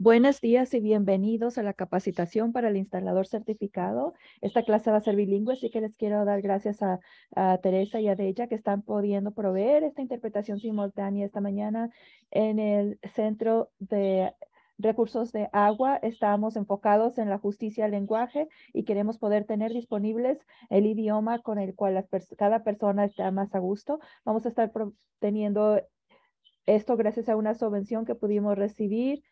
Buenos días y bienvenidos a la capacitación para el instalador certificado. Esta clase va a ser bilingüe, así que les quiero dar gracias a, Teresa y a Deya que están pudiendo proveer esta interpretación simultánea esta mañana en el Centro de Recursos de Agua. Estamos enfocados en la justicia del lenguaje y queremos poder tener disponibles el idioma con el cual cada persona está más a gusto. Vamos a estar teniendo esto gracias a una subvención que pudimos recibir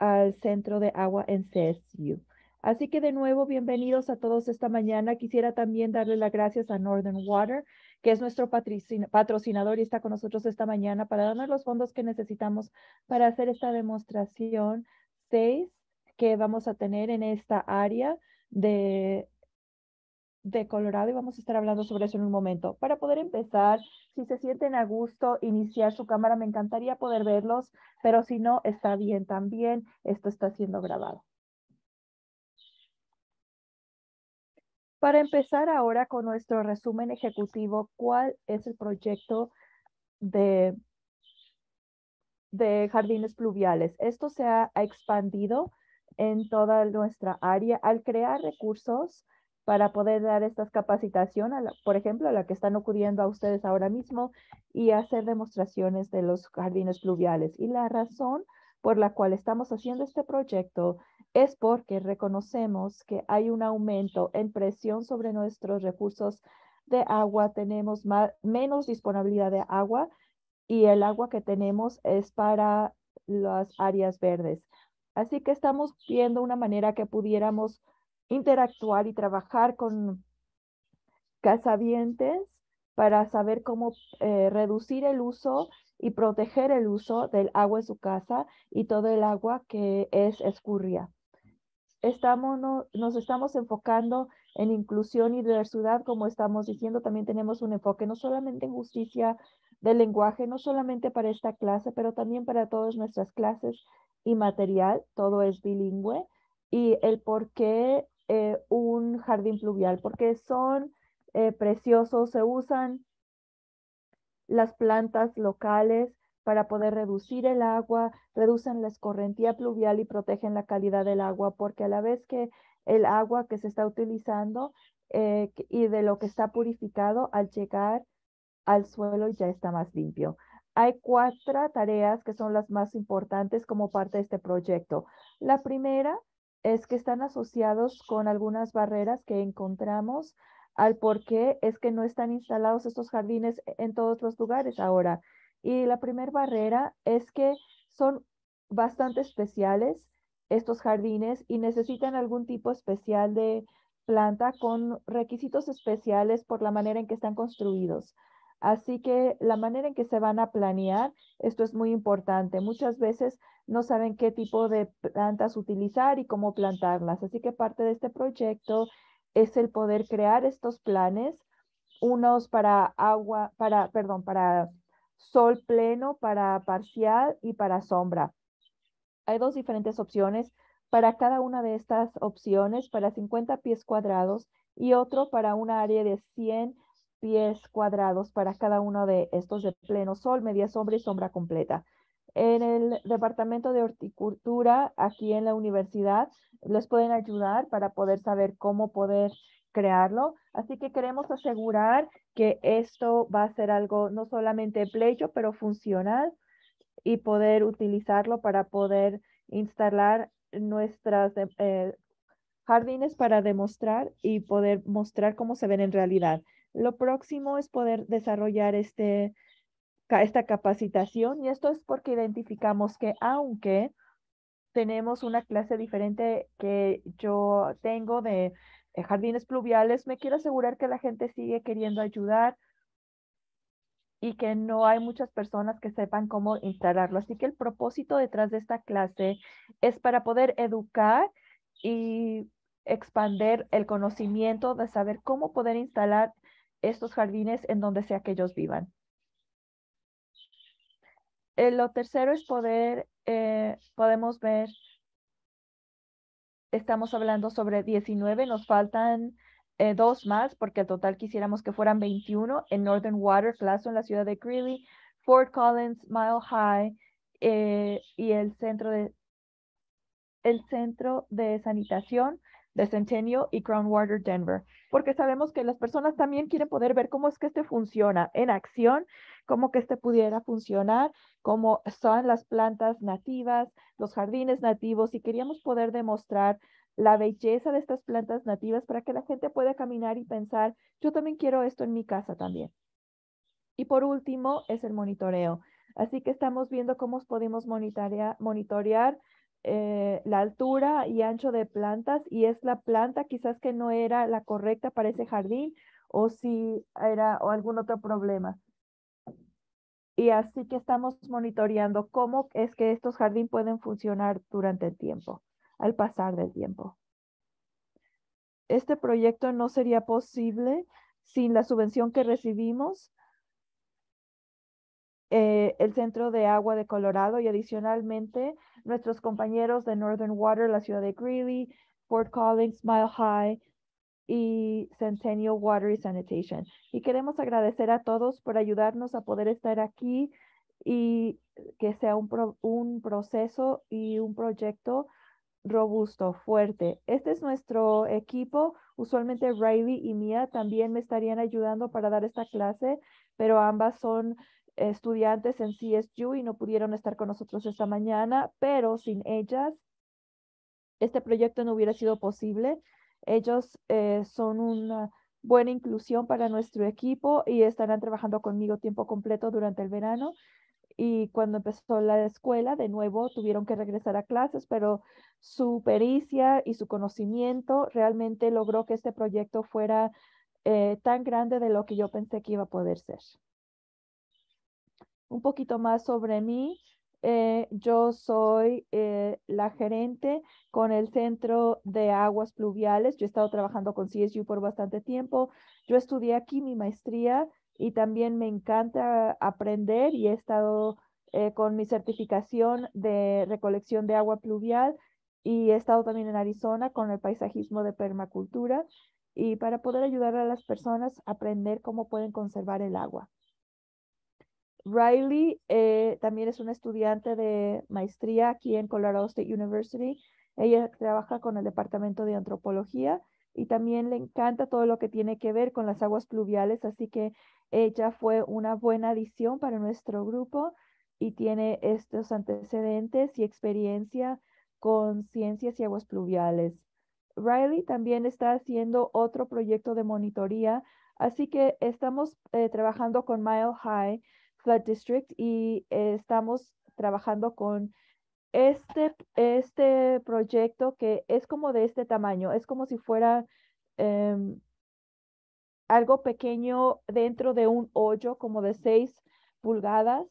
al Centro de Agua en CSU. Así que de nuevo, bienvenidos a todos esta mañana. Quisiera también darle las gracias a Northern Water, que es nuestro patrocinador y está con nosotros esta mañana para darnos los fondos que necesitamos para hacer esta demostración 6 que vamos a tener en esta área de de Colorado y vamos a estar hablando sobre eso en un momento. Para poder empezar, si se sienten a gusto iniciar su cámara, me encantaría poder verlos, pero si no, está bien también, esto está siendo grabado. Para empezar ahora con nuestro resumen ejecutivo, ¿cuál es el proyecto de, de jardines pluviales? Esto se ha expandido en toda nuestra área al crear recursos para poder dar estas capacitaciones, por ejemplo, a la que están ocurriendo a ustedes ahora mismo y hacer demostraciones de los jardines pluviales. Y la razón por la cual estamos haciendo este proyecto es porque reconocemos que hay un aumento en presión sobre nuestros recursos de agua. Tenemos menos disponibilidad de agua y el agua que tenemos es para las áreas verdes. Así que estamos viendo una manera que pudiéramos interactuar y trabajar con casavientes para saber cómo eh, reducir el uso y proteger el uso del agua en su casa y todo el agua que es escurria. Estamos, nos estamos enfocando en inclusión y diversidad, como estamos diciendo, también tenemos un enfoque no solamente en justicia del lenguaje, no solamente para esta clase, pero también para todas nuestras clases y material, todo es bilingüe, y el por qué eh, un jardín pluvial porque son eh, preciosos, se usan las plantas locales para poder reducir el agua, reducen la escorrentía pluvial y protegen la calidad del agua, porque a la vez que el agua que se está utilizando eh, y de lo que está purificado al llegar al suelo ya está más limpio. Hay cuatro tareas que son las más importantes como parte de este proyecto. La primera es que están asociados con algunas barreras que encontramos al por qué es que no están instalados estos jardines e, en todos los lugares ahora. Y la primera barrera es que son bastante especiales estos jardines y necesitan algún tipo especial de planta con requisitos especiales por la manera en que están construidos. Así que la manera en que se van a planear, esto es muy importante. Muchas veces no saben qué tipo de plantas utilizar y cómo plantarlas. Así que parte de este proyecto es el poder crear estos planes, unos para agua, para, perdón, para sol pleno, para parcial y para sombra. Hay dos diferentes opciones para cada una de estas opciones, para 50 pies cuadrados y otro para un área de 100 pies cuadrados para cada uno de estos de pleno sol, media sombra y sombra completa. En el departamento de horticultura, aquí en la universidad, les pueden ayudar para poder saber cómo poder crearlo. Así que queremos asegurar que esto va a ser algo no solamente plecho, pero funcional y poder utilizarlo para poder instalar nuestras eh, jardines para demostrar y poder mostrar cómo se ven en realidad. Lo próximo es poder desarrollar este, esta capacitación y esto es porque identificamos que aunque tenemos una clase diferente que yo tengo de eh, jardines pluviales, me quiero asegurar que la gente sigue queriendo ayudar y que no hay muchas personas que sepan cómo instalarlo. Así que el propósito detrás de esta clase es para poder educar y expander el conocimiento de saber cómo poder instalar estos jardines en donde sea que ellos vivan. Eh, lo tercero es poder, eh, podemos ver, estamos hablando sobre 19, nos faltan eh, dos más porque total quisiéramos que fueran 21 en Northern Water Plaza en la ciudad de Greeley, Fort Collins, Mile High y el centro de el centro de sanitación de Centennial y Groundwater Denver, porque sabemos que las personas también quieren poder ver cómo es que este funciona en acción, cómo que este pudiera funcionar, cómo son las plantas nativas, los jardines nativos, y queríamos poder demostrar la belleza de estas plantas nativas para que la gente pueda caminar y pensar, yo también quiero esto en mi casa también. Y por último es el monitoreo. Así que estamos viendo cómo podemos monitorear eh, la altura y ancho de plantas y es la planta quizás que no era la correcta para ese jardín o si era algún otro problema. Y así que estamos monitoreando cómo es que estos jardines pueden funcionar durante el tiempo, al pasar del tiempo. Este proyecto no sería posible sin la subvención que recibimos, eh, el Centro de Agua de Colorado y adicionalmente nuestros compañeros de Northern Water, la ciudad de Greeley, Fort Collins, Mile High y Centennial Water Sanitation. Y queremos agradecer a todos por ayudarnos a poder estar aquí y que sea un, un proceso y un proyecto robusto, fuerte. Este es nuestro equipo. Usualmente Riley y Mia también me estarían ayudando para dar esta clase, pero ambas son estudiantes en CSU y no pudieron estar con nosotros esta mañana, pero sin ellas este proyecto no hubiera sido posible. Ellos eh, son una buena inclusión para nuestro equipo y estarán trabajando conmigo tiempo completo durante el verano. Y cuando empezó la escuela, de nuevo tuvieron que regresar a clases, pero su pericia y su conocimiento realmente logró que este proyecto fuera eh, tan grande de lo que yo pensé que iba a poder ser un poquito más sobre mí. Eh, yo soy eh, la gerente con el Centro de Aguas Pluviales. Yo he estado trabajando con CSU por bastante tiempo. Yo estudié aquí mi maestría y también me encanta aprender y he estado eh, con mi certificación de recolección de agua pluvial y he estado también en Arizona con el paisajismo de permacultura y para poder ayudar a las personas a aprender cómo pueden conservar el agua. Riley eh, también es una estudiante de maestría aquí en Colorado State University. Ella trabaja con el departamento de antropología y también le encanta todo lo que tiene que ver con las aguas pluviales, así que ella fue una buena adición para nuestro grupo y tiene estos antecedentes y experiencia con ciencias y aguas pluviales. Riley también está haciendo otro proyecto de monitoría, así que estamos eh, trabajando con Mile High District y estamos trabajando con este, este proyecto que es como de este tamaño, es como si fuera em, algo pequeño dentro de un hoyo como de 6 pulgadas.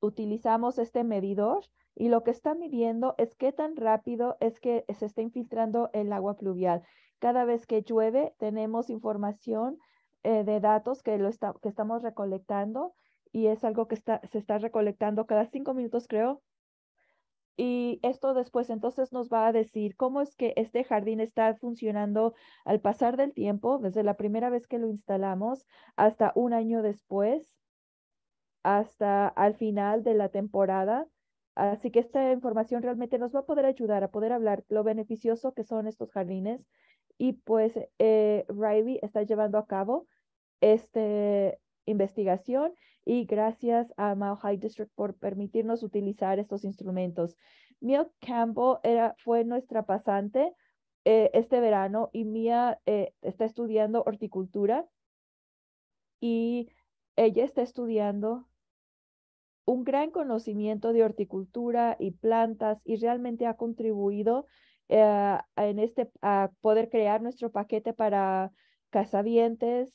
Utilizamos este medidor y lo que está midiendo es qué tan rápido es que se está infiltrando el agua pluvial. Cada vez que llueve tenemos información eh, de datos que, lo que estamos recolectando y es algo que está, se está recolectando cada cinco minutos, creo. Y esto después entonces nos va a decir cómo es que este jardín está funcionando al pasar del tiempo, desde la primera vez que lo instalamos hasta un año después, hasta al final de la temporada. Así que esta información realmente nos va a poder ayudar a poder hablar lo beneficioso que son estos jardines. Y pues eh, Riley está llevando a cabo esta investigación y gracias a Mao High District por permitirnos utilizar estos instrumentos. Mia Campbell era, fue nuestra pasante eh, este verano y Mia eh, está estudiando horticultura y ella está estudiando un gran conocimiento de horticultura y plantas y realmente ha contribuido eh, en este, a poder crear nuestro paquete para casavientes,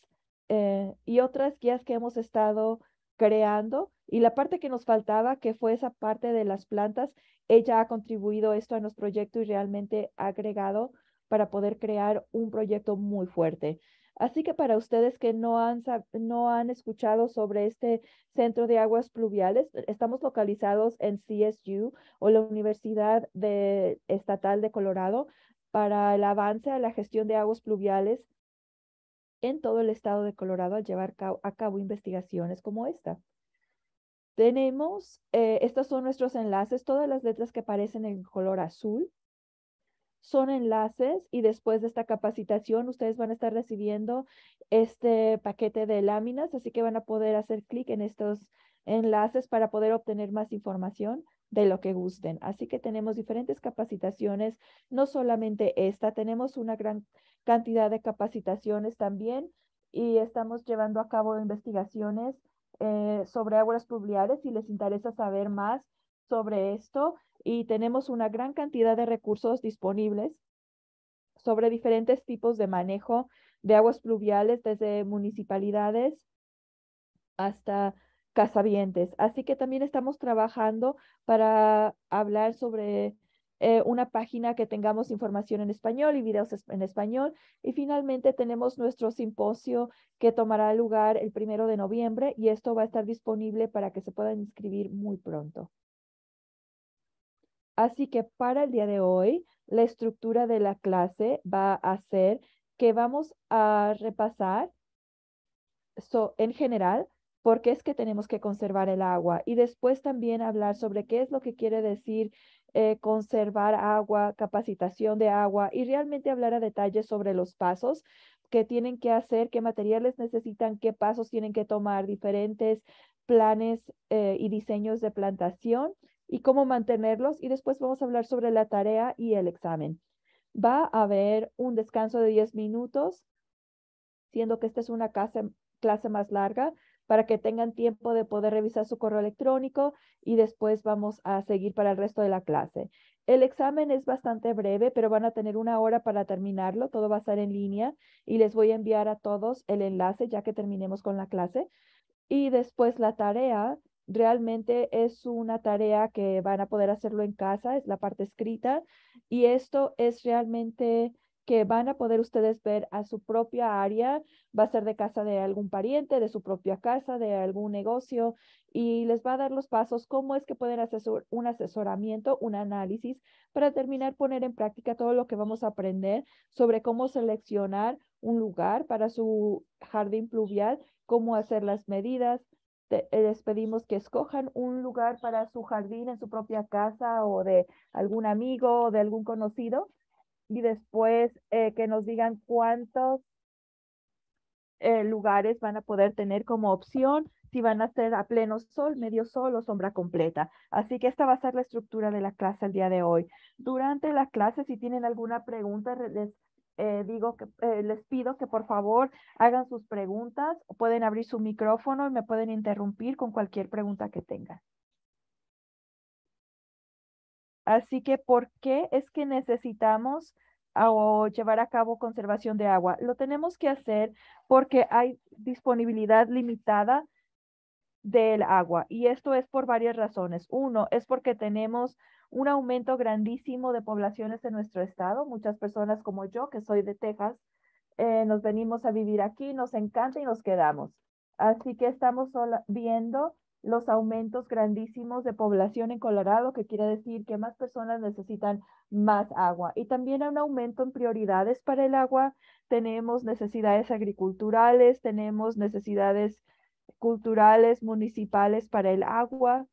eh, y otras guías que hemos estado creando. Y la parte que nos faltaba, que fue esa parte de las plantas, ella ha contribuido esto a nuestro proyecto y realmente ha agregado para poder crear un proyecto muy fuerte. Así que para ustedes que no han, no han escuchado sobre este centro de aguas pluviales, e-, estamos localizados en CSU o la Universidad Estatal de Colorado para el avance a la gestión de aguas pluviales en todo el estado de Colorado al llevar a cabo investigaciones como esta. Tenemos, eh, estos son nuestros enlaces, todas las letras que aparecen en color azul son enlaces y después de esta capacitación ustedes van a estar recibiendo este paquete de láminas, así que van a poder hacer clic en estos enlaces para poder obtener más información de lo que gusten. Así que tenemos diferentes capacitaciones, no solamente esta, tenemos una gran cantidad de capacitaciones también y estamos llevando a cabo investigaciones eh, sobre aguas pluviales si les interesa saber más sobre esto y tenemos una gran cantidad de recursos disponibles sobre diferentes tipos de manejo de aguas pluviales desde municipalidades hasta casavientes. Así que también estamos trabajando para hablar sobre eh, una página que tengamos información en español y videos en español. Y finalmente tenemos nuestro simposio que tomará lugar el primero de noviembre y esto va a estar disponible para que se puedan inscribir muy pronto. Así que para el día de hoy, la estructura de la clase va a ser que vamos a repasar en general por qué es que tenemos que conservar el agua y después también hablar sobre qué es lo que quiere decir eh, conservar agua, capacitación de agua y realmente hablar a detalle sobre los pasos que tienen que hacer, qué materiales necesitan, qué pasos tienen que tomar, diferentes planes eh, y diseños de plantación y cómo mantenerlos. Y después vamos a hablar sobre la tarea y el examen. Va a haber un descanso de 10 minutos, siendo que esta es una clase más larga para que tengan tiempo de poder revisar su correo electrónico y después vamos a seguir para el resto de la clase. El examen es bastante breve, pero van a tener una hora para terminarlo. Todo va a estar en línea y les voy a enviar a todos el enlace ya que terminemos con la clase. Y después la tarea realmente es una tarea que van a poder hacerlo en casa, es la parte escrita. Y esto es realmente que van a poder ustedes ver a su propia área, va a ser de casa de algún pariente, de su propia casa, de algún negocio, y les va a dar los pasos, cómo es que pueden hacer un asesoramiento, un análisis, para terminar poner en práctica todo lo que vamos a aprender sobre cómo seleccionar un lugar para su jardín pluvial, cómo hacer las medidas, les pedimos que escojan un lugar para su jardín en su propia casa o de algún amigo o de algún conocido y después eh, que nos digan cuántos eh, lugares van a poder tener como opción si van a ser a pleno sol, medio sol o sombra completa. Así que esta va a ser la estructura de la clase el día de hoy. Durante la clase, si tienen alguna pregunta, les eh, digo que les pido que por favor hagan sus preguntas, pueden abrir su micrófono y me pueden interrumpir con cualquier pregunta que tengan. Así que, ¿por qué es que necesitamos o llevar a cabo conservación de agua? Lo tenemos que hacer porque hay disponibilidad limitada del agua y esto es por varias razones. Uno es porque tenemos un aumento grandísimo de poblaciones en nuestro estado. Muchas personas como yo, que soy de Texas, eh, nos venimos a vivir aquí, nos encanta y nos quedamos. Así que estamos viendo los aumentos grandísimos de población en Colorado, que quiere decir que más personas necesitan más agua. Y también hay un aumento en prioridades para el agua. Tenemos necesidades agriculturales, tenemos necesidades culturales, municipales para el agua,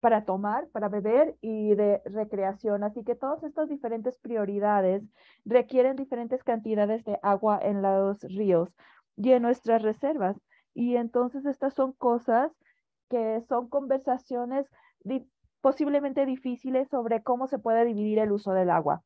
para tomar, para beber y de recreación. Así que todas estas diferentes prioridades requieren diferentes cantidades de agua en los ríos y en nuestras reservas. Y entonces estas son cosas que son conversaciones posiblemente difíciles sobre cómo se puede dividir el uso del agua.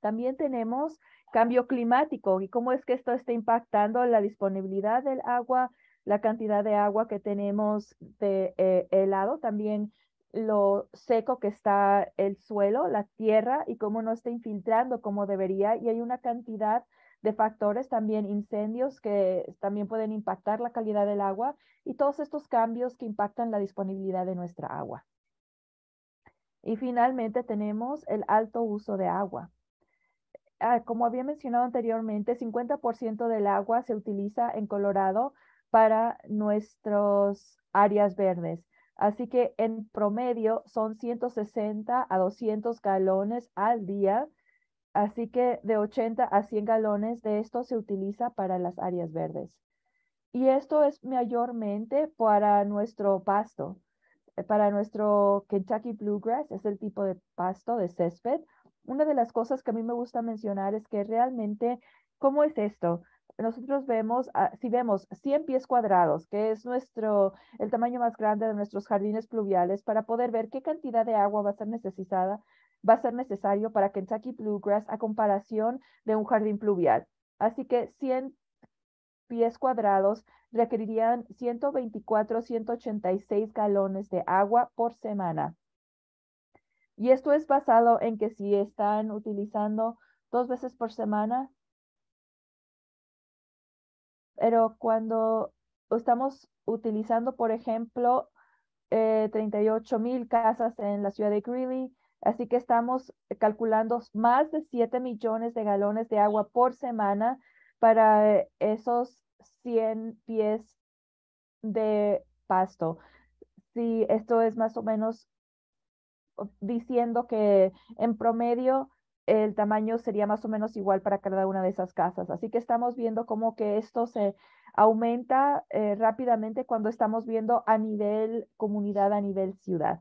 También tenemos cambio climático y cómo es que esto está impactando la disponibilidad del agua, la cantidad de agua que tenemos de eh, helado, también lo seco que está el suelo, la tierra y cómo no está infiltrando como debería. Y hay una cantidad de factores, también incendios que también pueden impactar la calidad del agua y todos estos cambios que impactan la disponibilidad de nuestra agua. Y finalmente tenemos el alto uso de agua. Ah, como había mencionado anteriormente, 50% del agua se utiliza en Colorado para nuestras áreas verdes. Así que en promedio son 160 a 200 galones al día Así que de 80 a 100 galones de esto se utiliza para las áreas verdes. Y esto es mayormente para nuestro pasto. Eh, para nuestro Kentucky Bluegrass es el tipo de pasto de césped. Una de las cosas que a mí me gusta mencionar es que realmente, ¿cómo es esto? Nosotros vemos, ah, si vemos 100 pies cuadrados, que es nuestro, el tamaño más grande de nuestros jardines pluviales, para poder ver qué cantidad de agua va a ser necesitada va a ser necesario para Kentucky Bluegrass a comparación de un jardín pluvial. Así que 100 pies cuadrados requerirían 124-186 galones de agua por semana. Y esto es basado en que si están utilizando dos veces por semana, pero cuando estamos utilizando, por ejemplo, 38 eh, mil casas en la ciudad de Greeley, Así que estamos calculando más de 7 millones de galones de agua por semana para esos 100 pies de pasto. Si esto es más o menos diciendo que en promedio el tamaño sería más o menos igual para cada una de esas casas. Así que estamos viendo cómo que esto se aumenta eh, rápidamente cuando estamos viendo a nivel comunidad, a nivel ciudad.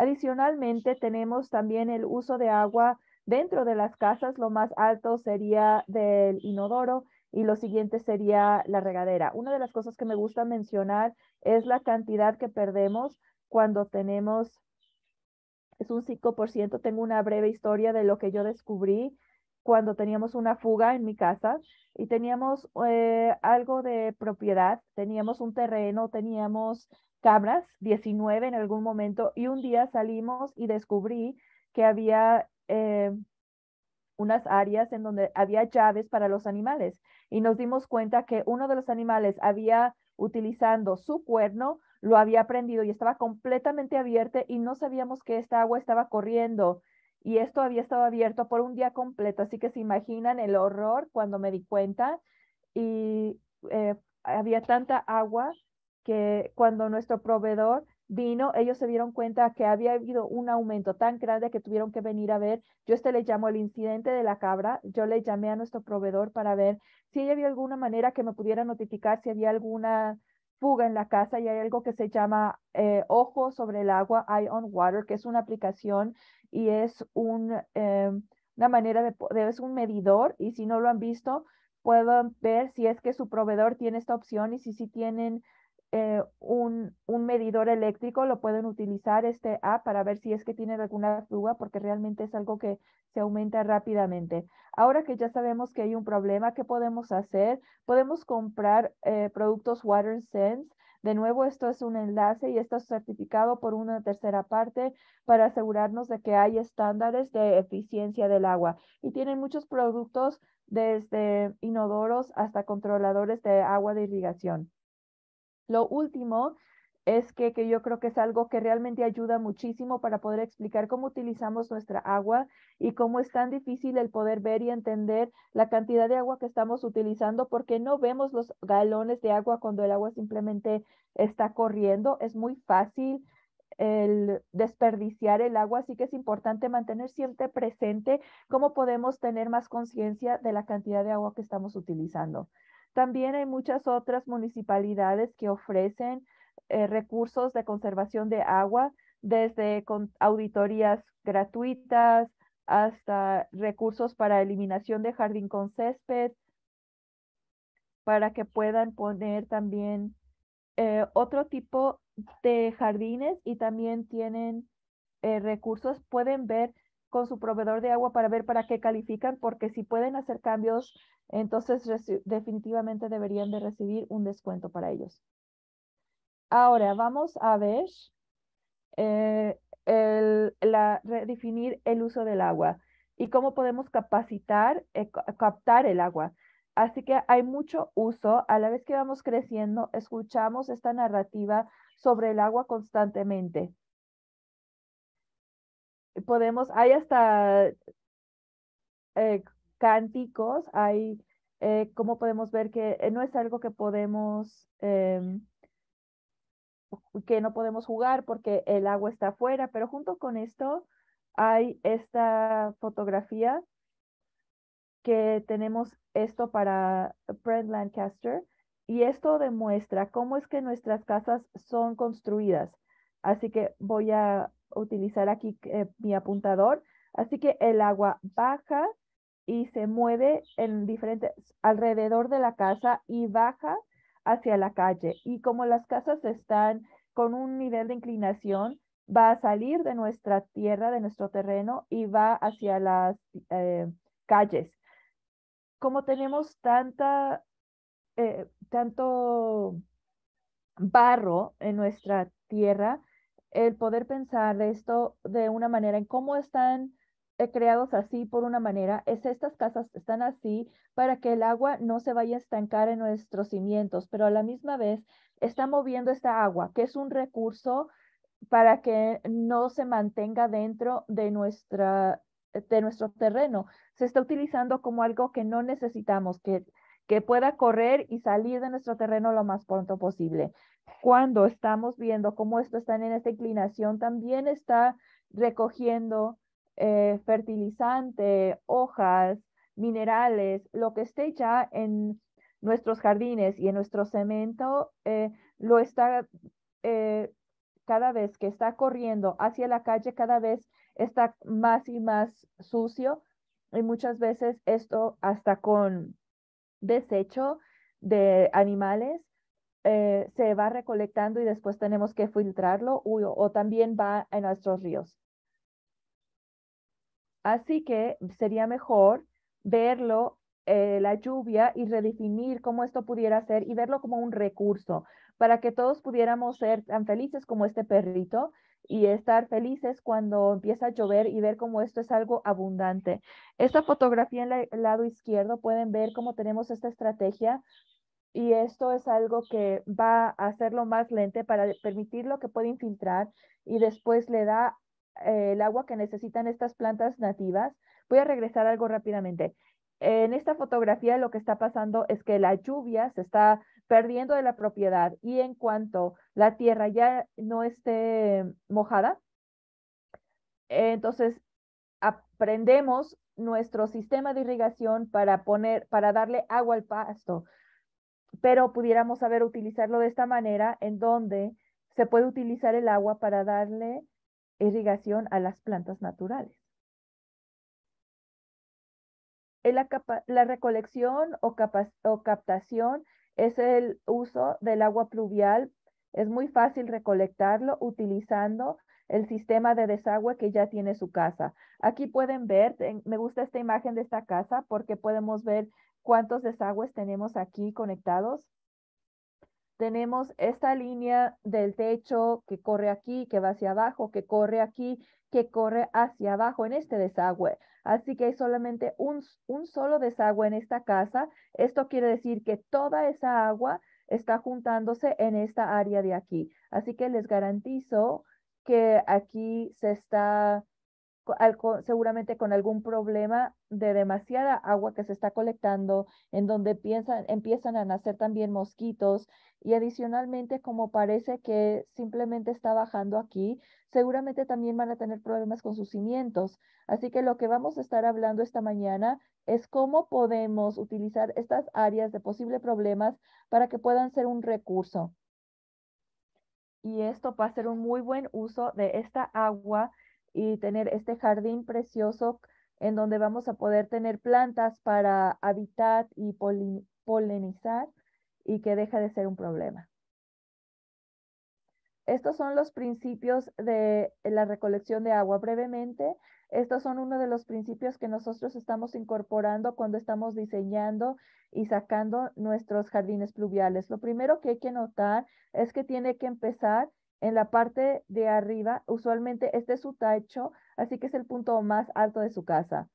Adicionalmente, tenemos también el uso de agua dentro de las casas. Lo más alto sería del inodoro y lo siguiente sería la regadera. Una de las cosas que me gusta mencionar es la cantidad que perdemos cuando tenemos, es un 5%. Tengo una breve historia de lo que yo descubrí cuando teníamos una fuga en mi casa y teníamos eh, algo de propiedad, teníamos un terreno, teníamos cabras, 19 en algún momento, y un día salimos y descubrí que había eh, unas áreas en donde había llaves para los animales y nos dimos cuenta que uno de los animales había utilizando su cuerno, lo había prendido y estaba completamente abierto y no sabíamos que esta agua estaba corriendo y esto había estado abierto por un día completo, así que se imaginan el horror cuando me di cuenta y eh, había tanta agua que cuando nuestro proveedor vino, ellos se dieron cuenta que había habido un aumento tan grande que tuvieron que venir a ver. Yo este le llamo el incidente de la cabra. Yo le llamé a nuestro proveedor para ver si había alguna manera que me pudiera notificar si había alguna fuga en la casa y hay algo que se llama eh, Ojo sobre el agua, Eye on Water, que es una aplicación y es un, eh, una manera de, es un medidor y si no lo han visto, pueden ver si es que su proveedor tiene esta opción y si si tienen eh, un, medidor eléctrico, lo pueden utilizar este app para ver si es que tiene alguna fuga, porque realmente es algo que se aumenta rápidamente. Ahora que ya sabemos que hay un problema, ¿qué podemos hacer? Podemos comprar eh, productos Water de nuevo, esto es un enlace y esto es certificado por una tercera parte para asegurarnos de que hay estándares de eficiencia del agua. Y tienen muchos productos desde inodoros hasta controladores de agua de irrigación. Lo último es que, que, yo creo que es algo que realmente ayuda muchísimo para poder explicar cómo utilizamos nuestra agua y cómo es tan difícil el poder ver y entender la cantidad de agua que estamos utilizando porque no vemos los galones de agua cuando el agua simplemente está corriendo. Es muy fácil el desperdiciar el agua, así que es importante mantener siempre presente cómo podemos tener más conciencia de la cantidad de agua que estamos utilizando. También hay muchas otras municipalidades que ofrecen eh, recursos de conservación de agua, desde auditorías gratuitas hasta recursos para eliminación de jardín con césped, para que puedan poner también eh, otro tipo de jardines y también tienen eh, recursos, pueden ver con su proveedor de agua para ver para qué califican, porque si pueden hacer cambios, entonces definitivamente deberían de recibir un descuento para ellos. Ahora vamos a ver eh, la, redefinir el uso del agua y cómo podemos capacitar, eh, captar el agua. Así que hay mucho uso. A la vez que vamos creciendo, escuchamos esta narrativa sobre el agua constantemente. Podemos, hay hasta eh, cánticos, hay, como podemos ver que no es algo que podemos em, que no podemos jugar porque el agua está afuera, pero junto con esto hay esta fotografía que tenemos esto para Brent Lancaster y esto demuestra cómo es que nuestras casas son construidas. Así que voy a utilizar aquí eh, mi apuntador. Así que el agua baja y se mueve en diferentes alrededor de la casa y baja hacia la calle. Y como las casas están con un nivel de inclinación, va a salir de nuestra tierra, de nuestro terreno y va hacia las eh, calles. Como tenemos tanta, eh, tanto barro en nuestra tierra, el poder pensar de esto de una manera en cómo están eh, creados así por una manera, es estas casas están así para que el agua no se vaya a estancar en nuestros cimientos, pero a la misma vez está moviendo esta agua, que es un recurso para que no se mantenga dentro de nuestra de nuestro terreno. Se está utilizando como algo que no necesitamos, que, que pueda correr y salir de nuestro terreno lo más pronto posible. Cuando estamos viendo cómo esto está en esta inclinación, también está recogiendo eh, fertilizante, hojas, minerales, lo que esté ya en nuestros jardines y en nuestro cemento, eh, lo está eh, cada vez que está corriendo hacia la calle, cada vez está más y más sucio y muchas veces esto hasta con desecho de animales se va recolectando y después tenemos que filtrarlo o, o también va en nuestros ríos. Así que sería mejor verlo, eh, la lluvia, y redefinir cómo esto pudiera ser y verlo como un recurso para que todos pudiéramos ser tan felices como este perrito y estar felices cuando empieza a llover y ver cómo esto es algo abundante. Esta fotografía en el lado izquierdo pueden ver cómo tenemos esta estrategia y esto es algo que va a hacerlo más lente para permitir lo que puede infiltrar y después le da eh, el agua que necesitan estas plantas nativas. Voy a regresar algo rápidamente. En esta fotografía lo que está pasando es que la lluvia se está perdiendo de la propiedad y en cuanto la tierra ya no esté mojada, eh, entonces aprendemos nuestro sistema de irrigación para poner, para darle agua al pasto, pero pudiéramos saber utilizarlo de esta manera en donde se puede utilizar el agua para darle irrigación a las plantas naturales. La, recolección o captación es el uso del agua pluvial. Es muy fácil recolectarlo utilizando el sistema de desagüe que ya tiene su casa. Aquí pueden ver, me gusta esta imagen de esta casa porque podemos ver cuántos desagües tenemos aquí conectados tenemos esta línea del techo que corre aquí, que va hacia abajo, que corre aquí, que corre hacia abajo en este desagüe. Así que hay solamente un, un solo desagüe en esta casa. Esto quiere decir que toda esa agua está juntándose en esta área de aquí. Así que les garantizo que aquí se está seguramente con algún problema de demasiada agua que se está colectando, en donde empiezan a nacer también mosquitos y adicionalmente como parece que simplemente está bajando aquí, seguramente también van a tener problemas con sus cimientos. Así que lo que vamos a estar hablando esta mañana es cómo podemos utilizar estas áreas de posible problemas para que puedan ser un recurso. Y esto va a ser un muy buen uso de esta agua y tener este jardín precioso en donde vamos a poder tener plantas para habitar y polinizar y que deja de ser un problema. Estos son los principios de la recolección de agua. Brevemente, estos son uno de los principios que nosotros estamos incorporando cuando estamos diseñando y sacando nuestros jardines pluviales. Lo primero que hay que notar es que tiene que empezar en la parte de arriba, usualmente este es su techo, así que es el punto más alto de su casa.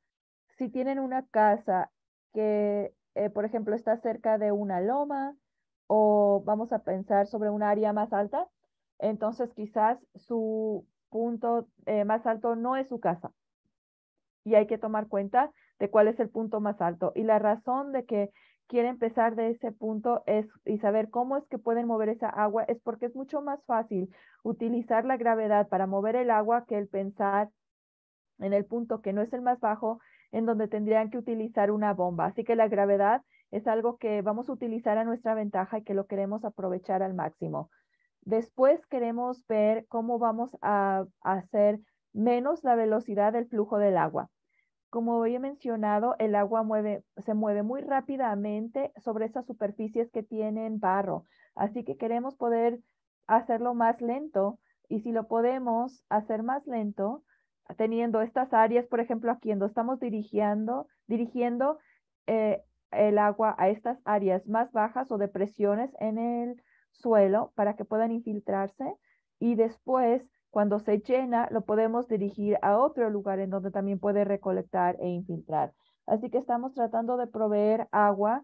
Si tienen una casa que, eh, por ejemplo, está cerca de una loma o vamos a pensar sobre un área más alta, entonces quizás su punto eh, más alto no es su casa. Y hay que tomar cuenta de cuál es el punto más alto. Y la razón de que quiere empezar de ese punto es, y saber cómo es que pueden mover esa agua, es porque es mucho más fácil utilizar la gravedad para mover el agua que el pensar en el punto que no es el más bajo, en donde tendrían que utilizar una bomba. Así que la gravedad es algo que vamos a utilizar a nuestra ventaja y que lo queremos aprovechar al máximo. Después queremos ver cómo vamos a hacer menos la velocidad del flujo del agua. Como he mencionado, el agua se mueve muy rápidamente sobre esas superficies que tienen barro. Así que queremos poder hacerlo más lento y si lo podemos hacer más lento, teniendo estas áreas, por ejemplo, aquí donde estamos dirigiendo, dirigiendo eh, el agua a estas áreas más bajas o depresiones en el suelo para que puedan infiltrarse y después cuando se llena, lo podemos dirigir a otro lugar en donde también puede recolectar e infiltrar. Así que estamos tratando de proveer agua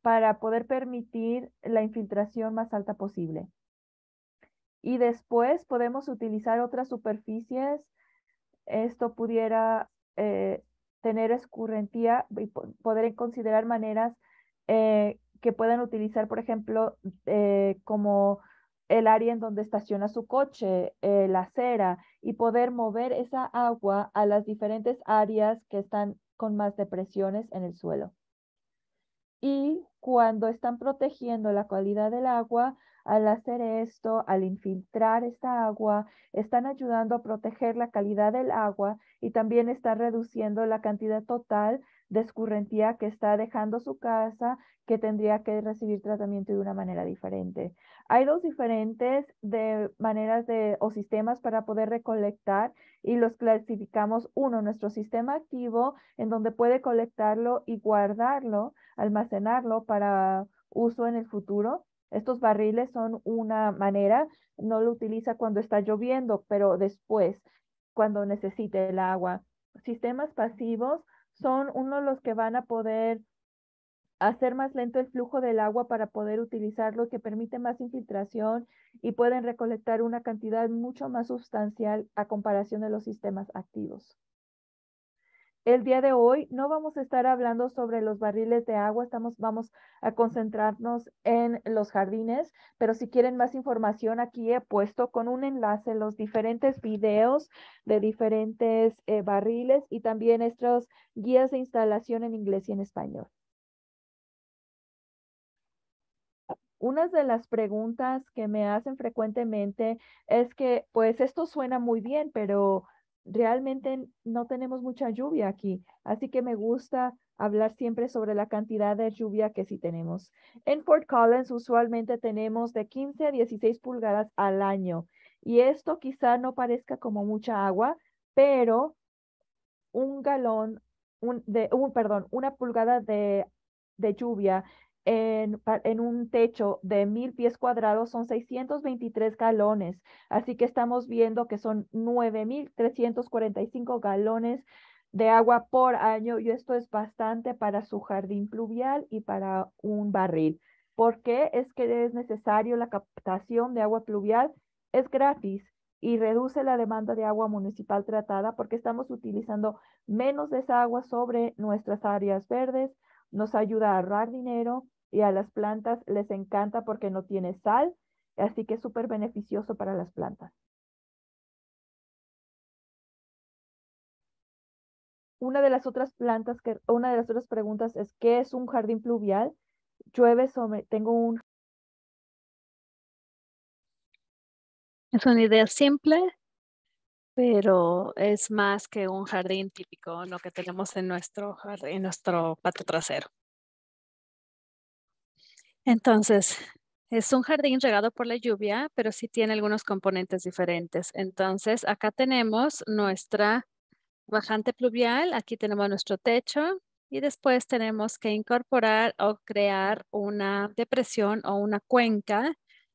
para poder permitir la infiltración más alta posible. Y después podemos utilizar otras superficies. Esto pudiera eh, tener escurrentía y poder considerar maneras eh, que puedan utilizar, por ejemplo, eh, como el área en donde estaciona su coche, eh, la acera, y poder mover esa agua a las diferentes áreas que están con más depresiones en el suelo. Y cuando están protegiendo la calidad del agua, al hacer esto, al infiltrar esta agua, están ayudando a proteger la calidad del agua y también están reduciendo la cantidad total descurrentía que está dejando su casa, que tendría que recibir tratamiento de una manera diferente. Hay dos diferentes de maneras de, o sistemas para poder recolectar y los clasificamos. Uno, nuestro sistema activo, en donde puede colectarlo y guardarlo, almacenarlo para uso en el futuro. Estos barriles son una manera, no lo utiliza cuando está lloviendo, pero después, cuando necesite el agua. Sistemas pasivos son uno los que van a poder hacer más lento el flujo del agua para poder utilizarlo, que permite más infiltración y pueden recolectar una cantidad mucho más sustancial a comparación de los sistemas activos. El día de hoy no vamos a estar hablando sobre los barriles de agua, estamos, vamos a concentrarnos en los jardines, pero si quieren más información, aquí he puesto con un enlace los diferentes videos de diferentes eh, barriles y también estos guías de instalación en inglés y en español. una de las preguntas que me hacen frecuentemente es que, pues, esto suena muy bien, pero realmente no tenemos mucha lluvia aquí, así que me gusta hablar siempre sobre la cantidad de lluvia que sí tenemos. En Fort Collins usualmente tenemos de 15 a 16 pulgadas al año y esto quizá no parezca como mucha agua, pero un galón, un, de, un, perdón, una pulgada de, de lluvia en, en, un techo de mil pies cuadrados son 623 galones. Así que estamos viendo que son 9,345 galones de agua por año y esto es bastante para su jardín pluvial y para un barril. ¿Por qué es que es necesario la captación de agua pluvial? Es gratis y reduce la demanda de agua municipal tratada porque estamos utilizando menos de esa agua sobre nuestras áreas verdes, nos ayuda a ahorrar dinero y a las plantas les encanta porque no tiene sal, así que es súper beneficioso para las plantas. Una de las otras plantas que, una de las otras preguntas es ¿qué es un jardín pluvial? Llueve sobre, tengo un Es una idea simple, pero es más que un jardín típico, lo que tenemos en nuestro, en nuestro patio trasero. Entonces, es un jardín regado por la lluvia, pero sí tiene algunos componentes diferentes. Entonces, acá tenemos nuestra bajante pluvial, aquí tenemos nuestro techo y después tenemos que incorporar o crear una depresión o una cuenca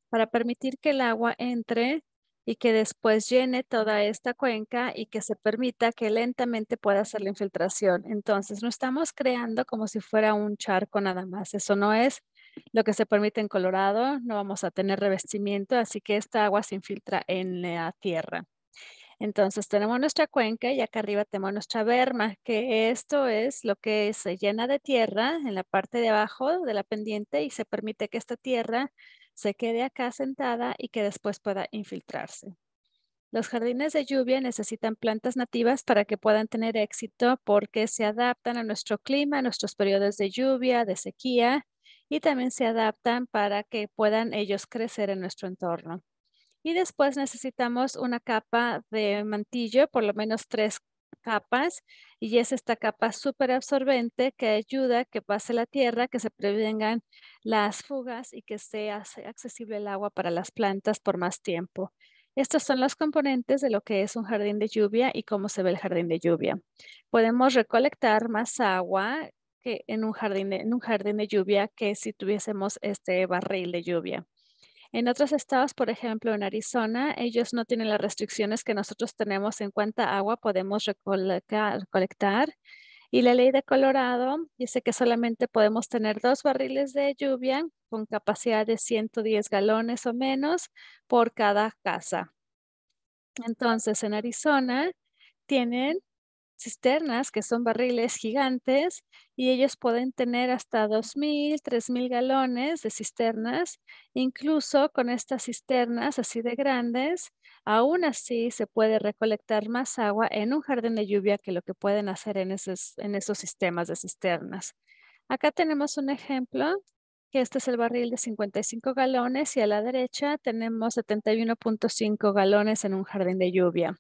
para permitir que el agua entre y que después llene toda esta cuenca y que se permita que lentamente pueda hacer la infiltración. Entonces, no estamos creando como si fuera un charco nada más. Eso no es lo que se permite en Colorado, no vamos a tener revestimiento, así que esta agua se infiltra en la tierra. Entonces tenemos nuestra cuenca y acá arriba tenemos nuestra berma, que esto es lo que se llena de tierra en la parte de abajo de la pendiente y se permite que esta tierra se quede acá sentada y que después pueda infiltrarse. Los jardines de lluvia necesitan plantas nativas para que puedan tener éxito porque se adaptan a nuestro clima, a nuestros periodos de lluvia, de sequía y también se adaptan para que puedan ellos crecer en nuestro entorno. Y después necesitamos una capa de mantillo, por lo menos tres capas, y es esta capa súper absorbente que ayuda a que pase la tierra, que se prevengan las fugas y que sea accesible el agua para las plantas por más tiempo. Estos son los componentes de lo que es un jardín de lluvia y cómo se ve el jardín de lluvia. Podemos recolectar más agua que en un jardín en un jardín de lluvia que si tuviésemos este barril de lluvia. En otros estados, por ejemplo, en Arizona, ellos no tienen las restricciones que nosotros tenemos en cuánta agua podemos recolectar. Y la ley de Colorado dice que solamente podemos tener dos barriles de lluvia con capacidad de 110 galones o menos por cada casa. Entonces, en Arizona tienen cisternas, que son barriles gigantes, y ellos pueden tener hasta 2.000, 3.000 galones de cisternas. Incluso con estas cisternas así de grandes, aún así se puede recolectar más agua en un jardín de lluvia que lo que pueden hacer en esos, en esos sistemas de cisternas. Acá tenemos un ejemplo, que este es el barril de 55 galones y a la derecha tenemos 71.5 galones en un jardín de lluvia.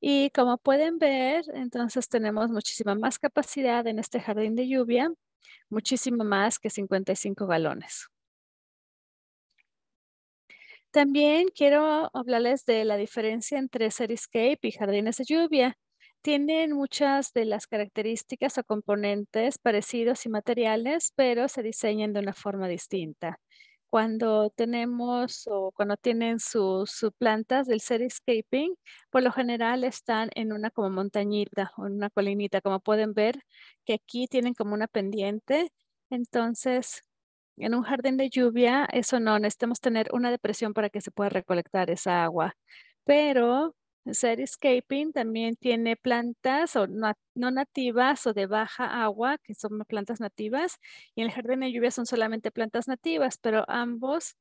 Y como pueden ver, entonces tenemos muchísima más capacidad en este jardín de lluvia, muchísimo más que 55 galones. También quiero hablarles de la diferencia entre Seriscape y jardines de lluvia. Tienen muchas de las características o componentes parecidos y materiales, pero se diseñan de una forma distinta cuando tenemos o cuando tienen sus plantas del escaping, por lo general están en una como montañita o en una colinita, como pueden ver que aquí tienen como una pendiente. Entonces, en un jardín de lluvia, eso no, necesitamos tener una depresión para que se pueda recolectar esa agua. Pero escaping también tiene plantas no, nativas o de baja agua, que son plantas nativas, y el jardín de lluvia son solamente plantas nativas, pero ambos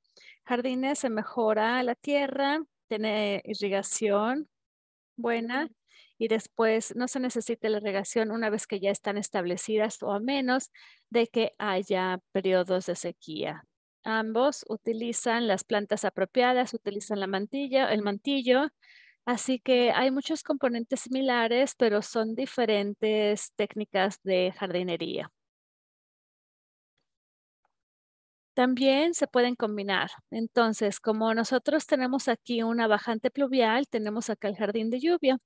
jardines se mejora la tierra, tiene irrigación buena y después no se necesita la irrigación una vez que ya están establecidas o a menos de que haya periodos de sequía. Ambos utilizan las plantas apropiadas, utilizan la mantilla, el mantillo, Así que hay muchos componentes similares, pero son diferentes técnicas de jardinería. También se pueden combinar. Entonces, como nosotros tenemos aquí una bajante pluvial, tenemos acá el jardín de lluvia,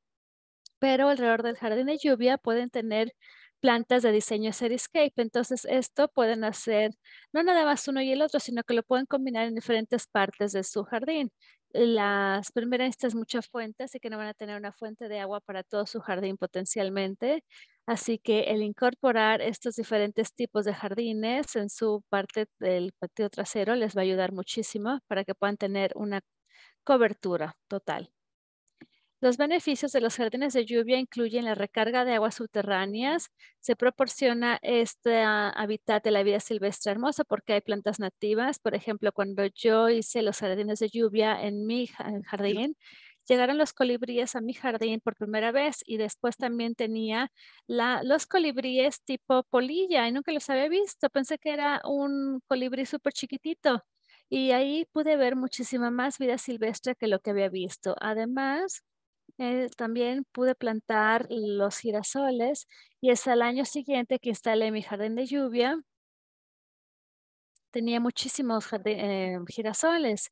pero alrededor del jardín de lluvia pueden tener plantas de diseño Seriscape. Entonces, esto pueden hacer no nada más uno y el otro, sino que lo pueden combinar en diferentes partes de su jardín las primeras estas muchas fuentes, así que no van a tener una fuente de agua para todo su jardín potencialmente. Así que el incorporar estos diferentes tipos de jardines en su parte del patio trasero les va a ayudar muchísimo para que puedan tener una cobertura total. Los beneficios de los jardines de lluvia incluyen la recarga de aguas subterráneas. Se proporciona este ah, hábitat de la vida silvestre hermosa porque hay plantas nativas. Por ejemplo, cuando yo hice los jardines de lluvia en mi jardín, llegaron los colibríes a mi jardín por primera vez y después también tenía los colibríes tipo polilla y nunca los había visto. Pensé que era un colibrí súper chiquitito y ahí pude ver muchísima más vida silvestre que lo que había visto. Además, eh, también pude plantar los girasoles y es al año siguiente que instalé mi jardín de lluvia. Tenía muchísimos eh, girasoles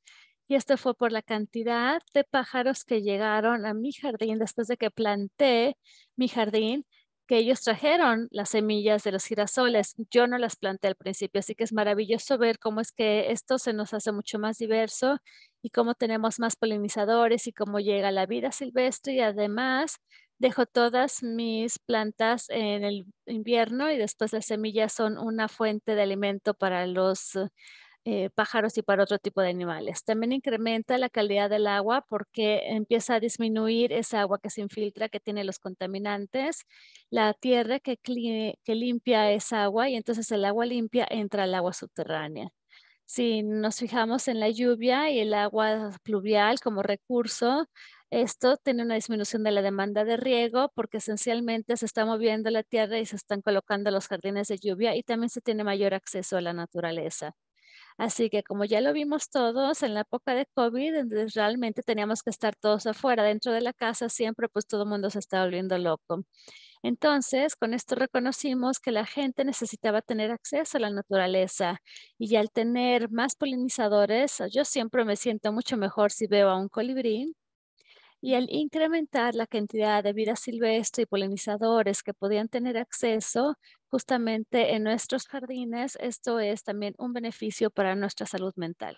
y esto fue por la cantidad de pájaros que llegaron a mi jardín después de que planté mi jardín que ellos trajeron las semillas de los girasoles. Yo no las planté al principio, así que es maravilloso ver cómo es que esto se nos hace mucho más diverso y cómo tenemos más polinizadores y cómo llega la vida silvestre y además dejo todas mis plantas en el invierno y después las semillas son una fuente de alimento para los eh, pájaros y para otro tipo de animales. También incrementa la calidad del agua porque empieza a disminuir esa agua que se infiltra, que tiene los contaminantes, la tierra que limpia esa agua y entonces el agua limpia entra al agua subterránea. Si nos fijamos en la lluvia y el agua pluvial como recurso, esto tiene una disminución de la demanda de riego porque esencialmente se está moviendo la tierra y se están colocando los jardines de lluvia y también se tiene mayor acceso a la naturaleza. Así que como ya lo vimos todos en la época de COVID, donde realmente teníamos que estar todos afuera, dentro de la casa siempre pues todo el mundo se estaba volviendo loco. Entonces, con esto reconocimos que la gente necesitaba tener acceso a la naturaleza y al tener más polinizadores, yo siempre me siento mucho mejor si veo a un colibrí y al incrementar la cantidad de vida silvestre y polinizadores que podían tener acceso justamente en nuestros jardines, esto es también un beneficio para nuestra salud mental.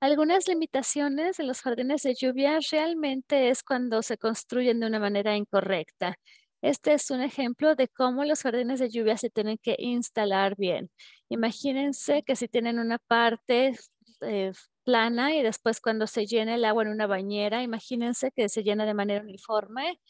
Algunas limitaciones de los jardines de lluvia realmente es cuando se construyen de una manera incorrecta. Este es un ejemplo de cómo los jardines de lluvia se tienen que instalar bien. Imagínense que si tienen una parte eh, plana y después cuando se llena el agua en una bañera, imagínense que se llena de manera uniforme,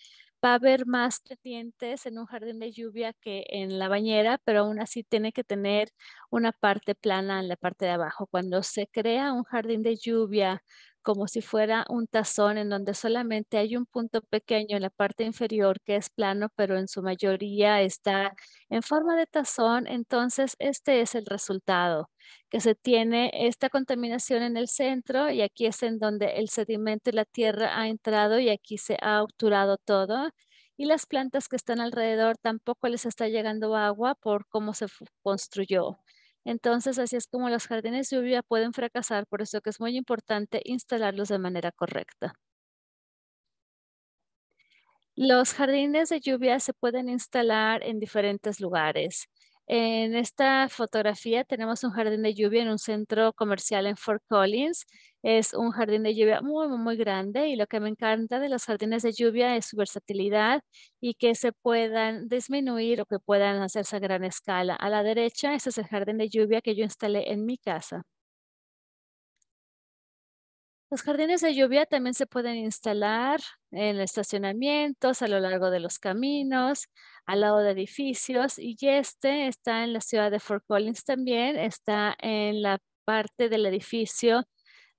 va a haber más pendientes en un jardín de lluvia que en la bañera, pero aún así tiene que tener una parte plana en la parte de abajo. Cuando se crea un jardín de lluvia como si fuera un tazón en donde solamente hay un punto pequeño en la parte inferior que es plano, pero en su mayoría está en forma de tazón, entonces este es el resultado, que se tiene esta contaminación en el centro y aquí es en donde el sedimento y la tierra ha entrado y aquí se ha obturado todo y las plantas que están alrededor tampoco les está llegando agua por cómo se construyó. Entonces, así es como los jardines de lluvia pueden fracasar, por eso que es muy importante instalarlos de manera correcta. Los jardines de lluvia se pueden instalar en diferentes lugares. En esta fotografía tenemos un jardín de lluvia en un centro comercial en Fort Collins es un jardín de lluvia muy, muy, grande y lo que me encanta de los jardines de lluvia es su versatilidad y que se puedan disminuir o que puedan hacerse a gran escala. A la derecha, este es el jardín de lluvia que yo instalé en mi casa. Los jardines de lluvia también se pueden instalar en estacionamientos, a lo largo de los caminos, al lado de edificios. Y este está en la ciudad de Fort Collins también, está en la parte del edificio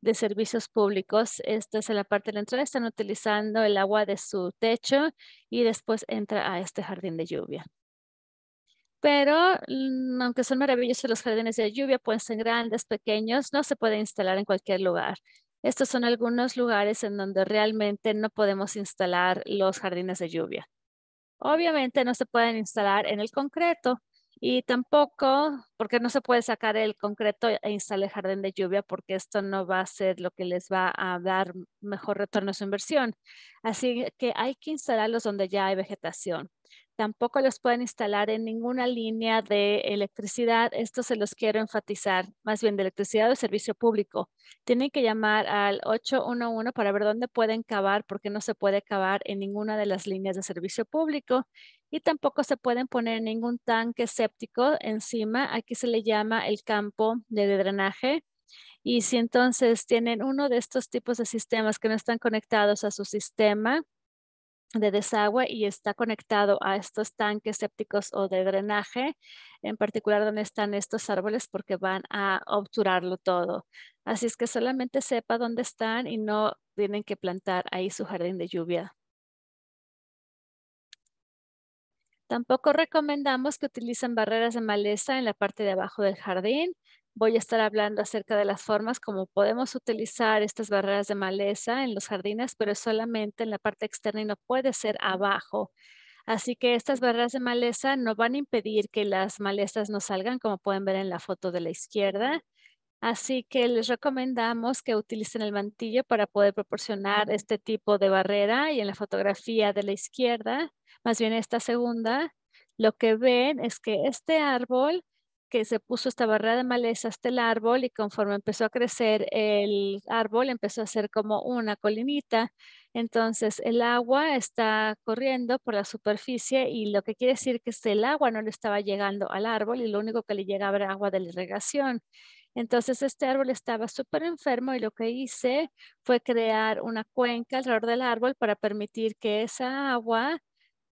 de servicios públicos. Esta es la parte de entrada. Están utilizando el agua de su techo y después entra a este jardín de lluvia. Pero mm, aunque son maravillosos los jardines de lluvia, pueden ser grandes, pequeños, no se puede instalar en cualquier lugar. Estos son algunos lugares en donde realmente no podemos instalar los jardines de lluvia. Obviamente no se pueden instalar en el concreto, y tampoco, porque no se puede sacar el concreto e instalar el jardín de lluvia, porque esto no va a ser lo que les va a dar mejor retorno a su inversión. Así que hay que instalarlos donde ya hay vegetación. Tampoco los pueden instalar en ninguna línea de electricidad. Esto se los quiero enfatizar, más bien de electricidad o servicio público. Tienen que llamar al 811 para ver dónde pueden cavar, porque no se puede cavar en ninguna de las líneas de servicio público y tampoco se pueden poner ningún tanque séptico encima. Aquí se le llama el campo de drenaje. Y si entonces tienen uno de estos tipos de sistemas que no están conectados a su sistema de desagüe y está conectado a estos tanques sépticos o de drenaje, en particular donde están estos árboles porque van a obturarlo todo. Así es que solamente sepa dónde están y no tienen que plantar ahí su jardín de lluvia Tampoco recomendamos que utilicen barreras de maleza en la parte de abajo del jardín. Voy a estar hablando acerca de las formas como podemos utilizar estas barreras de maleza en los jardines, pero solamente en la parte externa y no puede ser abajo. Así que estas barreras de maleza no van a impedir que las malezas no salgan, como pueden ver en la foto de la izquierda. Así que les recomendamos que utilicen el mantillo para poder proporcionar este tipo de barrera y en la fotografía de la izquierda, más bien esta segunda, lo que ven es que este árbol que se puso esta barrera de maleza hasta este el árbol y conforme empezó a crecer el árbol empezó a ser como una colinita. Entonces el agua está corriendo por la superficie y lo que quiere decir que el agua no le estaba llegando al árbol y lo único que le llegaba era agua de la irrigación. Entonces este árbol estaba súper enfermo y lo que hice fue crear una cuenca alrededor del árbol para permitir que esa agua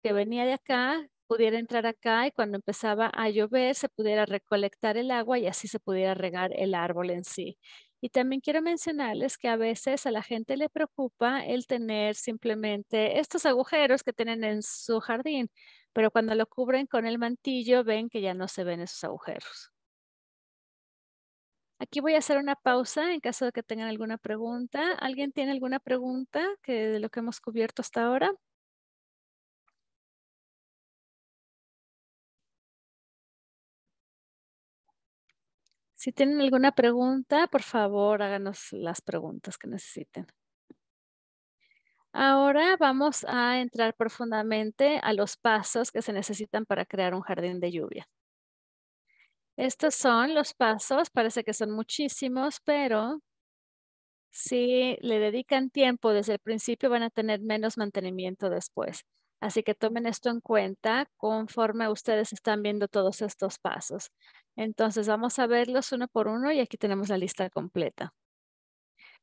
que venía de acá pudiera entrar acá y cuando empezaba a llover se pudiera recolectar el agua y así se pudiera regar el árbol en sí. Y también quiero mencionarles que a veces a la gente le preocupa el tener simplemente estos agujeros que tienen en su jardín, pero cuando lo cubren con el mantillo ven que ya no se ven esos agujeros. Aquí voy a hacer una pausa en caso de que tengan alguna pregunta. ¿Alguien tiene alguna pregunta que de lo que hemos cubierto hasta ahora? Si tienen alguna pregunta, por favor, háganos las preguntas que necesiten. Ahora vamos a entrar profundamente a los pasos que se necesitan para crear un jardín de lluvia. Estos son los pasos, parece que son muchísimos, pero si le dedican tiempo desde el principio van a tener menos mantenimiento después. Así que tomen esto en cuenta conforme ustedes están viendo todos estos pasos. Entonces vamos a verlos uno por uno y aquí tenemos la lista completa.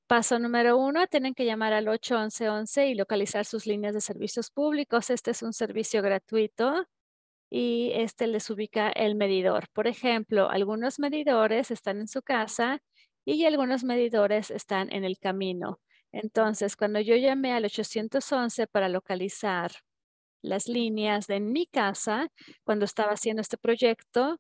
Paso número uno, tienen que llamar al 811 y localizar sus líneas de servicios públicos. Este es un servicio gratuito y este les ubica el medidor. Por ejemplo, algunos medidores están en su casa y algunos medidores están en el camino. Entonces, cuando yo llamé al 811 para localizar las líneas de mi casa, cuando estaba haciendo este proyecto,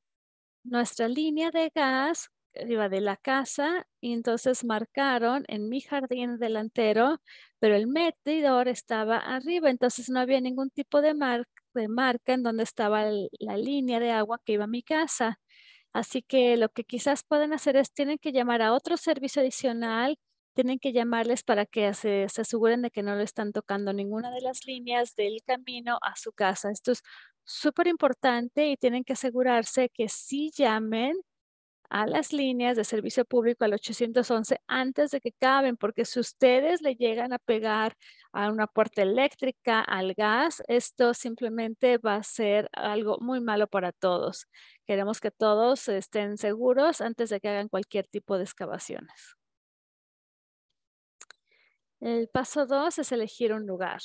nuestra línea de gas iba de la casa y entonces marcaron en mi jardín delantero, pero el medidor estaba arriba, entonces no había ningún tipo de marca de marca en donde estaba la línea de agua que iba a mi casa. Así que lo que quizás pueden hacer es tienen que llamar a otro servicio adicional, tienen que llamarles para que se, aseguren de que no le están tocando ninguna de las líneas del camino a su casa. Esto es súper importante y tienen que asegurarse que sí llamen a las líneas de servicio público al 811 antes de que caben, porque si ustedes le llegan a pegar a una puerta eléctrica, al gas, esto simplemente va a ser algo muy malo para todos. Queremos que todos estén seguros antes de que hagan cualquier tipo de excavaciones. El paso dos es elegir un lugar.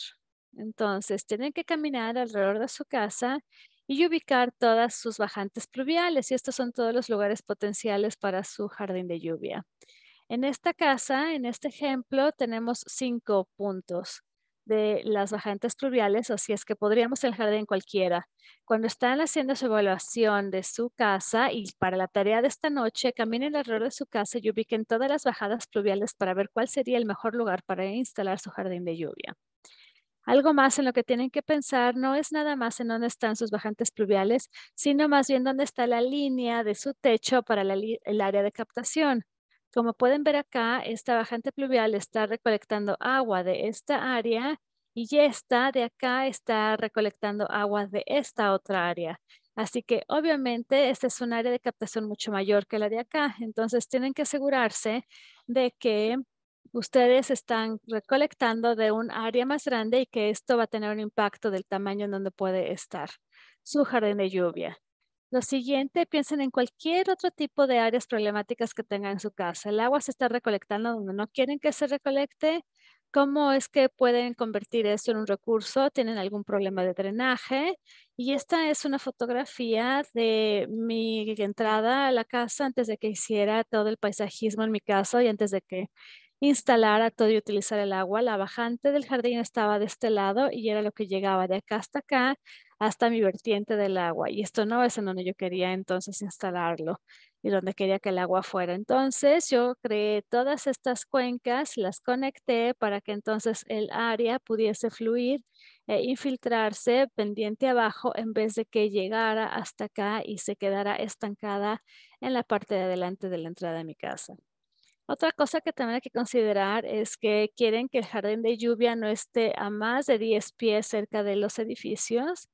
Entonces, tienen que caminar alrededor de su casa y ubicar todas sus bajantes pluviales. Y estos son todos los lugares potenciales para su jardín de lluvia. En esta casa, en este ejemplo, tenemos cinco puntos de las bajantes pluviales, así es que podríamos el jardín cualquiera. Cuando están haciendo su evaluación de su casa y para la tarea de esta noche, caminen alrededor de su casa y ubiquen todas las bajadas pluviales para ver cuál sería el mejor lugar para instalar su jardín de lluvia. Algo más en lo que tienen que pensar no es nada más en dónde están sus bajantes pluviales, sino más bien dónde está la línea de su techo para el área de captación. Como pueden ver acá, esta bajante pluvial está recolectando agua de esta área y esta de acá está recolectando agua de esta otra área. Así que obviamente esta es un área de captación mucho mayor que la de acá. Entonces tienen que asegurarse de que ustedes están recolectando de un área más grande y que esto va a tener un impacto del tamaño en donde puede estar su jardín de lluvia. Lo siguiente, piensen en cualquier otro tipo de áreas problemáticas que tengan en su casa. El agua se está recolectando donde no quieren que se recolecte. ¿Cómo es que pueden convertir esto en un recurso? ¿Tienen algún problema de drenaje? Y esta es una fotografía de mi entrada a la casa antes de que hiciera todo el paisajismo en mi casa y antes de que instalar a todo y utilizar el agua. La bajante del jardín estaba de este lado y era lo que llegaba de acá hasta acá, hasta mi vertiente del agua. Y esto no es en donde yo quería entonces instalarlo y donde quería que el agua fuera. Entonces yo creé todas estas cuencas, las conecté para que entonces el área pudiese fluir e infiltrarse pendiente abajo en vez de que llegara hasta acá y se quedara estancada en la parte de adelante de la entrada de mi casa. Otra cosa que también hay que considerar es que quieren que el jardín de lluvia no esté a más de 10 pies cerca de los edificios.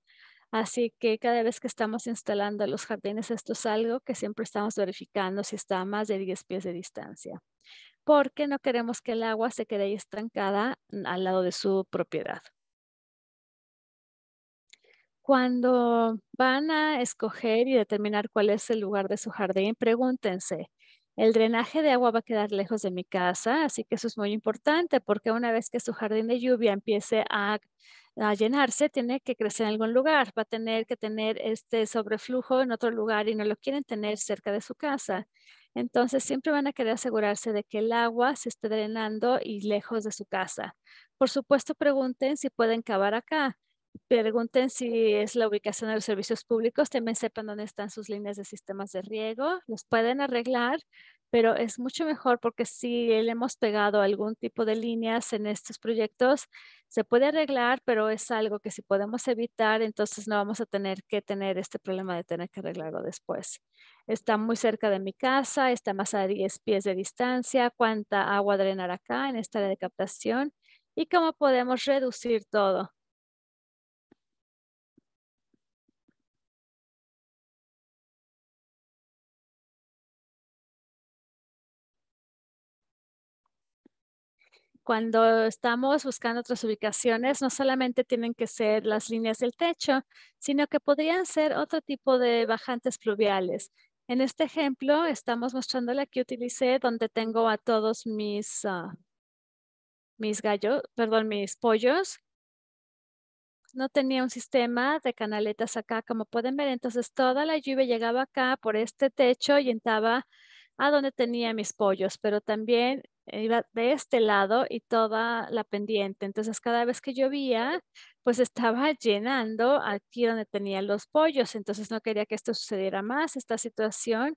Así que cada vez que estamos instalando los jardines, esto es algo que siempre estamos verificando si está a más de 10 pies de distancia, porque no queremos que el agua se quede ahí estancada mm, al lado de su propiedad. Cuando van a escoger y determinar cuál es el lugar de su jardín, pregúntense, el drenaje de agua va a quedar lejos de mi casa, así que eso es muy importante porque una vez que su jardín de lluvia empiece a, llenarse, tiene que crecer en algún lugar, va a tener que tener este sobreflujo en otro lugar y no lo quieren tener cerca de su casa. Entonces siempre van a querer asegurarse de que el agua se esté drenando y lejos de su casa. Por supuesto, pregunten si pueden cavar acá. Pregunten si es la ubicación de los servicios públicos, también sepan dónde están sus líneas de sistemas de riego, los pueden arreglar, pero es mucho mejor porque si le hemos pegado algún tipo de líneas en estos proyectos, se puede arreglar, pero es algo que si podemos evitar, entonces no vamos a tener que tener este problema de tener que arreglarlo después. Está muy cerca de mi casa, está más a 10 pies de distancia, cuánta agua drenar acá en esta área de captación y cómo podemos reducir todo. cuando estamos buscando otras ubicaciones, no solamente tienen que ser las líneas del techo, sino que podrían ser otro tipo de bajantes pluviales. En este ejemplo, estamos mostrando la que utilicé donde tengo a todos mis, ah, mis gallos, perdón, mis pollos. No tenía un sistema de canaletas acá, como pueden ver. Entonces, toda la lluvia llegaba acá por este techo y entraba a donde tenía mis pollos, pero también eh, iba de este lado y toda la pendiente. Entonces, cada vez que llovía, pues estaba llenando aquí donde tenía los pollos. Entonces, no quería que esto sucediera más, esta situación.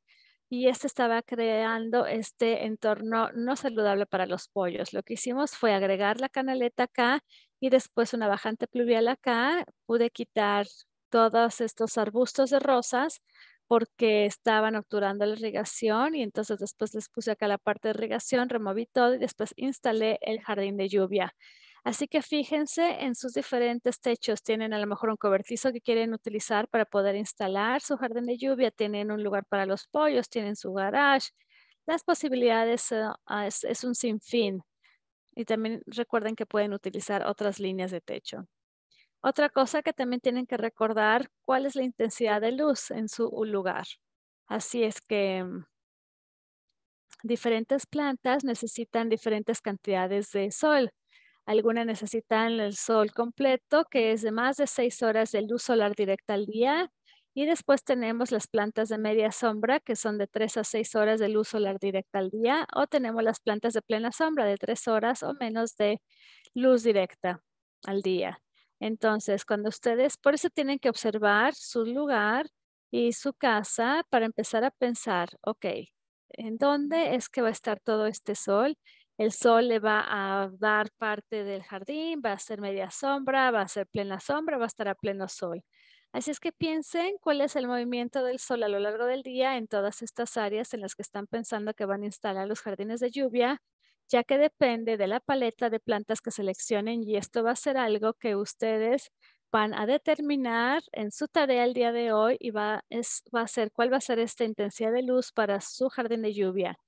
Y esto estaba creando este entorno no saludable para los pollos. Lo que hicimos fue agregar la canaleta acá y después una bajante pluvial acá. Pude quitar todos estos arbustos de rosas porque estaban obturando la irrigación y entonces después les puse acá la parte de irrigación, removí todo y después instalé el jardín de lluvia. Así que fíjense en sus diferentes techos. Tienen a lo mejor un cobertizo que quieren utilizar para poder instalar su jardín de lluvia. Tienen un lugar para los pollos, tienen su garage. Las posibilidades eh, ah, es un sinfín. Y también recuerden que pueden utilizar otras líneas de techo. Otra cosa que también tienen que recordar, cuál es la intensidad de luz en su lugar. Así es que mm, diferentes plantas necesitan diferentes cantidades de sol. Algunas necesitan el sol completo, que es de más de seis horas de luz solar directa al día. Y después tenemos las plantas de media sombra, que son de tres a seis horas de luz solar directa al día. O tenemos las plantas de plena sombra, de tres horas o menos de luz directa al día. Entonces, cuando ustedes, por eso tienen que observar su lugar y su casa para empezar a pensar, ok, ¿en dónde es que va a estar todo este sol? El sol le va a dar parte del jardín, va a ser media sombra, va a ser plena sombra, va a estar a pleno sol. Así es que piensen cuál es el movimiento del sol a lo largo del día en todas estas áreas en las que están pensando que van a instalar los jardines de lluvia ya que depende de la paleta de plantas que seleccionen y esto va a ser algo que ustedes van a determinar en su tarea el día de hoy y va, es, va a ser cuál va a ser esta intensidad de luz para su jardín de lluvia.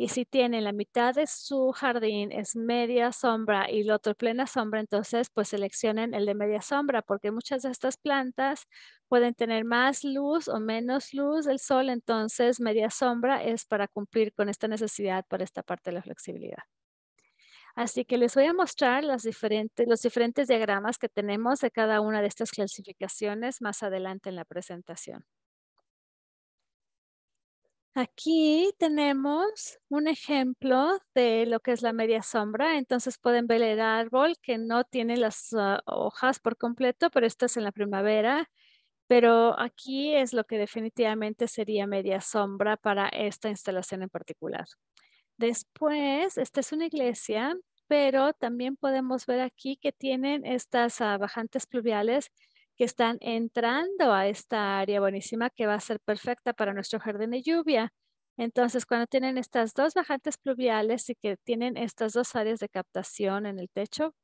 Y si tienen la mitad de su jardín es media sombra y el otro plena sombra, entonces pues seleccionen el de media sombra porque muchas de estas plantas pueden tener más luz o menos luz del sol, entonces media sombra es para cumplir con esta necesidad para esta parte de la flexibilidad. Así que les voy a mostrar los diferentes diagramas que tenemos de cada una de estas clasificaciones más adelante en la presentación. Aquí tenemos un ejemplo de lo que es la media sombra. Entonces pueden ver el árbol que no tiene las ah, hojas por completo, pero esta es en la primavera. Pero aquí es lo que definitivamente sería media sombra para esta instalación en particular. Después, esta es una iglesia, pero también podemos ver aquí que tienen estas ah, bajantes pluviales que están entrando a esta área buenísima que va a ser perfecta para nuestro jardín de lluvia. Entonces, cuando tienen estas dos bajantes pluviales y que tienen estas dos áreas de captación en el techo,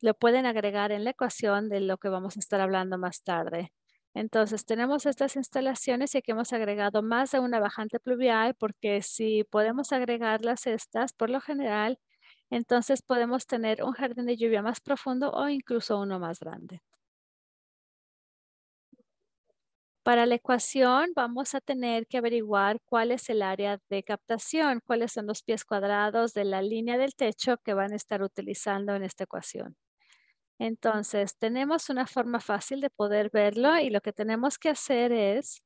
lo pueden agregar en la ecuación de lo que vamos a estar hablando más tarde. Entonces, tenemos estas instalaciones y aquí hemos agregado más de una bajante pluvial porque si podemos agregar las estas, por lo general, entonces podemos tener un jardín de lluvia más profundo o incluso uno más grande. Para la ecuación vamos a tener que averiguar cuál es el área de captación, cuáles son los pies cuadrados de la línea del techo que van a estar utilizando en esta ecuación. Entonces, tenemos una forma fácil de poder verlo y lo que tenemos que hacer es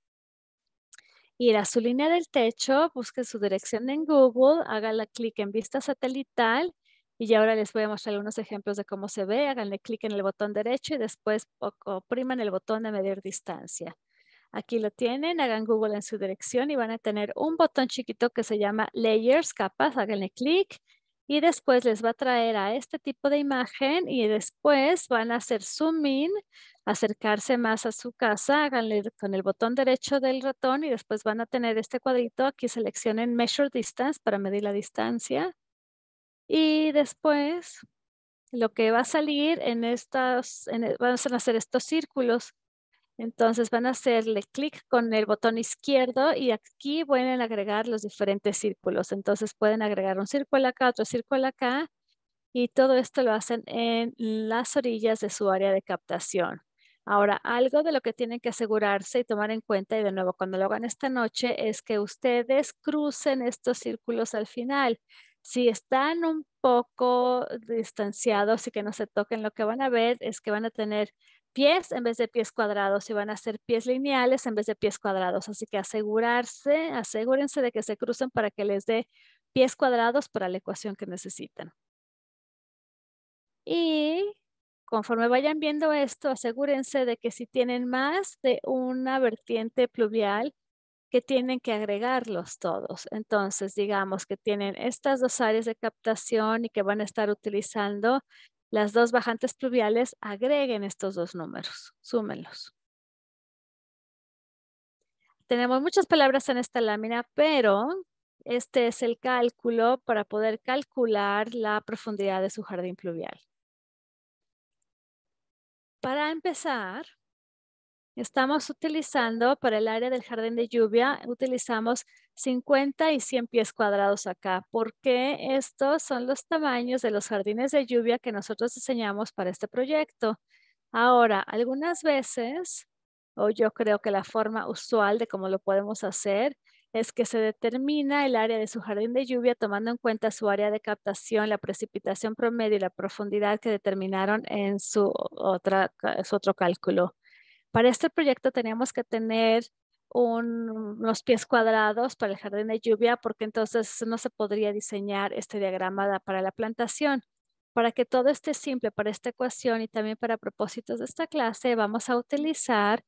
ir a su línea del techo, busque su dirección en Google, la clic en vista satelital y ya ahora les voy a mostrar algunos ejemplos de cómo se ve. Háganle clic en el botón derecho y después opriman el botón de medir distancia. Aquí lo tienen, hagan Google en su dirección y van a tener un botón chiquito que se llama Layers, capas, háganle clic y después les va a traer a este tipo de imagen y después van a hacer zoom in, acercarse más a su casa, háganle con el botón derecho del ratón y después van a tener este cuadrito, aquí seleccionen Measure Distance para medir la distancia y después lo que va a salir en estas, en, e, van a hacer estos círculos entonces van a hacerle clic con el botón izquierdo y aquí pueden agregar los diferentes círculos. Entonces pueden agregar un círculo acá, otro círculo acá y todo esto lo hacen en las orillas de su área de captación. Ahora, algo de lo que tienen que asegurarse y tomar en cuenta, y de nuevo cuando lo hagan esta noche, es que ustedes crucen estos círculos al final. Si están un poco distanciados y que no se toquen, lo que van a ver es que van a tener pies en vez de pies cuadrados y van a ser pies lineales en vez de pies cuadrados. Así que asegurarse, asegúrense de que se crucen para que les dé pies cuadrados para la ecuación que necesitan. Y conforme vayan viendo esto, asegúrense de que si tienen más de una vertiente pluvial, que tienen que agregarlos todos. Entonces, digamos que tienen estas dos áreas de captación y que van a estar utilizando las dos bajantes pluviales, agreguen estos dos números, súmenlos. Tenemos muchas palabras en esta lámina, pero este es el cálculo para poder calcular la profundidad de su jardín pluvial. Para empezar, Estamos utilizando para el área del jardín de lluvia, utilizamos 50 y 100 pies cuadrados acá, porque estos son los tamaños de los jardines de lluvia que nosotros diseñamos para este proyecto. Ahora, algunas veces, o yo creo que la forma usual de cómo lo podemos hacer, es que se determina el área de su jardín de lluvia tomando en cuenta su área de captación, la precipitación promedio y la profundidad que determinaron en su, su otro cálculo. Para este proyecto teníamos que tener unos pies cuadrados para el jardín de lluvia porque entonces no se podría diseñar este diagrama para la plantación. Para que todo esté simple para esta ecuación y también para propósitos de esta clase, vamos a utilizar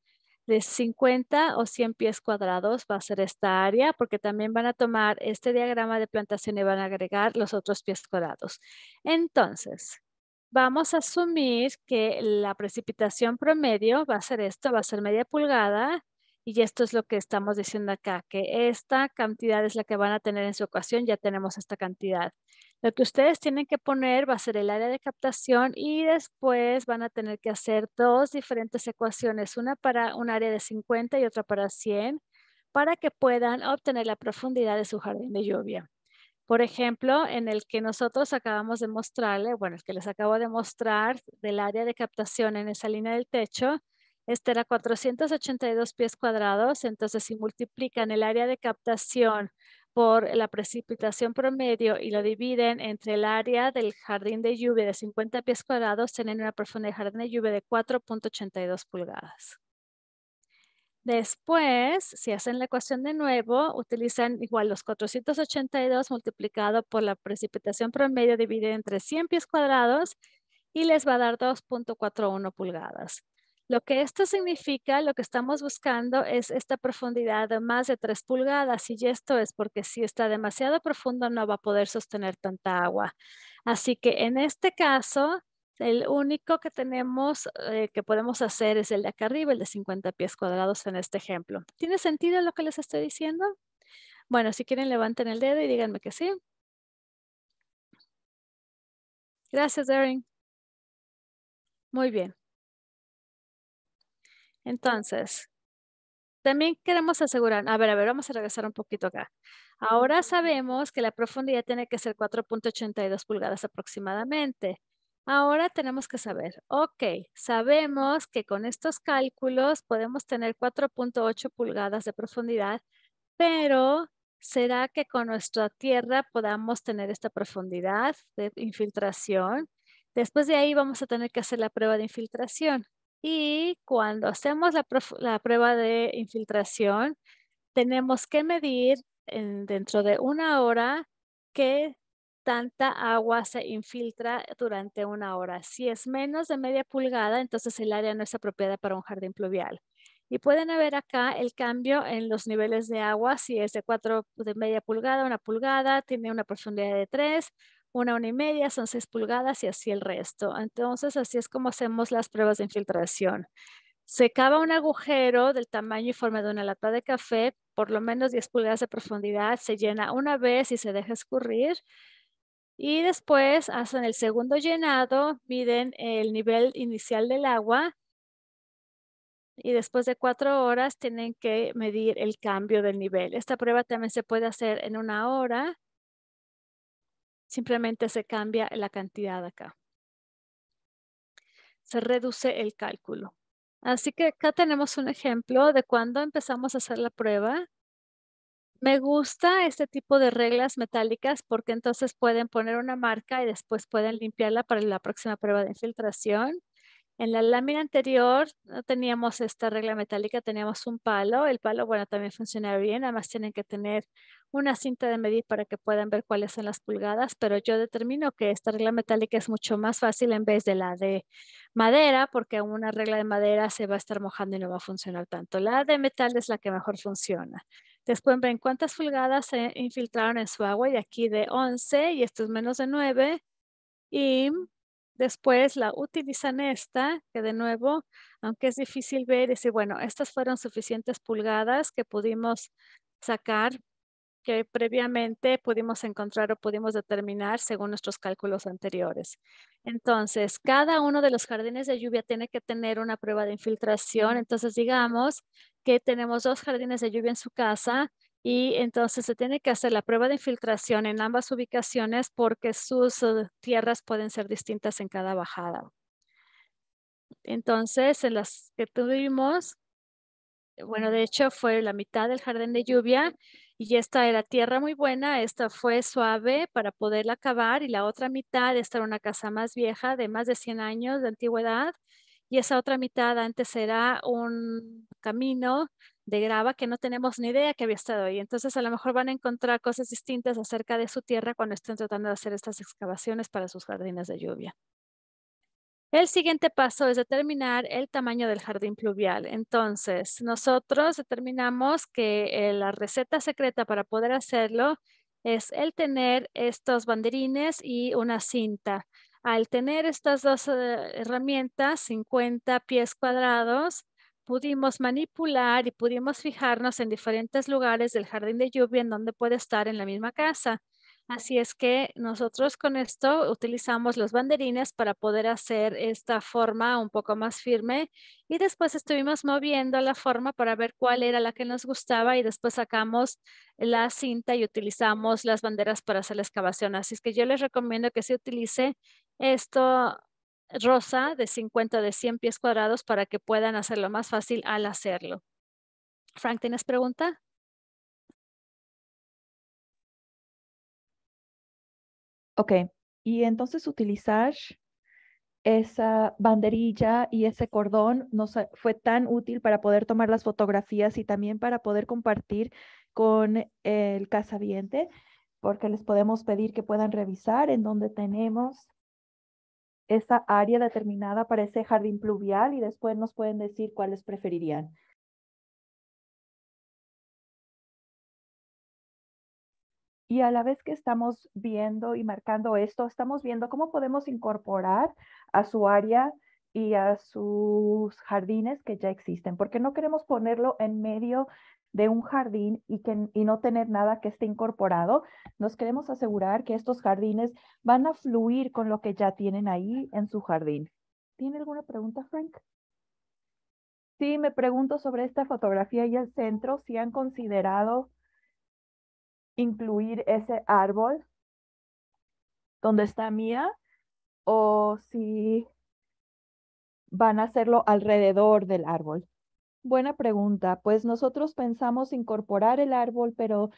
de 50 o 100 pies cuadrados va a ser esta área, porque también van a tomar este diagrama de plantación y van a agregar los otros pies cuadrados. Entonces, vamos a asumir que la precipitación promedio va a ser esto, va a ser media pulgada, y esto es lo que estamos diciendo acá, que esta cantidad es la que van a tener en su ecuación, ya tenemos esta cantidad. Lo que ustedes tienen que poner va a ser el área de captación y después van a tener que hacer dos diferentes ecuaciones, una para un área de 50 y otra para 100, para que puedan obtener la profundidad de su jardín de lluvia. Por ejemplo, en el que nosotros acabamos de mostrarle, bueno, el que les acabo de mostrar del área de captación en esa línea del techo, este era 482 pies cuadrados, entonces si multiplican el área de captación por la precipitación promedio y lo dividen entre el área del jardín de lluvia de 50 pies cuadrados, tienen una profundidad de jardín de lluvia de 4.82 pulgadas. Después, si hacen la ecuación de nuevo, utilizan igual los 482 multiplicado por la precipitación promedio dividido entre 100 pies cuadrados y les va a dar 2.41 pulgadas. Lo que esto significa, lo que estamos buscando es esta profundidad de más de 3 pulgadas y esto es porque si está demasiado profundo no va a poder sostener tanta agua. Así que en este caso, el único que tenemos eh, que podemos hacer es el de acá arriba, el de 50 pies cuadrados en este ejemplo. ¿Tiene sentido lo que les estoy diciendo? Bueno, si quieren levanten el dedo y díganme que sí. Gracias, Erin. Muy bien. Entonces, también queremos asegurar, a ver, a ver, vamos a regresar un poquito acá. Ahora sabemos que la profundidad tiene que ser 4.82 pulgadas aproximadamente. Ahora tenemos que saber, ok, sabemos que con estos cálculos podemos tener 4.8 pulgadas de profundidad, pero ¿será que con nuestra tierra podamos tener esta profundidad de infiltración? Después de ahí vamos a tener que hacer la prueba de infiltración. Y cuando hacemos la, prueba de infiltración, tenemos que medir dentro de una hora qué tanta agua se infiltra durante una hora. Si es menos de media pulgada, entonces el área no es apropiada para un jardín pluvial. Y pueden ver acá el cambio en los niveles de agua, si es de cuatro de media pulgada, una pulgada, tiene una profundidad de tres, una, una y media, son seis pulgadas y así el resto. Entonces, así es como hacemos las pruebas de infiltración. Se cava un agujero del tamaño y forma de una lata de café, por lo menos 10 pulgadas de profundidad, se llena una vez y se deja escurrir. Y después hacen el segundo llenado, miden el nivel inicial del agua y después de cuatro horas tienen que medir el cambio del nivel. Esta prueba también se puede hacer en una hora. Simplemente se cambia la cantidad acá. Se reduce el cálculo. Así que acá tenemos un ejemplo de cuando empezamos a hacer la prueba me gusta este tipo de reglas metálicas porque entonces pueden poner una marca y después pueden limpiarla para la próxima prueba de infiltración. En la lámina anterior no teníamos esta regla metálica, teníamos un palo. El palo, bueno, también funciona bien. Además tienen que tener una cinta de medir para que puedan ver cuáles son las pulgadas, pero yo determino que esta regla metálica es mucho más fácil en vez de la de madera, porque una regla de madera se va a estar mojando y no va a funcionar tanto. La de metal es la que mejor funciona. Después ven cuántas pulgadas se infiltraron en su agua y aquí de 11 y esto es menos de 9. Y después la utilizan esta, que de nuevo, aunque es difícil ver, y decir, bueno, estas fueron suficientes pulgadas que pudimos sacar que previamente pudimos encontrar o pudimos determinar según nuestros cálculos anteriores. Entonces, cada uno de los jardines de lluvia tiene que tener una prueba de infiltración. Entonces, digamos que tenemos dos jardines de lluvia en su casa y entonces se tiene que hacer la prueba de infiltración en ambas ubicaciones porque sus eh, tierras pueden ser distintas en cada bajada. Entonces, en las que tuvimos, bueno, de hecho fue la mitad del jardín de lluvia y esta era tierra muy buena, esta fue suave para poderla acabar y la otra mitad, esta era una casa más vieja de más de 100 años de antigüedad y esa otra mitad antes era un camino de grava que no tenemos ni idea que había estado ahí. Entonces a lo mejor van a encontrar cosas distintas acerca de su tierra cuando estén tratando de hacer estas excavaciones para sus jardines de lluvia. El siguiente paso es determinar el tamaño del jardín pluvial. Entonces, nosotros determinamos que eh, la receta secreta para poder hacerlo es el tener estos banderines y una cinta. Al tener estas dos eh, herramientas, 50 pies cuadrados, pudimos manipular y pudimos fijarnos en diferentes lugares del jardín de lluvia en donde puede estar en la misma casa. Así es que nosotros con esto utilizamos los banderines para poder hacer esta forma un poco más firme y después estuvimos moviendo la forma para ver cuál era la que nos gustaba y después sacamos la cinta y utilizamos las banderas para hacer la excavación. Así es que yo les recomiendo que se utilice esto rosa de 50 de 100 pies cuadrados para que puedan hacerlo más fácil al hacerlo. Frank, ¿tienes pregunta? Ok, y entonces utilizar esa banderilla y ese cordón nos fue tan útil para poder tomar las fotografías y también para poder compartir con el casaviente, porque les podemos pedir que puedan revisar en donde tenemos esa área determinada para ese jardín pluvial y después nos pueden decir cuáles preferirían. Y a la vez que estamos viendo y marcando esto, estamos viendo cómo podemos incorporar a su área y a sus jardines que ya existen, porque no queremos ponerlo en medio de un jardín y, que, no tener nada que esté incorporado. Nos queremos asegurar que estos jardines van a fluir con lo que ya tienen ahí en su jardín. ¿Tiene alguna pregunta, Frank? Sí, me pregunto sobre esta fotografía y el centro, si han considerado incluir ese árbol donde está Mía o si van a hacerlo alrededor del árbol. Buena pregunta, pues nosotros pensamos incorporar el árbol, pero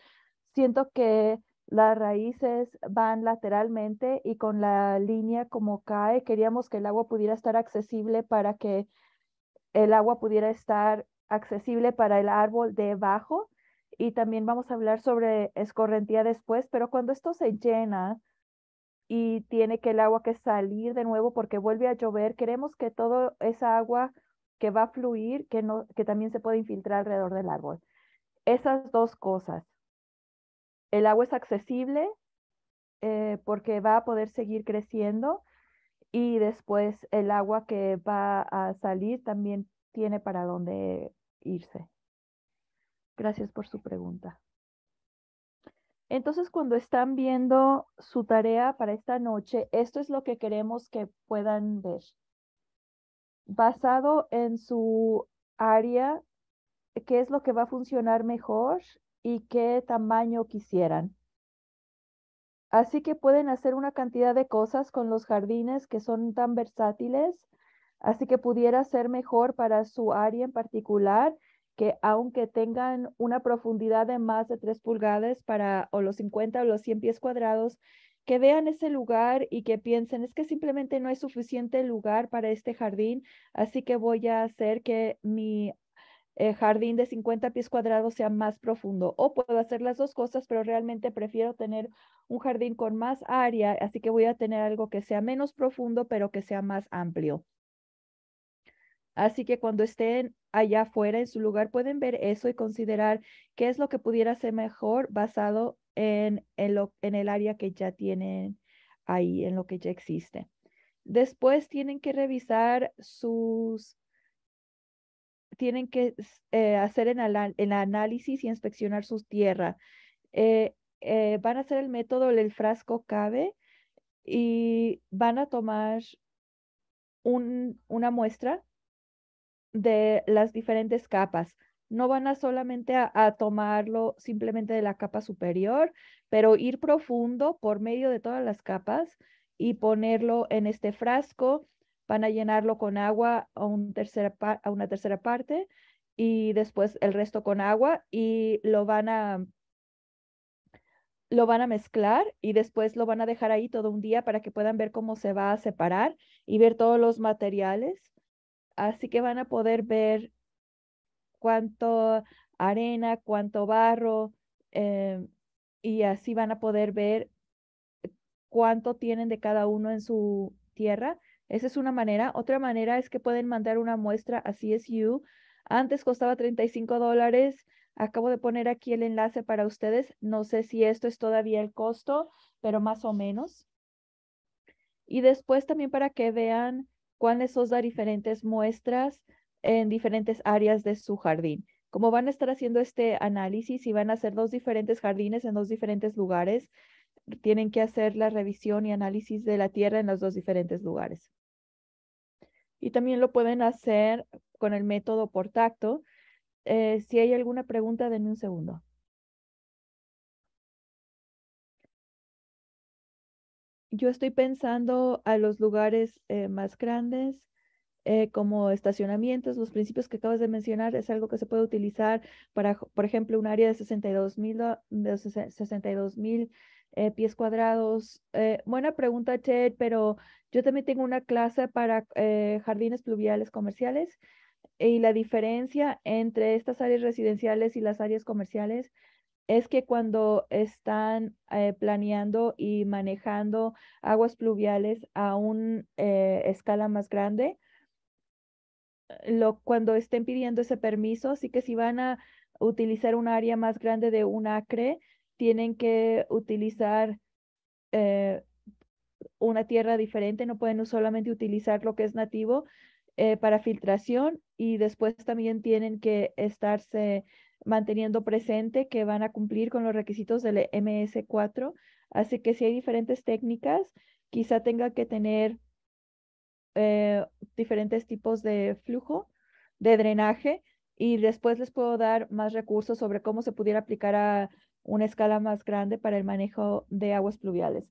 siento que las raíces van lateralmente y con la línea como cae, queríamos que el agua pudiera estar accesible para que el agua pudiera estar accesible para el árbol debajo y también vamos a hablar sobre escorrentía después, pero cuando esto se llena y tiene que el agua que salir de nuevo porque vuelve a llover, queremos que toda esa agua que va a fluir, que, no, que también se puede infiltrar alrededor del árbol. Esas dos cosas. El agua es accesible eh, porque va a poder seguir creciendo y después el agua que va a salir también tiene para dónde irse. Gracias por su pregunta. Entonces, cuando están viendo su tarea para esta noche, esto es lo que queremos que puedan ver. Basado en su área, qué es lo que va a funcionar mejor y qué tamaño quisieran. Así que pueden hacer una cantidad de cosas con los jardines que son tan versátiles, así que pudiera ser mejor para su área en particular que aunque tengan una profundidad de más de 3 pulgadas para o los 50 o los 100 pies cuadrados, que vean ese lugar y que piensen, es que simplemente no hay suficiente lugar para este jardín, así que voy a hacer que mi eh, jardín de 50 pies cuadrados sea más profundo. O puedo hacer las dos cosas, pero realmente prefiero tener un jardín con más área, así que voy a tener algo que sea menos profundo, pero que sea más amplio. Así que cuando estén allá afuera en su lugar pueden ver eso y considerar qué es lo que pudiera ser mejor basado en, lo, en el área que ya tienen ahí, en lo que ya existe. Después tienen que revisar sus, tienen que eh, hacer el, el, análisis y inspeccionar sus tierras. Eh, eh, van a hacer el método del frasco cabe y van a tomar una muestra de las diferentes capas. No van a solamente a, tomarlo simplemente de la capa superior, pero ir profundo por medio de todas las capas y ponerlo en este frasco. Van a llenarlo con agua a, un tercera, a una tercera parte y después el resto con agua y lo van a lo van a mezclar y después lo van a dejar ahí todo un día para que puedan ver cómo se va a separar y ver todos los materiales Así que van a poder ver cuánto arena, cuánto barro, em, y así van a poder ver cuánto tienen de cada uno en su tierra. Esa es una manera. Otra manera es que pueden mandar una muestra a CSU. Antes costaba 35 dólares. Acabo de poner aquí el enlace para ustedes. No sé si esto es todavía el costo, pero más o menos. Y después también para que vean cuáles son da diferentes muestras en diferentes áreas de su jardín. Como van a estar haciendo este análisis y van a hacer dos diferentes jardines en dos diferentes lugares, tienen que hacer la revisión y análisis de la tierra en los dos diferentes lugares. Y también lo pueden hacer con el método por tacto. Eh, si hay alguna pregunta, denme un segundo. yo estoy pensando a los lugares eh, más grandes eh, como estacionamientos, los principios que acabas de mencionar es algo que se puede utilizar para, por ejemplo, un área de 62 mil, eh, pies cuadrados. buena pregunta, Ted, pero yo también tengo una clase para jardines pluviales comerciales y la diferencia entre estas áreas residenciales y las áreas comerciales es que cuando están eh, planeando y manejando aguas pluviales a una eh, escala más grande, lo, cuando estén pidiendo ese permiso, sí que si van a utilizar un área más grande de un acre, tienen que utilizar eh, una tierra diferente, no pueden solamente utilizar lo que es nativo para filtración y después también tienen que estarse manteniendo presente que van a cumplir con los requisitos del MS4. Así que si hay diferentes técnicas, quizá tenga que tener eh, diferentes tipos de flujo, de drenaje, y después les puedo dar más recursos sobre cómo se pudiera aplicar a una escala más grande para el manejo de aguas pluviales.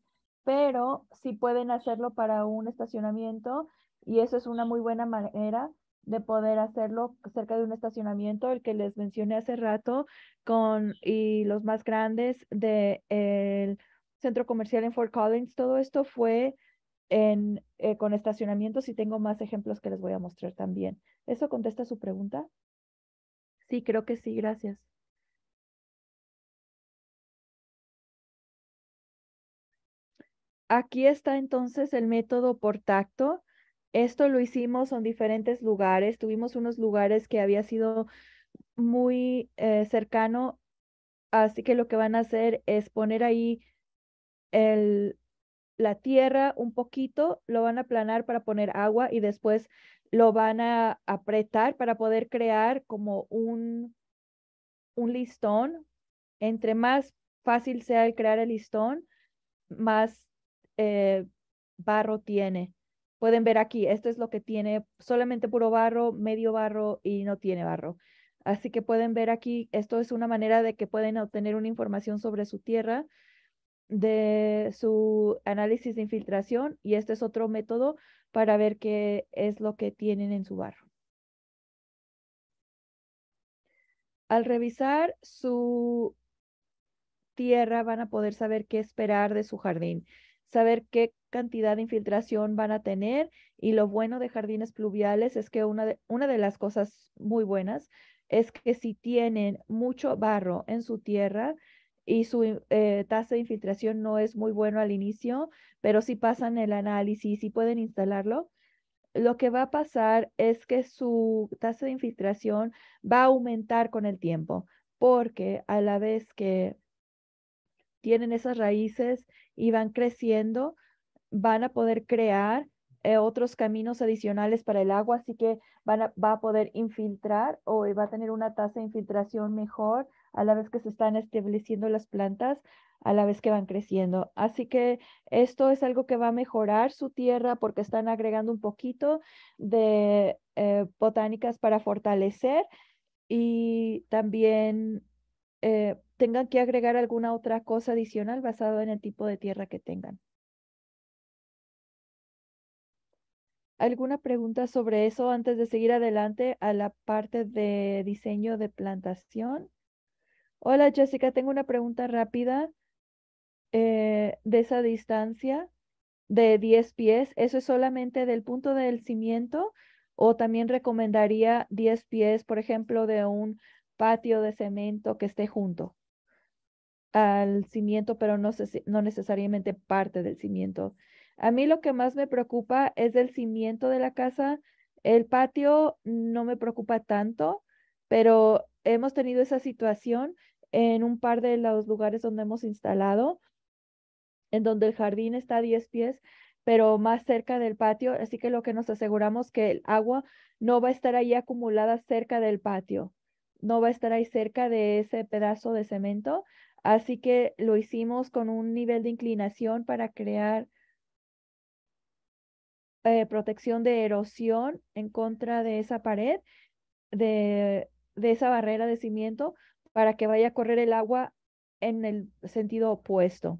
Pero si pueden hacerlo para un estacionamiento y eso es una muy buena manera de poder hacerlo cerca de un estacionamiento, el que les mencioné hace rato, con y los más grandes del centro comercial en Fort Collins. Todo esto fue eh, con estacionamientos y tengo más ejemplos que les voy a mostrar también. ¿Eso contesta su pregunta? Sí, creo que sí, gracias. Aquí está entonces el método por tacto esto lo hicimos en diferentes lugares. Tuvimos unos lugares que había sido muy eh, cercano, así que lo que van a hacer es poner ahí el, la tierra un poquito, lo van a aplanar para poner agua y después lo van a apretar para poder crear como un, un listón. Entre más fácil sea el crear el listón, más eh, barro tiene. Pueden ver aquí, esto es lo que tiene solamente puro barro, medio barro y no tiene barro. Así que pueden ver aquí, esto es una manera de que pueden obtener una información sobre su tierra, de su análisis de infiltración y este es otro método para ver qué es lo que tienen en su barro. Al revisar su tierra van a poder saber qué esperar de su jardín saber qué cantidad de infiltración van a tener y lo bueno de jardines pluviales es que una de, una de las cosas muy buenas es que si tienen mucho barro en su tierra y su eh, tasa de infiltración no es muy bueno al inicio, pero si pasan el análisis y pueden instalarlo, lo que va a pasar es que su tasa de infiltración va a aumentar con el tiempo, porque a la vez que tienen esas raíces y van creciendo, van a poder crear eh, otros caminos adicionales para el agua, así que van a, va a poder infiltrar o va a tener una tasa de infiltración mejor a la vez que se están estableciendo las plantas, a la vez que van creciendo. Así que esto es algo que va a mejorar su tierra porque están agregando un poquito de eh, botánicas para fortalecer y también eh, tengan que agregar alguna otra cosa adicional basado en el tipo de tierra que tengan. ¿Alguna pregunta sobre eso antes de seguir adelante a la parte de diseño de plantación? Hola Jessica, tengo una pregunta rápida eh, de esa distancia de 10 pies. ¿Eso es solamente del punto del cimiento o también recomendaría 10 pies, por ejemplo, de un patio de cemento que esté junto? al cimiento, pero no, no necesariamente parte del cimiento. A mí lo que más me preocupa es el cimiento de la casa. El patio no me preocupa tanto, pero hemos tenido esa situación en un par de los lugares donde hemos instalado, en donde el jardín está a 10 pies, pero más cerca del patio. Así que lo que nos aseguramos que el agua no va a estar ahí acumulada cerca del patio, no va a estar ahí cerca de ese pedazo de cemento. Así que lo hicimos con un nivel de inclinación para crear eh, protección de erosión en contra de esa pared, de, de esa barrera de cimiento, para que vaya a correr el agua en el sentido opuesto.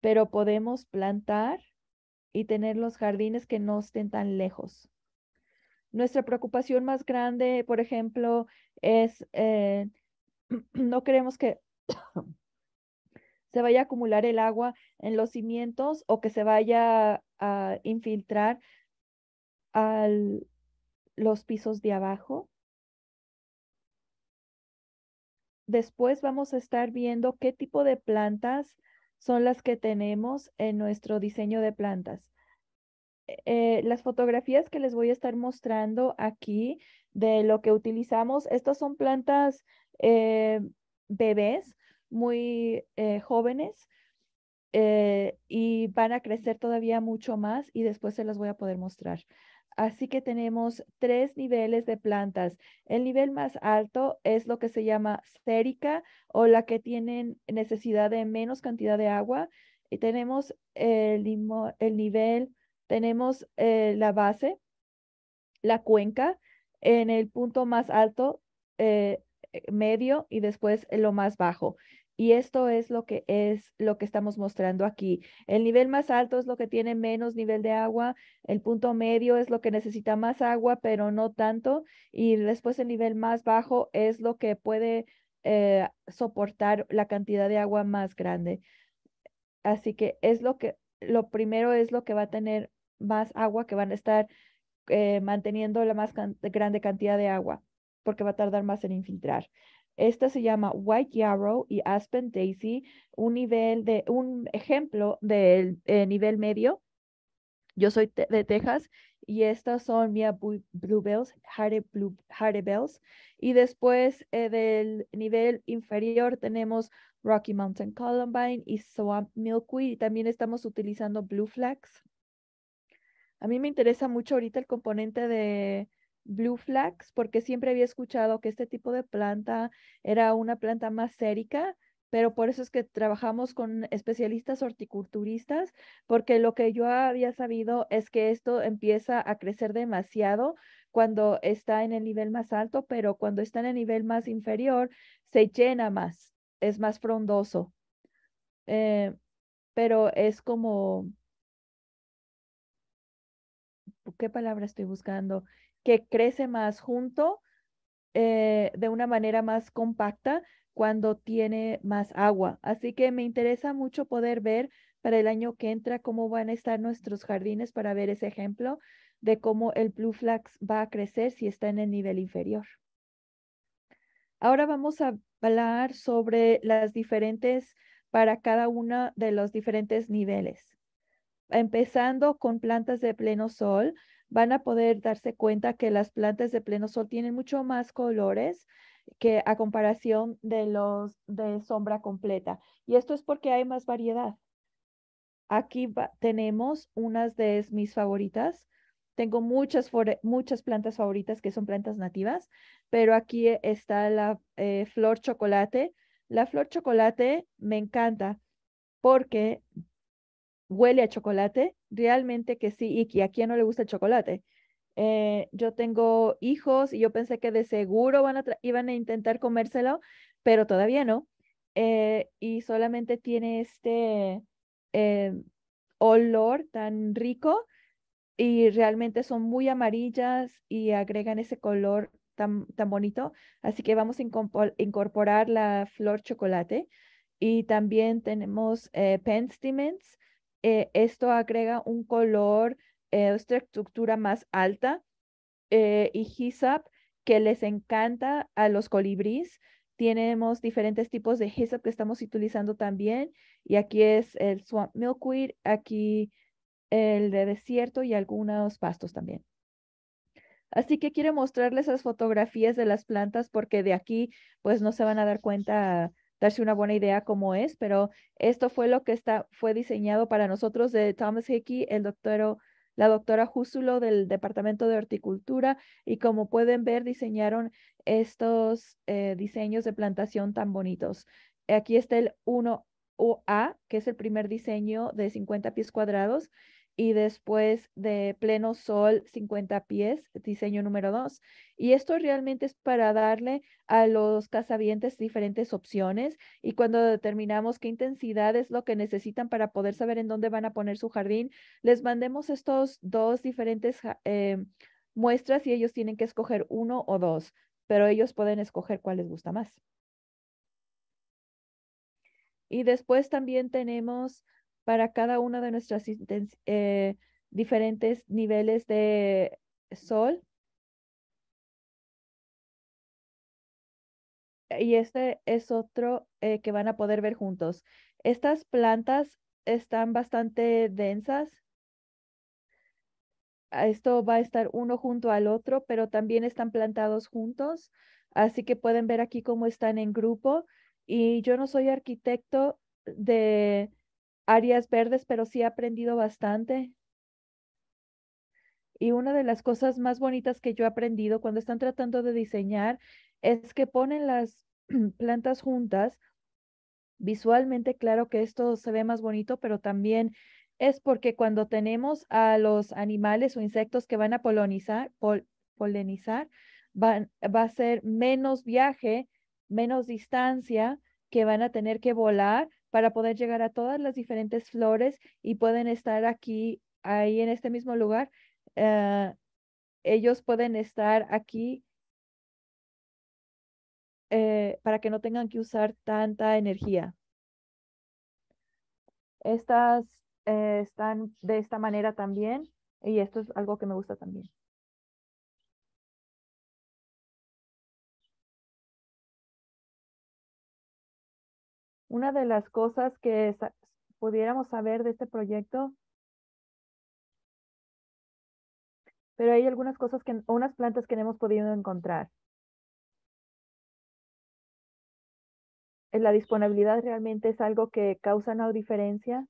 Pero podemos plantar y tener los jardines que no estén tan lejos. Nuestra preocupación más grande, por ejemplo, es eh, no queremos que se vaya a acumular el agua en los cimientos o que se vaya a infiltrar a los pisos de abajo. Después vamos a estar viendo qué tipo de plantas son las que tenemos en nuestro diseño de plantas. Eh, las fotografías que les voy a estar mostrando aquí de lo que utilizamos, estas son plantas eh, bebés muy eh, jóvenes eh, y van a crecer todavía mucho más y después se las voy a poder mostrar. Así que tenemos tres niveles de plantas. El nivel más alto es lo que se llama esférica o la que tienen necesidad de menos cantidad de agua. Y tenemos el, nivel, tenemos la base, la cuenca. En el punto más alto eh, medio y después lo más bajo. Y esto es lo que es lo que estamos mostrando aquí. El nivel más alto es lo que tiene menos nivel de agua, el punto medio es lo que necesita más agua, pero no tanto, y después el nivel más bajo es lo que puede eh, soportar la cantidad de agua más grande. Así que es lo que lo primero es lo que va a tener más agua, que van a estar eh, manteniendo la más grande cantidad de agua porque va a tardar más en infiltrar. Esta se llama White Yarrow y Aspen Daisy, un nivel de un ejemplo del eh, nivel medio. Yo soy de Texas y estas son Mia Bluebells, Hare Blue, bells Y después eh, del nivel inferior tenemos Rocky Mountain Columbine y Swamp Milkweed. Y también estamos utilizando Blue Flags. A mí me interesa mucho ahorita el componente de blue flags porque siempre había escuchado que este tipo de planta era una planta más sérica, pero por eso es que trabajamos con especialistas horticulturistas, porque lo que yo había sabido es que esto empieza a crecer demasiado cuando está en el nivel más alto, pero cuando está en el nivel más inferior se llena más, es más frondoso. Eh, pero es como, ¿qué palabra estoy buscando? que crece más junto eh, de una manera más compacta cuando tiene más agua. Así que me interesa mucho poder ver para el año que entra cómo van a estar nuestros jardines para ver ese ejemplo de cómo el blue flax va a crecer si está en el nivel inferior. Ahora vamos a hablar sobre las diferentes para cada uno de los diferentes niveles. Empezando con plantas de pleno sol, van a poder darse cuenta que las plantas de pleno sol tienen mucho más colores que a comparación de los de sombra completa. Y esto es porque hay más variedad. Aquí tenemos unas de mis favoritas. Tengo muchas, muchas plantas favoritas que son plantas nativas, pero aquí e, está la eh, flor chocolate. La flor chocolate me encanta porque huele a chocolate, realmente que sí, y que a quién no le gusta el chocolate. Eh, yo tengo hijos y yo pensé que de seguro van a iban a intentar comérselo, pero todavía no. Eh, y solamente tiene este eh, olor tan rico y realmente son muy amarillas y agregan ese color tan, tan bonito. Así que vamos a incorporar la flor chocolate. Y también tenemos eh, eh, esto agrega un color, eh, estructura más alta eh, y hisap que les encanta a los colibríes. Tenemos diferentes tipos de hisap que estamos utilizando también. Y aquí es el swamp milkweed, aquí el de desierto y algunos pastos también. Así que quiero mostrarles las fotografías de las plantas porque de aquí pues no se van a dar cuenta darse una buena idea cómo es, pero esto fue lo que está, fue diseñado para nosotros de Thomas Hickey, el doctor, la doctora Júsulo del Departamento de Horticultura, y como pueden ver, diseñaron estos eh, diseños de plantación tan bonitos. Aquí está el 1A, que es el primer diseño de 50 pies cuadrados, y después de pleno sol 50 pies, diseño número 2. Y esto realmente es para darle a los casavientes diferentes opciones y cuando determinamos qué intensidad es lo que necesitan para poder saber en dónde van a poner su jardín, les mandemos estos dos diferentes eh, muestras y ellos tienen que escoger uno o dos, pero ellos pueden escoger cuál les gusta más. Y después también tenemos para cada uno de nuestros eh, diferentes niveles de sol. Y este es otro eh, que van a poder ver juntos. Estas plantas están bastante densas. Esto va a estar uno junto al otro, pero también están plantados juntos. Así que pueden ver aquí cómo están en grupo. Y yo no soy arquitecto de áreas verdes, pero sí he aprendido bastante. Y una de las cosas más bonitas que yo he aprendido cuando están tratando de diseñar es que ponen las plantas juntas. Visualmente, claro que esto se ve más bonito, pero también es porque cuando tenemos a los animales o insectos que van a polonizar, polinizar, va a ser menos viaje, menos distancia que van a tener que volar para poder llegar a todas las diferentes flores y pueden estar aquí, ahí en este mismo lugar. Eh, ellos pueden estar aquí eh, para que no tengan que usar tanta energía. Estas eh, están de esta manera también y esto es algo que me gusta también. Una de las cosas que pudiéramos saber de este proyecto, pero hay algunas cosas que, unas plantas que no hemos podido encontrar. Eh, la disponibilidad realmente es algo que causa no diferencia.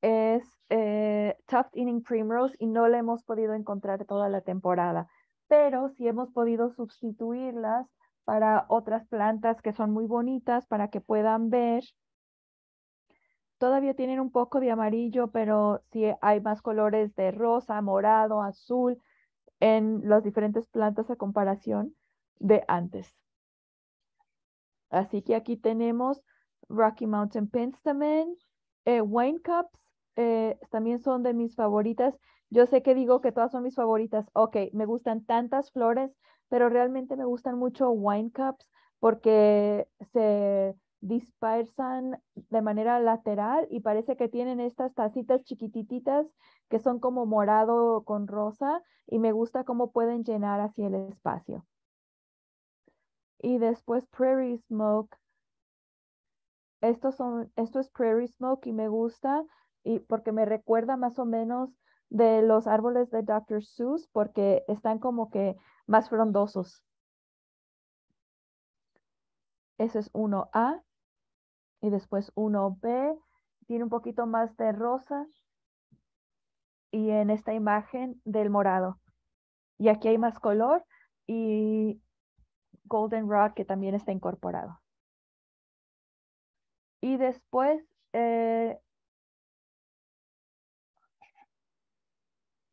es eh, Tuft Inning Primrose y no la hemos podido encontrar toda la temporada, pero sí hemos podido sustituirlas para otras plantas que son muy bonitas para que puedan ver. Todavía tienen un poco de amarillo, pero sí hay más colores de rosa, morado, azul en las diferentes plantas a comparación de antes. Así que aquí tenemos Rocky Mountain Pinstamen, eh, Wine Cups, eh, también son de mis favoritas. Yo sé que digo que todas son mis favoritas. Ok, me gustan tantas flores, pero realmente me gustan mucho wine cups porque se dispersan de manera lateral y parece que tienen estas tacitas chiquititas que son como morado con rosa y me gusta cómo pueden llenar así el espacio. Y después Prairie Smoke. son, esto es Prairie Smoke y me gusta y porque me recuerda más o menos de los árboles de Dr. Seuss porque están como que más frondosos. Ese es uno a y después uno b Tiene un poquito más de rosa y en esta imagen del morado. Y aquí hay más color y Golden Rock que también está incorporado. Y después eh,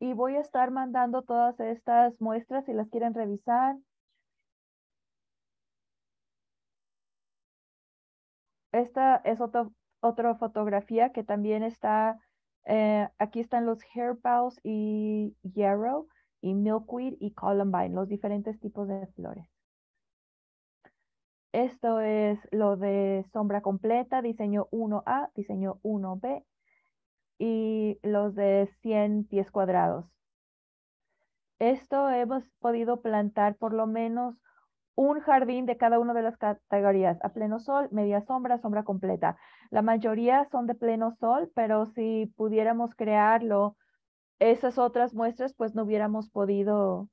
y voy a estar mandando todas estas muestras si las quieren revisar. Esta es otra fotografía que también está, eh, aquí están los hairbows y yarrow y milkweed y columbine, los diferentes tipos de flores. Esto es lo de sombra completa, diseño 1A, diseño 1B y los de 100 pies cuadrados. Esto hemos podido plantar por lo menos un jardín de cada una de las categorías, a pleno sol, media sombra, sombra completa. La mayoría son de pleno sol, pero si pudiéramos crearlo, esas otras muestras, pues no hubiéramos podido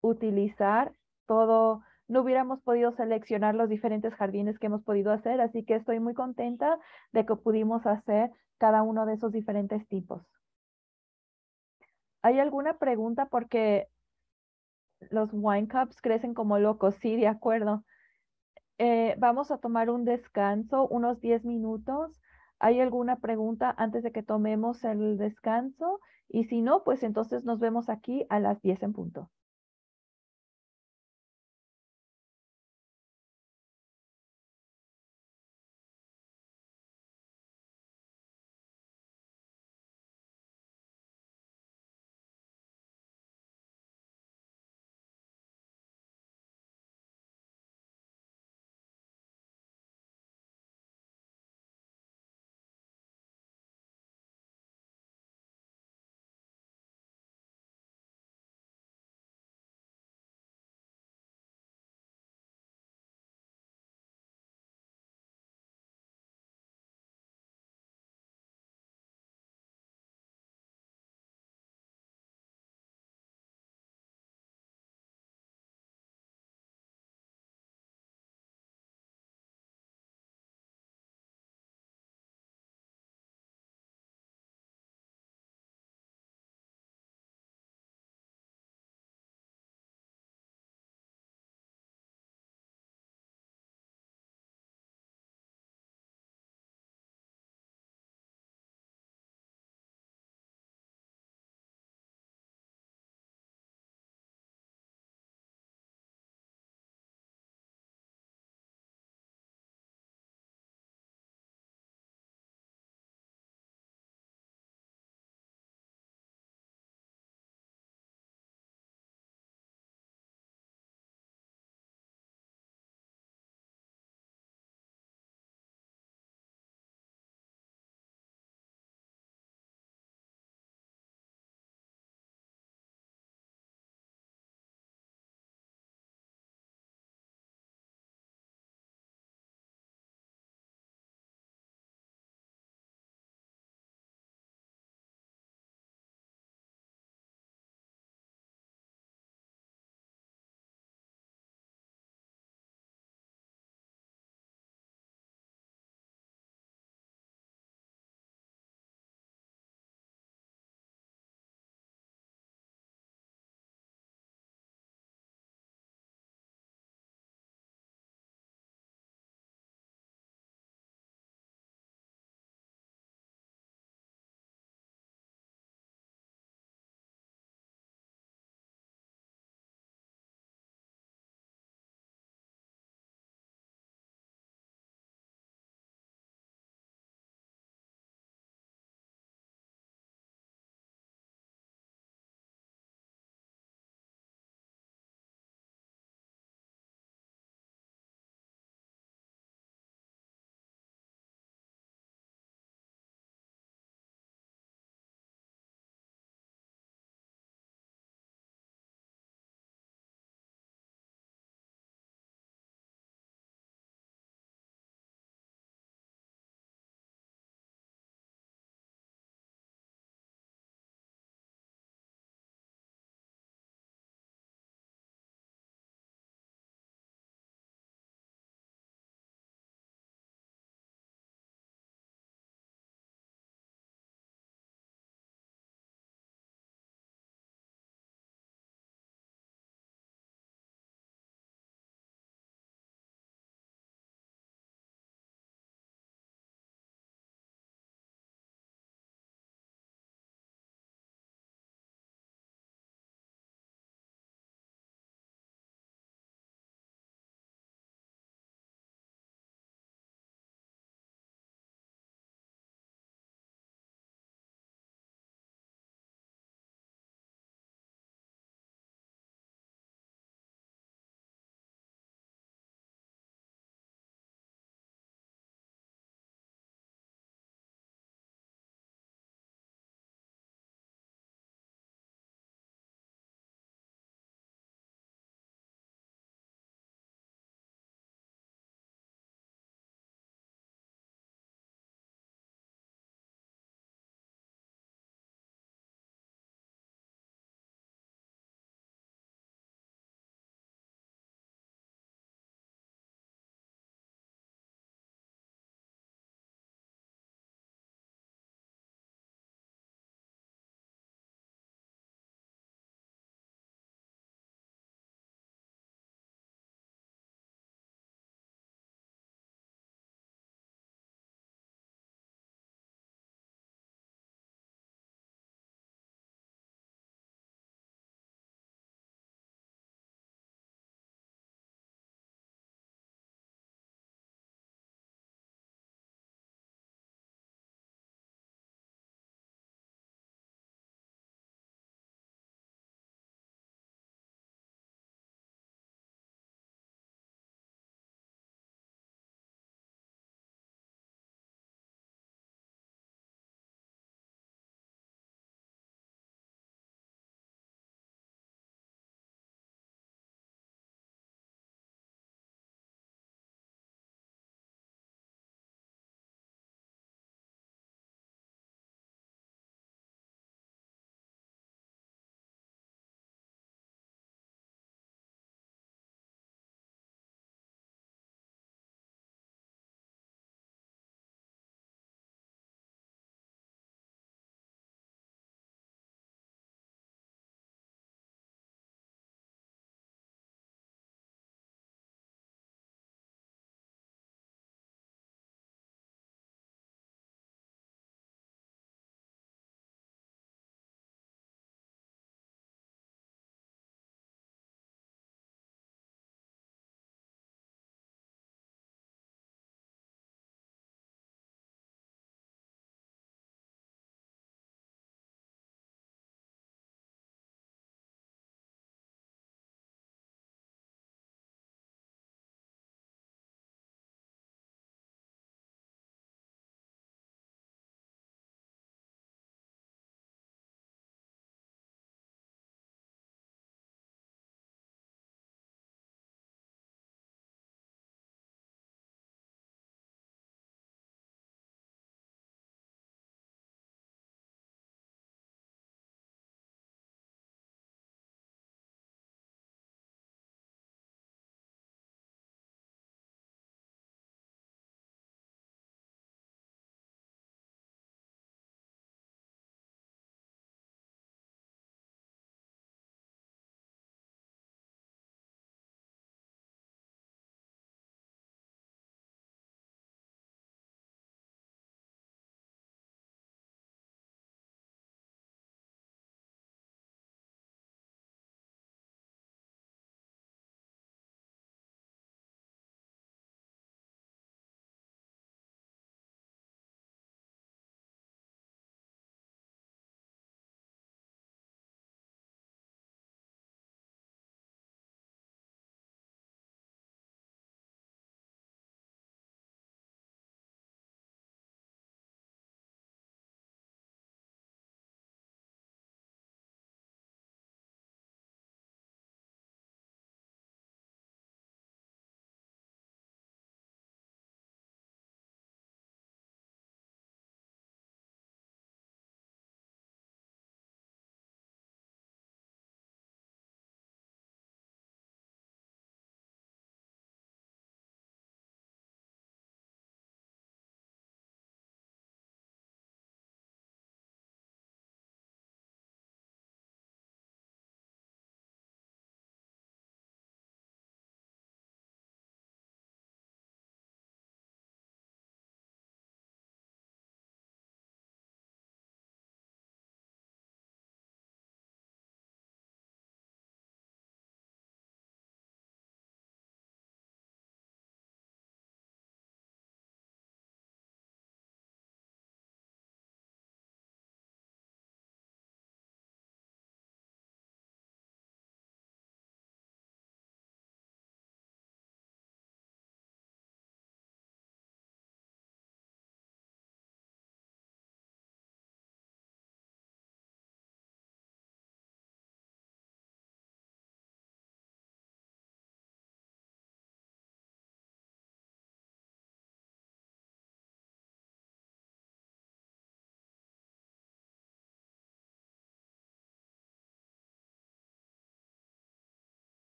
utilizar todo, no hubiéramos podido seleccionar los diferentes jardines que hemos podido hacer, así que estoy muy contenta de que pudimos hacer cada uno de esos diferentes tipos. ¿Hay alguna pregunta? Porque los wine cups crecen como locos, sí, de acuerdo. Eh, vamos a tomar un descanso, unos 10 minutos. ¿Hay alguna pregunta antes de que tomemos el descanso? Y si no, pues entonces nos vemos aquí a las 10 en punto.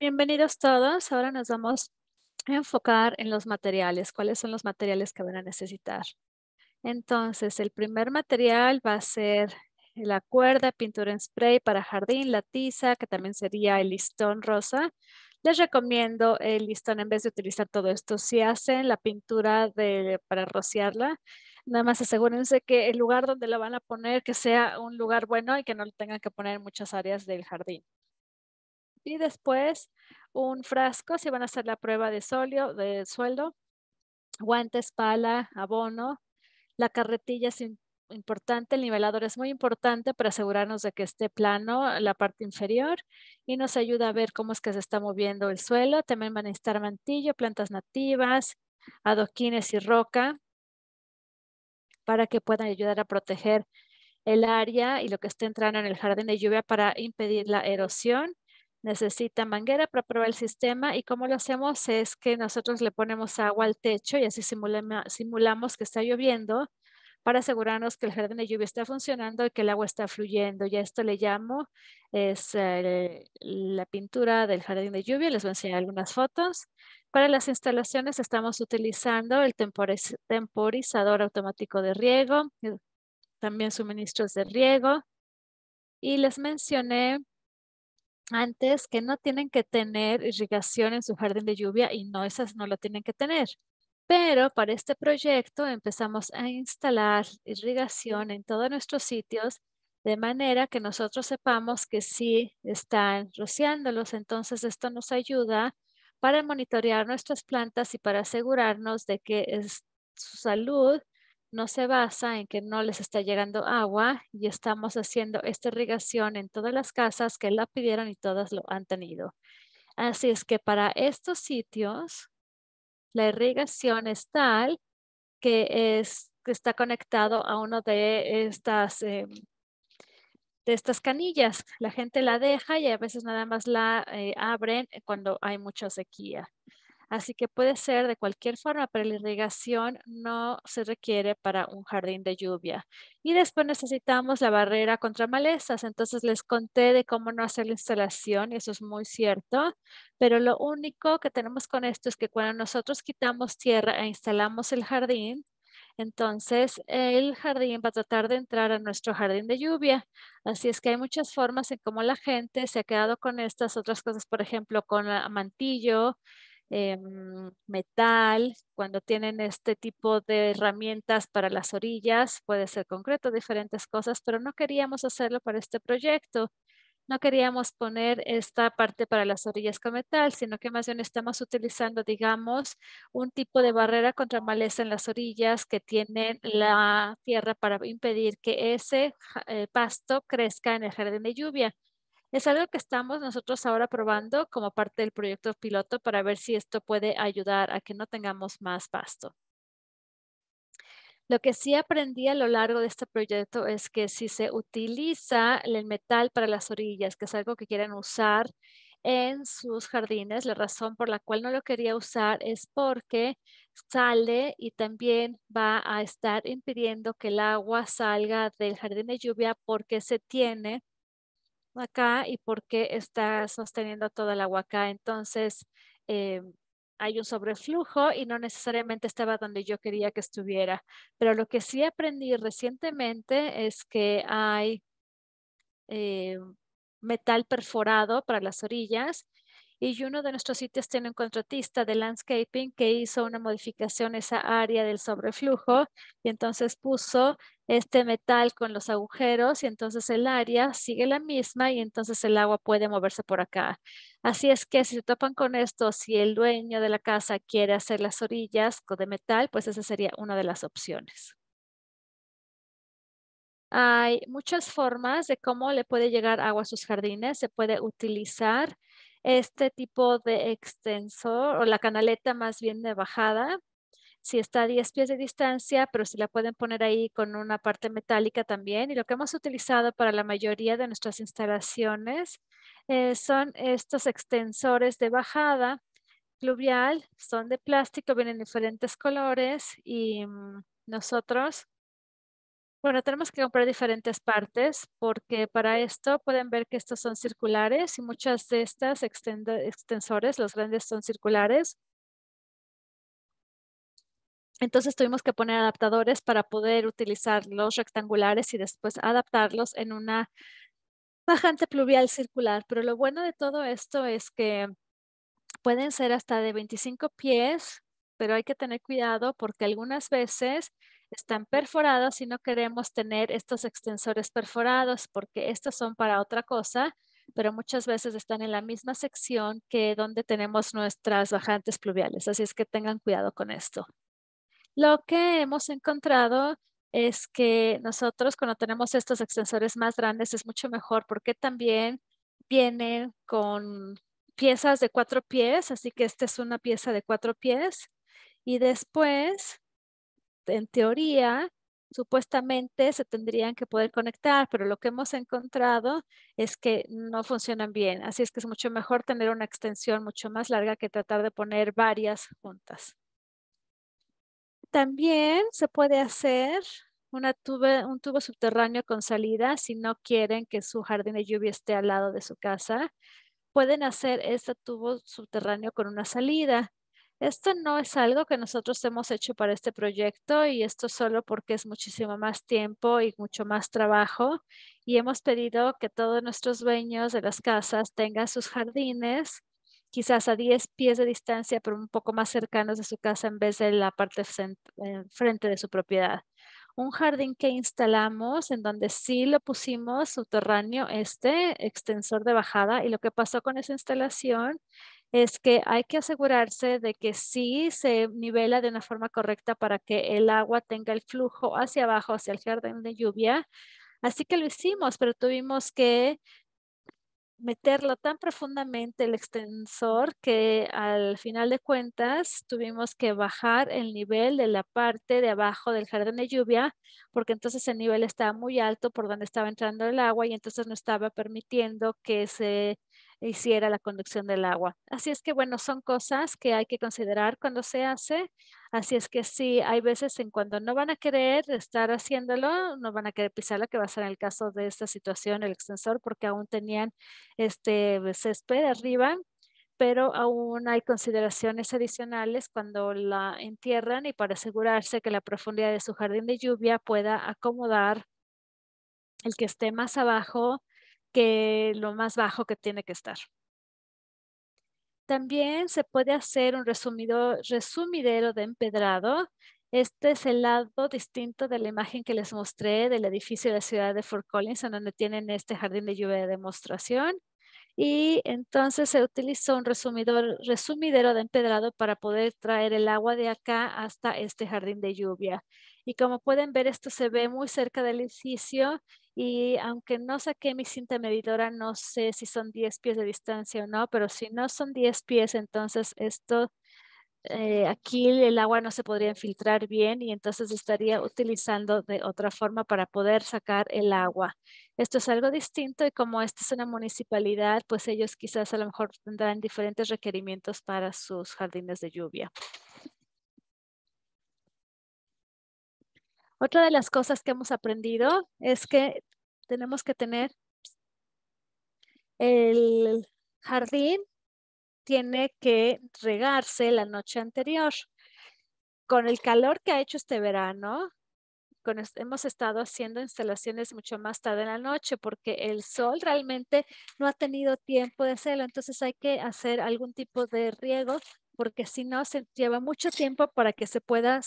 Bienvenidos todos. Ahora nos vamos a enfocar en los materiales. ¿Cuáles son los materiales que van a necesitar? Entonces, el primer material va a ser la cuerda, pintura en spray para jardín, la tiza, que también sería el listón rosa. Les recomiendo el listón en vez de utilizar todo esto. Si hacen la pintura para rociarla, nada más asegúrense que el lugar donde la van a poner que sea un lugar bueno y que no lo tengan que poner en muchas áreas del jardín y después un frasco si van a hacer la prueba de, solio, de sueldo, guantes, pala, abono, la carretilla es importante, el nivelador es muy importante para asegurarnos de que esté plano la parte inferior y nos ayuda a ver cómo es que se está moviendo el suelo. También van a necesitar mantillo, plantas nativas, adoquines y roca para que puedan ayudar a proteger el área y lo que esté entrando en el jardín de lluvia para impedir la erosión necesita manguera para probar el sistema y cómo lo hacemos es que nosotros le ponemos agua al techo y así simulamos que está lloviendo para asegurarnos que el jardín de lluvia está funcionando y que el agua está fluyendo. Ya esto le llamo, es eh, la pintura del jardín de lluvia. Les voy a enseñar algunas fotos. Para las instalaciones estamos utilizando el temporizador automático de riego, eh, también suministros de riego. Y les mencioné antes que no tienen que tener irrigación en su jardín de lluvia y no, esas no lo tienen que tener. Pero para este proyecto empezamos a instalar irrigación en todos nuestros sitios de manera que nosotros sepamos que sí están rociándolos. Entonces esto nos ayuda para monitorear nuestras plantas y para asegurarnos de que es, su salud no se basa en que no les está llegando agua y estamos haciendo esta irrigación en todas las casas que la pidieron y todas lo han tenido. Así es que para estos sitios, la irrigación es tal que, es, que está conectado a uno de estas, eh, de estas canillas. La gente la deja y a veces nada más la eh, abren cuando hay mucha sequía. Así que puede ser de cualquier forma, pero la irrigación no se requiere para un jardín de lluvia. Y después necesitamos la barrera contra malezas. Entonces les conté de cómo no hacer la instalación, y eso es muy cierto. Pero lo único que tenemos con esto es que cuando nosotros quitamos tierra e instalamos el jardín, entonces, el jardín va a tratar de entrar a nuestro jardín de lluvia. Así es que hay muchas formas en cómo la gente se ha quedado con estas otras cosas, por ejemplo, con mantillo, Em, metal, cuando tienen este tipo de herramientas para las orillas, puede ser concreto, diferentes cosas, pero no queríamos hacerlo para este proyecto. No queríamos poner esta parte para las orillas con metal, sino que más bien estamos utilizando, digamos, un tipo de barrera contra maleza en las orillas que tiene la tierra para impedir que ese eh, pasto crezca en el jardín de lluvia. Es algo que estamos nosotros ahora probando como parte del proyecto piloto para ver si esto puede ayudar a que no tengamos más pasto. Lo que sí aprendí a lo largo de este proyecto es que si se utiliza el metal para las orillas, que es algo que quieren usar en sus jardines, la razón por la cual no lo quería usar es porque sale y también va a estar impidiendo que el agua salga del jardín de lluvia porque se tiene acá y porque qué está sosteniendo toda el agua acá. Entonces, eh, hay un sobreflujo y no necesariamente estaba donde yo quería que estuviera. Pero lo que sí aprendí recientemente es que hay eh, metal perforado para las orillas y uno de nuestros sitios tiene un contratista de landscaping que hizo una modificación a esa área del sobreflujo y entonces puso este metal con los agujeros y entonces el área sigue la misma y entonces el agua puede moverse por acá. Así es que si se topan con esto, si el dueño de la casa quiere hacer las orillas de metal, pues esa sería una de las opciones. Hay muchas formas de cómo le puede llegar agua a sus jardines. Se puede utilizar este tipo de extensor o la canaleta más bien de bajada si está a 10 pies de distancia, pero si la pueden poner ahí con una parte metálica también. Y lo que hemos utilizado para la mayoría de nuestras instalaciones eh, son estos extensores de bajada pluvial, son de plástico, vienen diferentes colores y mm, nosotros bueno, tenemos que comprar diferentes partes porque para esto pueden ver que estos son circulares y muchas de estas extensores, los grandes son circulares. Entonces tuvimos que poner adaptadores para poder utilizar los rectangulares y después adaptarlos en una bajante pluvial circular. Pero lo bueno de todo esto es que pueden ser hasta de 25 pies, pero hay que tener cuidado porque algunas veces están perforados y no queremos tener estos extensores perforados porque estos son para otra cosa, pero muchas veces están en la misma sección que donde tenemos nuestras bajantes pluviales. Así es que tengan cuidado con esto. Lo que hemos encontrado es que nosotros cuando tenemos estos extensores más grandes es mucho mejor porque también vienen con piezas de cuatro pies, así que esta es una pieza de cuatro pies. Y después, en teoría, supuestamente se tendrían que poder conectar, pero lo que hemos encontrado es que no funcionan bien. Así es que es mucho mejor tener una extensión mucho más larga que tratar de poner varias juntas. También se puede hacer un tubo subterráneo con salida si no quieren que su jardín de lluvia esté al lado de su casa. Pueden hacer este tubo subterráneo con una salida. Esto no es algo que nosotros hemos hecho para este proyecto y esto solo porque es muchísimo más tiempo y mucho más trabajo. Y hemos pedido que todos nuestros dueños de las casas tengan sus jardines quizás a 10 pies de distancia, pero un poco más cercanos de su casa en vez de la parte eh, frente de su propiedad. Un jardín que instalamos en donde sí lo pusimos subterráneo este extensor de bajada y lo que pasó con esa instalación es que hay que asegurarse de que sí se nivela de una forma correcta para que el agua tenga el flujo hacia abajo, hacia el jardín de lluvia. Así que lo hicimos, pero tuvimos que meterlo tan profundamente el extensor que al final de cuentas tuvimos que bajar el nivel de la parte de abajo del jardín de lluvia porque entonces el nivel estaba muy alto por donde estaba entrando el agua y entonces no estaba permitiendo que se hiciera la conducción del agua. Así es que bueno, son cosas que hay que considerar cuando se hace Así es que sí, hay veces en cuando no van a querer estar haciéndolo, no van a querer pisarla, que va a ser el caso de esta situación, el extensor, porque aún tenían este pues, césped arriba, pero aún hay consideraciones adicionales cuando la entierran y para asegurarse que la profundidad de su jardín de lluvia pueda acomodar el que esté más abajo que lo más bajo que tiene que estar. También se puede hacer un resumido, resumidero de empedrado. Este es el lado distinto de la imagen que les mostré del edificio de la ciudad de Fort Collins, en donde tienen este jardín de lluvia de demostración. Y entonces se utilizó un resumidor, resumidero de empedrado para poder traer el agua de acá hasta este jardín de lluvia. Y como pueden ver, esto se ve muy cerca del edificio y aunque no saqué mi cinta medidora, no sé si son 10 pies de distancia o no, pero si no son 10 pies, entonces esto, eh, aquí el agua no se podría infiltrar bien y entonces estaría utilizando de otra forma para poder sacar el agua. Esto es algo distinto y como esta es una municipalidad, pues ellos quizás a lo mejor tendrán diferentes requerimientos para sus jardines de lluvia. Otra de las cosas que hemos aprendido es que tenemos que tener el jardín tiene que regarse la noche anterior. Con el calor que ha hecho este verano, hemos estado haciendo instalaciones mucho más tarde en la noche porque el sol realmente no ha tenido tiempo de hacerlo. Entonces hay que hacer algún tipo de riego porque si no se lleva mucho tiempo para que se pueda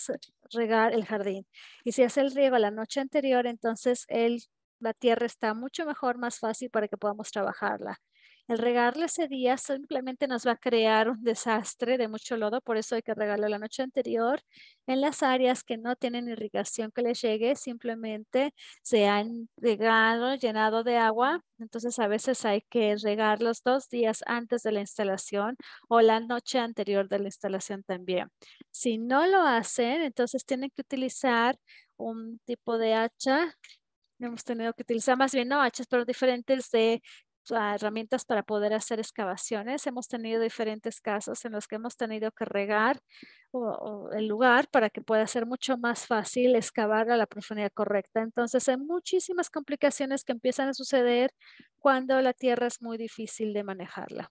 regar el jardín. Y si hace el riego la noche anterior, entonces el, la tierra está mucho mejor, más fácil para que podamos trabajarla. El regarle ese día simplemente nos va a crear un desastre de mucho lodo, por eso hay que regarlo la noche anterior. En las áreas que no tienen irrigación que les llegue, simplemente se han regado, llenado de agua. Entonces a veces hay que regar los dos días antes de la instalación o la noche anterior de la instalación también. Si no lo hacen, entonces tienen que utilizar un tipo de hacha hemos tenido que utilizar más bien no hachas, pero diferentes de herramientas para poder hacer excavaciones. Hemos tenido diferentes casos en los que hemos tenido que regar o, el lugar para que pueda ser mucho más fácil excavar a la profundidad correcta. Entonces hay muchísimas complicaciones que empiezan a suceder cuando la tierra es muy difícil de manejarla.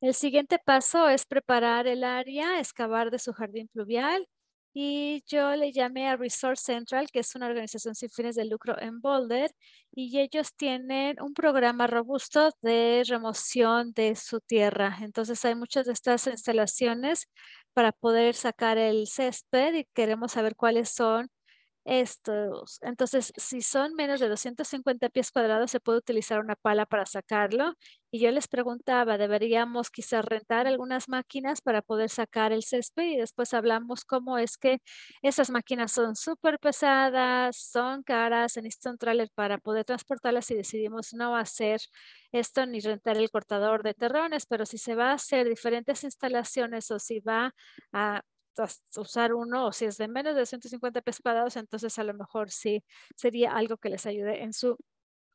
El siguiente paso es preparar el área, excavar de su jardín pluvial y yo le llamé a Resource Central, que es una organización sin fines de lucro en Boulder, y ellos tienen un programa robusto de remoción de su tierra. Entonces hay muchas de estas instalaciones para poder sacar el césped y queremos saber cuáles son estos. Entonces, si son menos de 250 pies cuadrados, se puede utilizar una pala para sacarlo. Y yo les preguntaba, deberíamos quizás rentar algunas máquinas para poder sacar el césped y después hablamos cómo es que esas máquinas son súper pesadas, son caras, se necesita un tráiler para poder transportarlas y decidimos no hacer esto ni rentar el cortador de terrones, pero si se va a hacer diferentes instalaciones o si va a usar uno o si es de menos de 150 pesos cuadrados, entonces a lo mejor sí sería algo que les ayude en su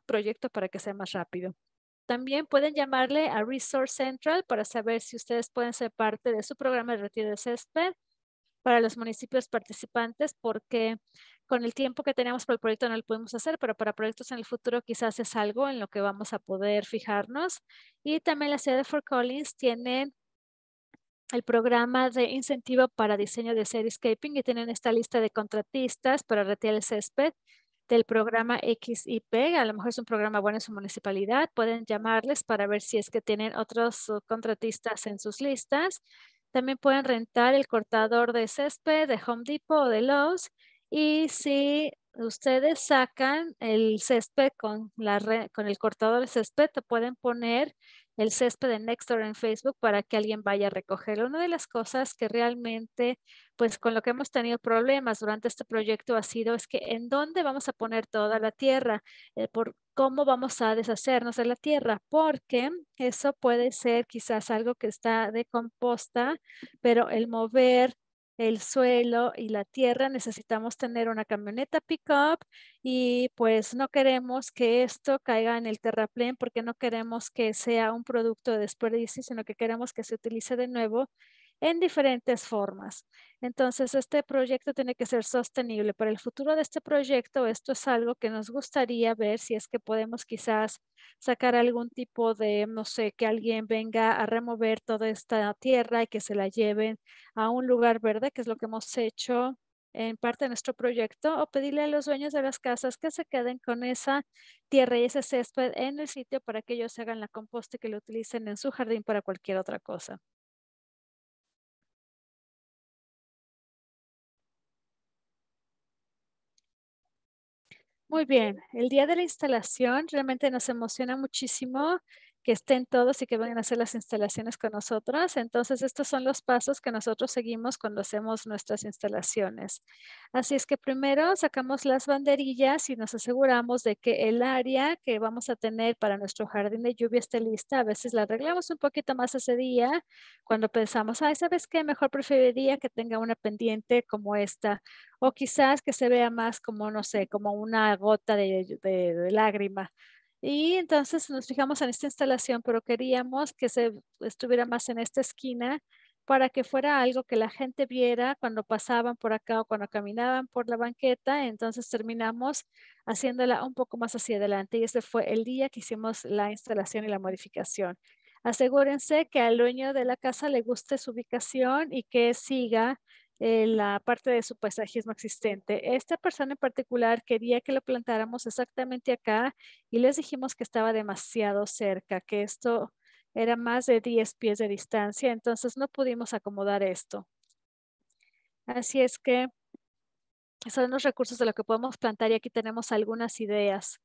proyecto para que sea más rápido. También pueden llamarle a Resource Central para saber si ustedes pueden ser parte de su programa de retiro de césped para los municipios participantes, porque con el tiempo que teníamos para el proyecto no lo pudimos hacer, pero para proyectos en el futuro quizás es algo en lo que vamos a poder fijarnos. Y también la ciudad de Fort Collins tienen el programa de incentivo para diseño de Cityscaping y tienen esta lista de contratistas para retirar el césped del programa XIP. A lo mejor es un programa bueno en su municipalidad. Pueden llamarles para ver si es que tienen otros contratistas en sus listas. También pueden rentar el cortador de césped de Home Depot o de Lowe's. Y si ustedes sacan el césped con, la, con el cortador de césped, pueden poner el césped de Nextdoor en Facebook para que alguien vaya a recogerlo. Una de las cosas que realmente, pues con lo que hemos tenido problemas durante este proyecto ha sido es que en dónde vamos a poner toda la tierra, eh, por cómo vamos a deshacernos de la tierra, porque eso puede ser quizás algo que está de composta, pero el mover el suelo y la tierra, necesitamos tener una camioneta pickup y pues no queremos que esto caiga en el terraplén porque no queremos que sea un producto de desperdicio, sino que queremos que se utilice de nuevo en diferentes formas. Entonces, este proyecto tiene que ser sostenible. Para el futuro de este proyecto, esto es algo que nos gustaría ver si es que podemos quizás sacar algún tipo de, no sé, que alguien venga a remover toda esta tierra y que se la lleven a un lugar verde, que es lo que hemos hecho en parte de nuestro proyecto o pedirle a los dueños de las casas que se queden con esa tierra y ese césped en el sitio para que ellos hagan la composta y que lo utilicen en su jardín para cualquier otra cosa. Muy bien, el día de la instalación realmente nos emociona muchísimo que estén todos y que vayan a hacer las instalaciones con nosotros. Entonces, estos son los pasos que nosotros seguimos cuando hacemos nuestras instalaciones. Así es que primero sacamos las banderillas y nos aseguramos de que el área que vamos a tener para nuestro jardín de lluvia esté lista. A veces la arreglamos un poquito más ese día cuando pensamos, ay, ¿sabes qué? Mejor preferiría que tenga una pendiente como esta o quizás que se vea más como, no sé, como una gota de lágrima y entonces nos fijamos en esta instalación, pero queríamos que se estuviera más en esta esquina para que fuera algo que la gente viera cuando pasaban por acá o cuando caminaban por la banqueta. Entonces terminamos haciéndola un poco más hacia adelante y ese fue el día que hicimos la instalación y la modificación. Asegúrense que al dueño de la casa le guste su ubicación y que siga eh, la parte de su paisajismo existente. Esta persona en particular quería que lo plantáramos exactamente acá y les dijimos que estaba demasiado cerca, que esto era más de 10 pies de distancia, entonces no pudimos acomodar esto. Así es que son los recursos de lo que podemos plantar y aquí tenemos algunas ideas.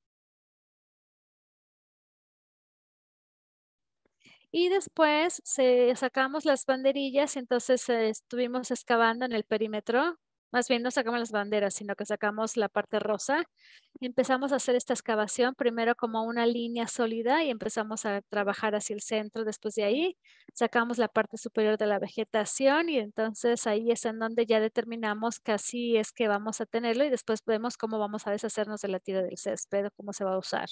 Y después se, sacamos las banderillas, y entonces eh, estuvimos excavando en el perímetro. Más bien no sacamos las banderas, sino que sacamos la parte rosa. Empezamos a hacer esta excavación primero como una línea sólida y empezamos a trabajar hacia el centro. Después de ahí sacamos la parte superior de la vegetación y entonces ahí es en donde ya determinamos que así es que vamos a tenerlo y después vemos cómo vamos a deshacernos de la tira del césped cómo se va a usar.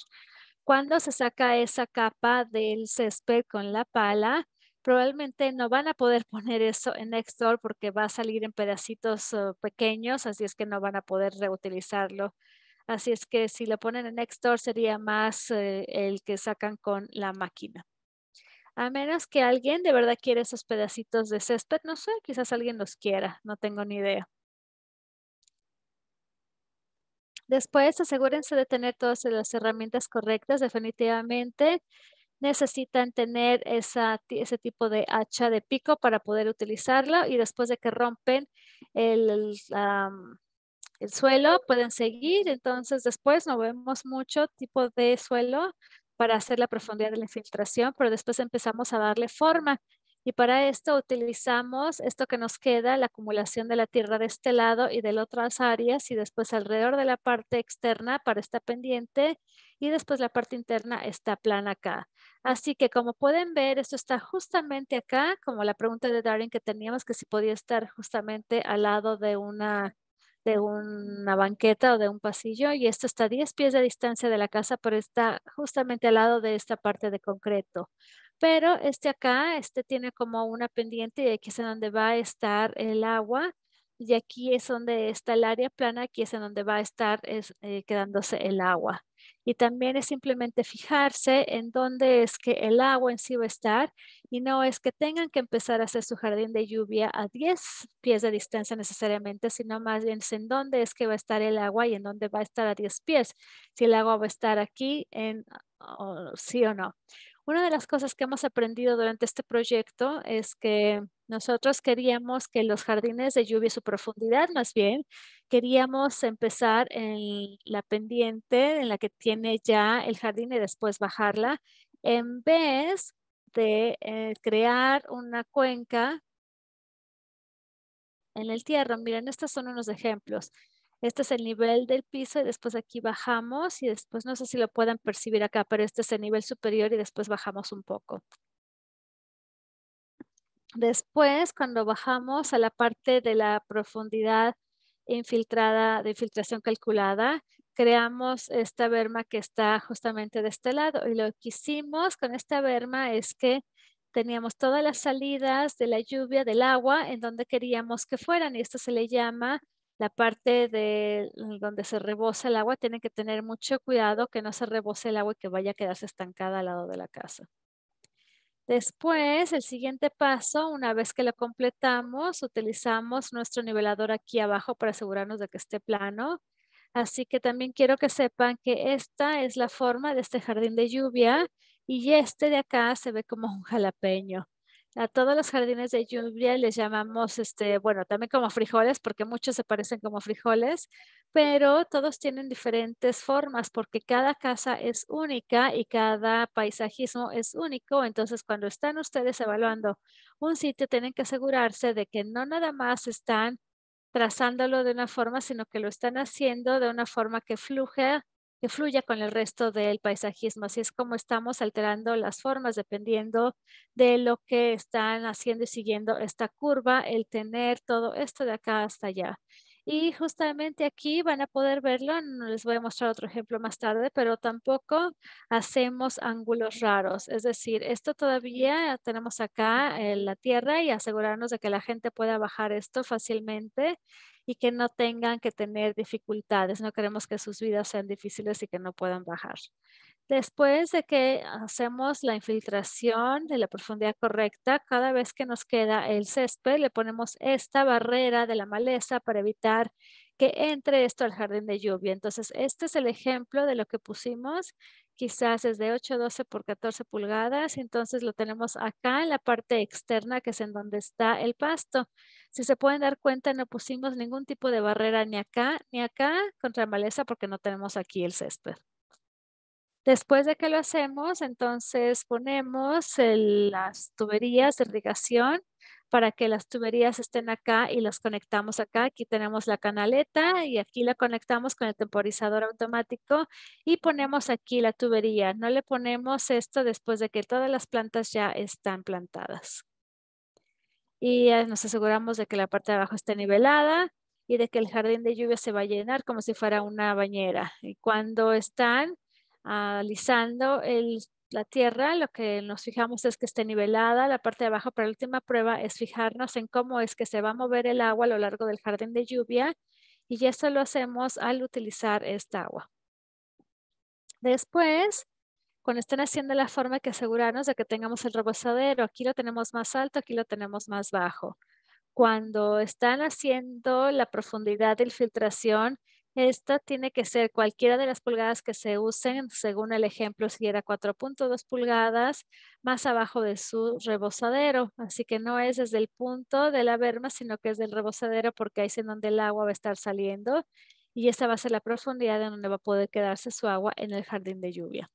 Cuando se saca esa capa del césped con la pala, probablemente no van a poder poner eso en Nextdoor porque va a salir en pedacitos eh, pequeños, así es que no van a poder reutilizarlo. Así es que si lo ponen en Nextdoor sería más eh, el que sacan con la máquina. A menos que alguien de verdad quiera esos pedacitos de césped, no sé, quizás alguien los quiera, no tengo ni idea. Después, asegúrense de tener todas las herramientas correctas. Definitivamente necesitan tener ese tipo de hacha de pico para poder utilizarlo y después de que rompen el suelo pueden seguir. Entonces después no vemos mucho tipo de suelo para hacer la profundidad de la infiltración, pero después empezamos a darle forma. Y para esto utilizamos esto que nos queda, la acumulación de la tierra de este lado y de otras áreas y después alrededor de la parte externa para esta pendiente y después la parte interna está plana acá. Así que como pueden ver, esto está justamente acá, como la pregunta de Darren que teníamos que si podía estar justamente al lado de una de una banqueta o de un pasillo y esto está a 10 pies de distancia de la casa, pero está justamente al lado de esta parte de concreto pero este acá, este tiene como una pendiente y aquí es en donde va a estar el agua y aquí es donde está el área plana, aquí es en donde va a estar eh, quedándose el agua. Y también es simplemente fijarse en dónde es que el agua en sí va a estar y no es que tengan que empezar a hacer su jardín de lluvia a 10 pies de distancia necesariamente, sino más bien en dónde es que va a estar el agua y en dónde va a estar a 10 pies, si el agua va a estar aquí, en, sí o no. Una de las cosas que hemos aprendido durante este proyecto es que nosotros queríamos que los jardines de lluvia, su profundidad más bien, queríamos empezar en la pendiente en la que tiene ya el jardín y después bajarla, en vez de eh, crear una cuenca en el tierra. Miren, estos son unos ejemplos. Este es el nivel del piso y después aquí bajamos y después no sé si lo puedan percibir acá, pero este es el nivel superior y después bajamos un poco. Después, cuando bajamos a la parte de la profundidad infiltrada, de infiltración calculada, creamos esta verma que está justamente de este lado. Y lo que hicimos con esta verma es que teníamos todas las salidas de la lluvia, del agua, en donde queríamos que fueran. Y esto se le llama la parte de donde se rebosa el agua, tienen que tener mucho cuidado que no se rebose el agua y que vaya a quedarse estancada al lado de la casa. Después, el siguiente paso, una vez que lo completamos, utilizamos nuestro nivelador aquí abajo para asegurarnos de que esté plano. Así que también quiero que sepan que esta es la forma de este jardín de lluvia y este de acá se ve como un jalapeño a todos los jardines de lluvia les llamamos, este, bueno, también como frijoles, porque muchos se parecen como frijoles, pero todos tienen diferentes formas, porque cada casa es única y cada paisajismo es único. Entonces, cuando están ustedes evaluando un sitio, tienen que asegurarse de que no nada más están trazándolo de una forma, sino que lo están haciendo de una forma que fluje que fluya con el resto del paisajismo. Así es como estamos alterando las formas dependiendo de lo que están haciendo y siguiendo esta curva, el tener todo esto de acá hasta allá. Y justamente aquí van a poder verlo, no les voy a mostrar otro ejemplo más tarde, pero tampoco hacemos ángulos raros. Es decir, esto todavía tenemos acá en eh, la tierra y asegurarnos de que la gente pueda bajar esto fácilmente y que no tengan que tener dificultades. No queremos que sus vidas sean difíciles y que no puedan bajar. Después de que hacemos la infiltración de la profundidad correcta, cada vez que nos queda el césped, le ponemos esta barrera de la maleza para evitar que entre esto al jardín de lluvia. Entonces, este es el ejemplo de lo que pusimos. Quizás es de 8, 12 por 14 pulgadas. Entonces, lo tenemos acá en la parte externa, que es en donde está el pasto. Si se pueden dar cuenta, no pusimos ningún tipo de barrera ni acá ni acá contra maleza porque no tenemos aquí el césped. Después de que lo hacemos, entonces ponemos las tuberías de irrigación para que las tuberías estén acá y las conectamos acá. Aquí tenemos la canaleta y aquí la conectamos con el temporizador automático y ponemos aquí la tubería. No le ponemos esto después de que todas las plantas ya están plantadas y nos aseguramos de que la parte de abajo esté nivelada y de que el jardín de lluvia se va a llenar como si fuera una bañera. Y cuando están ah, alisando la tierra, lo que nos fijamos es que esté nivelada la parte de abajo, para la última prueba es fijarnos en cómo es que se va a mover el agua a lo largo del jardín de lluvia y eso lo hacemos al utilizar esta agua. Después, cuando estén haciendo la forma que asegurarnos de que tengamos el rebosadero. Aquí lo tenemos más alto, aquí lo tenemos más bajo. Cuando están haciendo la profundidad de filtración, esta tiene que ser cualquiera de las pulgadas que se usen, según el ejemplo, si era 4.2 pulgadas, más abajo de su rebosadero. Así que no es desde el punto de la berma, sino que es del rebosadero porque ahí es en donde el agua va a estar saliendo y esa va a ser la profundidad en donde va a poder quedarse su agua en el jardín de lluvia.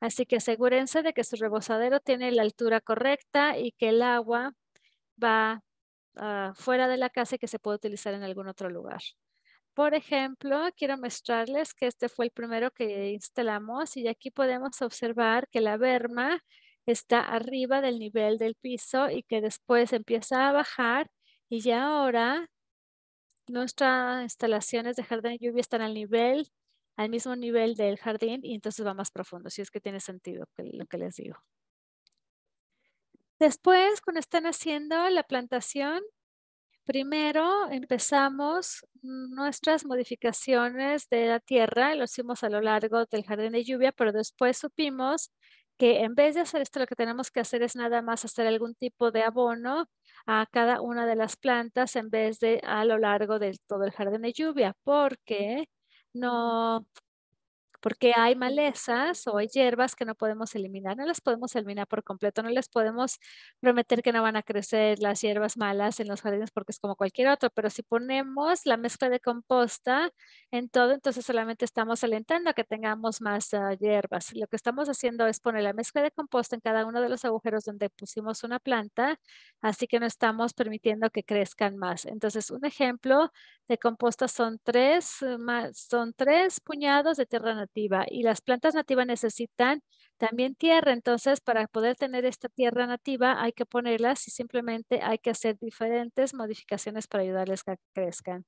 Así que asegúrense de que su rebosadero tiene la altura correcta y que el agua va ah, fuera de la casa y que se puede utilizar en algún otro lugar. Por ejemplo, quiero mostrarles que este fue el primero que instalamos y aquí podemos observar que la berma está arriba del nivel del piso y que después empieza a bajar y ya ahora nuestras instalaciones de jardín de lluvia están al nivel al mismo nivel del jardín y entonces va más profundo, si es que tiene sentido lo que les digo. Después, cuando están haciendo la plantación, primero empezamos nuestras modificaciones de la tierra, lo hicimos a lo largo del jardín de lluvia, pero después supimos que en vez de hacer esto, lo que tenemos que hacer es nada más hacer algún tipo de abono a cada una de las plantas en vez de a lo largo de todo el jardín de lluvia, porque no, porque hay malezas o hay hierbas que no podemos eliminar, no las podemos eliminar por completo, no les podemos prometer que no van a crecer las hierbas malas en los jardines porque es como cualquier otro, pero si ponemos la mezcla de composta en todo, entonces solamente estamos alentando a que tengamos más ah, hierbas. Lo que estamos haciendo es poner la mezcla de composta en cada uno de los agujeros donde pusimos una planta, así que no estamos permitiendo que crezcan más. Entonces, un ejemplo de composta son tres, eh, son tres puñados de tierra natural y las plantas nativas necesitan también tierra, entonces para poder tener esta tierra nativa hay que ponerlas y simplemente hay que hacer diferentes modificaciones para ayudarles a que crezcan.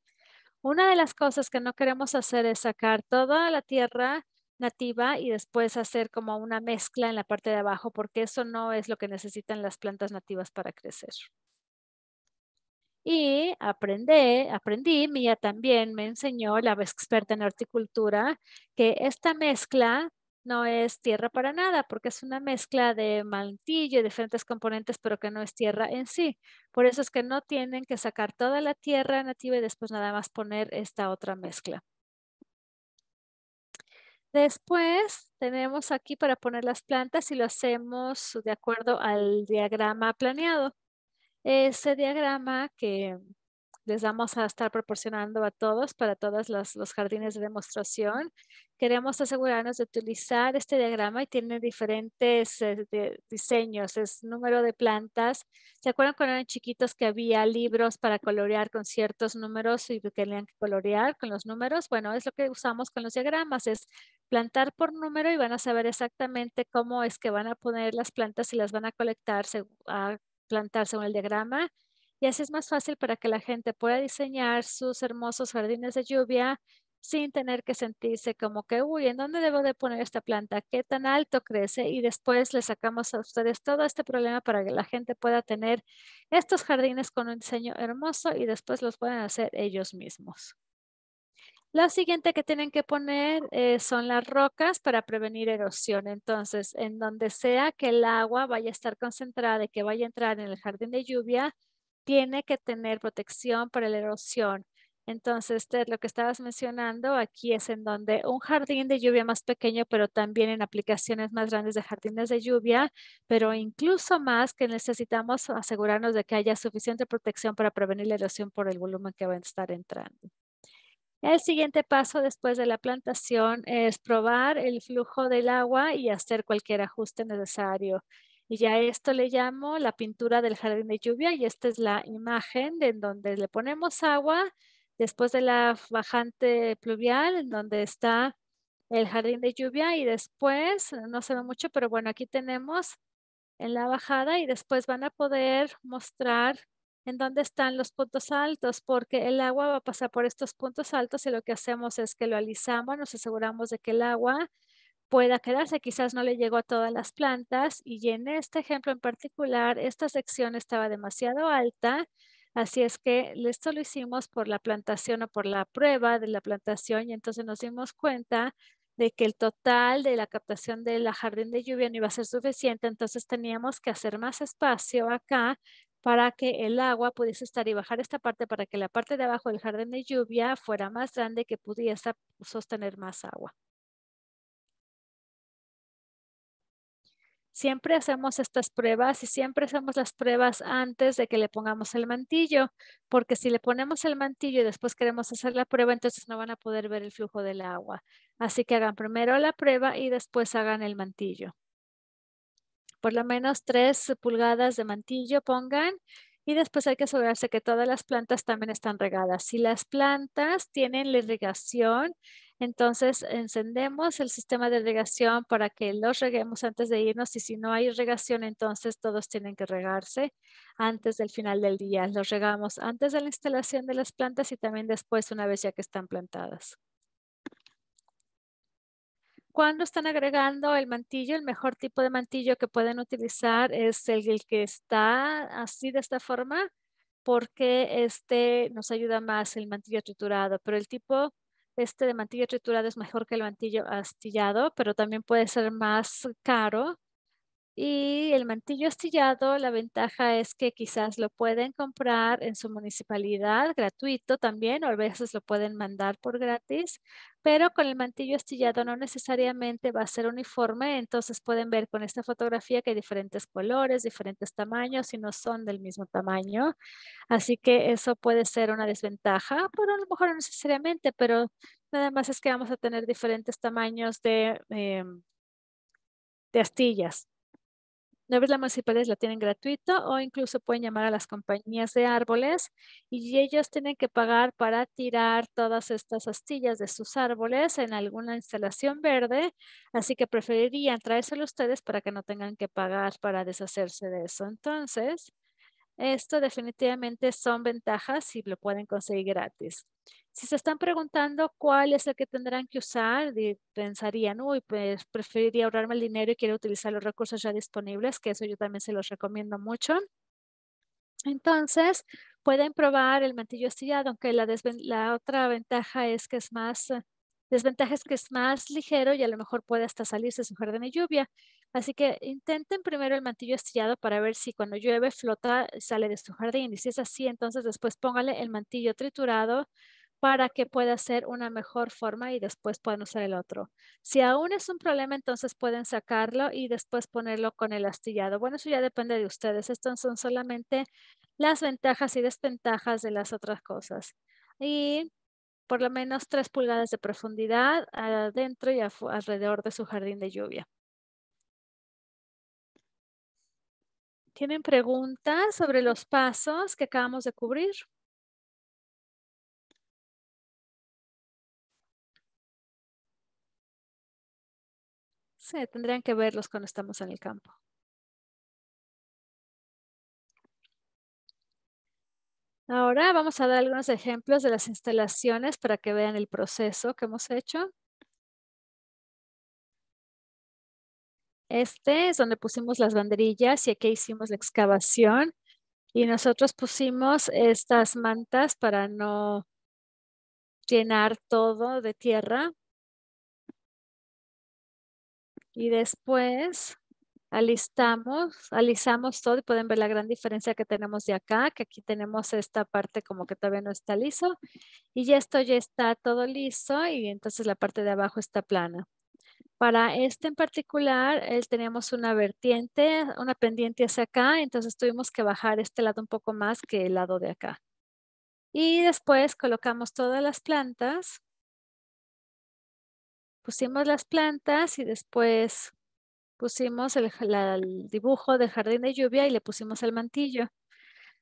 Una de las cosas que no queremos hacer es sacar toda la tierra nativa y después hacer como una mezcla en la parte de abajo porque eso no es lo que necesitan las plantas nativas para crecer. Y aprendí, aprendí, Mía también me enseñó, la experta en horticultura, que esta mezcla no es tierra para nada, porque es una mezcla de mantillo y diferentes componentes, pero que no es tierra en sí. Por eso es que no tienen que sacar toda la tierra nativa y después nada más poner esta otra mezcla. Después tenemos aquí para poner las plantas y lo hacemos de acuerdo al diagrama planeado ese diagrama que les vamos a estar proporcionando a todos para todos los, los, jardines de demostración. Queremos asegurarnos de utilizar este diagrama y tiene diferentes eh, diseños, es número de plantas. ¿Se acuerdan cuando eran chiquitos que había libros para colorear con ciertos números y que tenían que colorear con los números? Bueno, es lo que usamos con los diagramas, es plantar por número y van a saber exactamente cómo es que van a poner las plantas y las van a colectar plantarse en el diagrama y así es más fácil para que la gente pueda diseñar sus hermosos jardines de lluvia sin tener que sentirse como que, uy, ¿en dónde debo de poner esta planta? ¿Qué tan alto crece? Y después le sacamos a ustedes todo este problema para que la gente pueda tener estos jardines con un diseño hermoso y después los puedan hacer ellos mismos. Lo siguiente que tienen que poner eh, son las rocas para prevenir erosión. Entonces, en donde sea que el agua vaya a estar concentrada y que vaya a entrar en el jardín de lluvia, tiene que tener protección para la erosión. Entonces, Ted, lo que estabas mencionando aquí es en donde un jardín de lluvia más pequeño, pero también en aplicaciones más grandes de jardines de lluvia, pero incluso más que necesitamos asegurarnos de que haya suficiente protección para prevenir la erosión por el volumen que va a estar entrando. El siguiente paso después de la plantación es probar el flujo del agua y hacer cualquier ajuste necesario. Y ya esto le llamo la pintura del jardín de lluvia y esta es la imagen de en donde le ponemos agua después de la bajante pluvial en donde está el jardín de lluvia y después, no se ve mucho, pero bueno, aquí tenemos en la bajada y después van a poder mostrar en dónde están los puntos altos, porque el agua va a pasar por estos puntos altos y lo que hacemos es que lo alisamos, nos aseguramos de que el agua pueda quedarse, quizás no le llegó a todas las plantas y en este ejemplo en particular, esta sección estaba demasiado alta, así es que esto lo hicimos por la plantación o por la prueba de la plantación y entonces nos dimos cuenta de que el total de la captación de la jardín de lluvia no iba a ser suficiente, entonces teníamos que hacer más espacio acá para que el agua pudiese estar y bajar esta parte para que la parte de abajo del jardín de lluvia fuera más grande que pudiese sostener más agua. Siempre hacemos estas pruebas y siempre hacemos las pruebas antes de que le pongamos el mantillo, porque si le ponemos el mantillo y después queremos hacer la prueba, entonces no van a poder ver el flujo del agua. Así que hagan primero la prueba y después hagan el mantillo por lo menos 3 pulgadas de mantillo pongan y después hay que asegurarse que todas las plantas también están regadas. Si las plantas tienen la irrigación, entonces encendemos el sistema de irrigación para que los reguemos antes de irnos y si no hay irrigación, entonces todos tienen que regarse antes del final del día. Los regamos antes de la instalación de las plantas y también después una vez ya que están plantadas. Cuando están agregando el mantillo, el mejor tipo de mantillo que pueden utilizar es el, que está así de esta forma, porque este nos ayuda más el mantillo triturado, pero el tipo este de mantillo triturado es mejor que el mantillo astillado, pero también puede ser más caro. Y el mantillo astillado, la ventaja es que quizás lo pueden comprar en su municipalidad gratuito también, o a veces lo pueden mandar por gratis pero con el mantillo astillado no necesariamente va a ser uniforme, entonces pueden ver con esta fotografía que hay diferentes colores, diferentes tamaños y no son del mismo tamaño, así que eso puede ser una desventaja, pero a lo mejor no necesariamente, pero nada más es que vamos a tener diferentes tamaños de, em, de astillas la municipales la tienen gratuito o incluso pueden llamar a las compañías de árboles y ellos tienen que pagar para tirar todas estas astillas de sus árboles en alguna instalación verde. Así que preferirían traérselo ustedes para que no tengan que pagar para deshacerse de eso. Entonces, esto definitivamente son ventajas si lo pueden conseguir gratis. Si se están preguntando cuál es el que tendrán que usar, pensarían, uy, pues preferiría ahorrarme el dinero y quiero utilizar los recursos ya disponibles, que eso yo también se los recomiendo mucho. Entonces, pueden probar el mantillo estillado, aunque la, la otra ventaja es que es más, eh, desventaja es que es más ligero y a lo mejor puede hasta salirse su jardín de lluvia. Así que intenten primero el mantillo estillado para ver si cuando llueve flota, sale de su jardín. Y si es así, entonces después póngale el mantillo triturado para que pueda ser una mejor forma y después puedan usar el otro. Si aún es un problema, entonces pueden sacarlo y después ponerlo con el astillado. Bueno, eso ya depende de ustedes. Estas son solamente las ventajas y desventajas de las otras cosas. Y por lo menos tres pulgadas de profundidad adentro y alrededor de su jardín de lluvia. ¿Tienen preguntas sobre los pasos que acabamos de cubrir? tendrían que verlos cuando estamos en el campo. Ahora vamos a dar algunos ejemplos de las instalaciones para que vean el proceso que hemos hecho. Este es donde pusimos las banderillas y aquí hicimos la excavación. Y nosotros pusimos estas mantas para no llenar todo de tierra. Y después alistamos, alisamos todo y pueden ver la gran diferencia que tenemos de acá, que aquí tenemos esta parte como que todavía no está liso y ya esto ya está todo liso y entonces la parte de abajo está plana. Para este en particular, él teníamos una vertiente, una pendiente hacia acá, entonces tuvimos que bajar este lado un poco más que el lado de acá. Y después colocamos todas las plantas pusimos las plantas y después pusimos el, dibujo de jardín de lluvia y le pusimos el mantillo.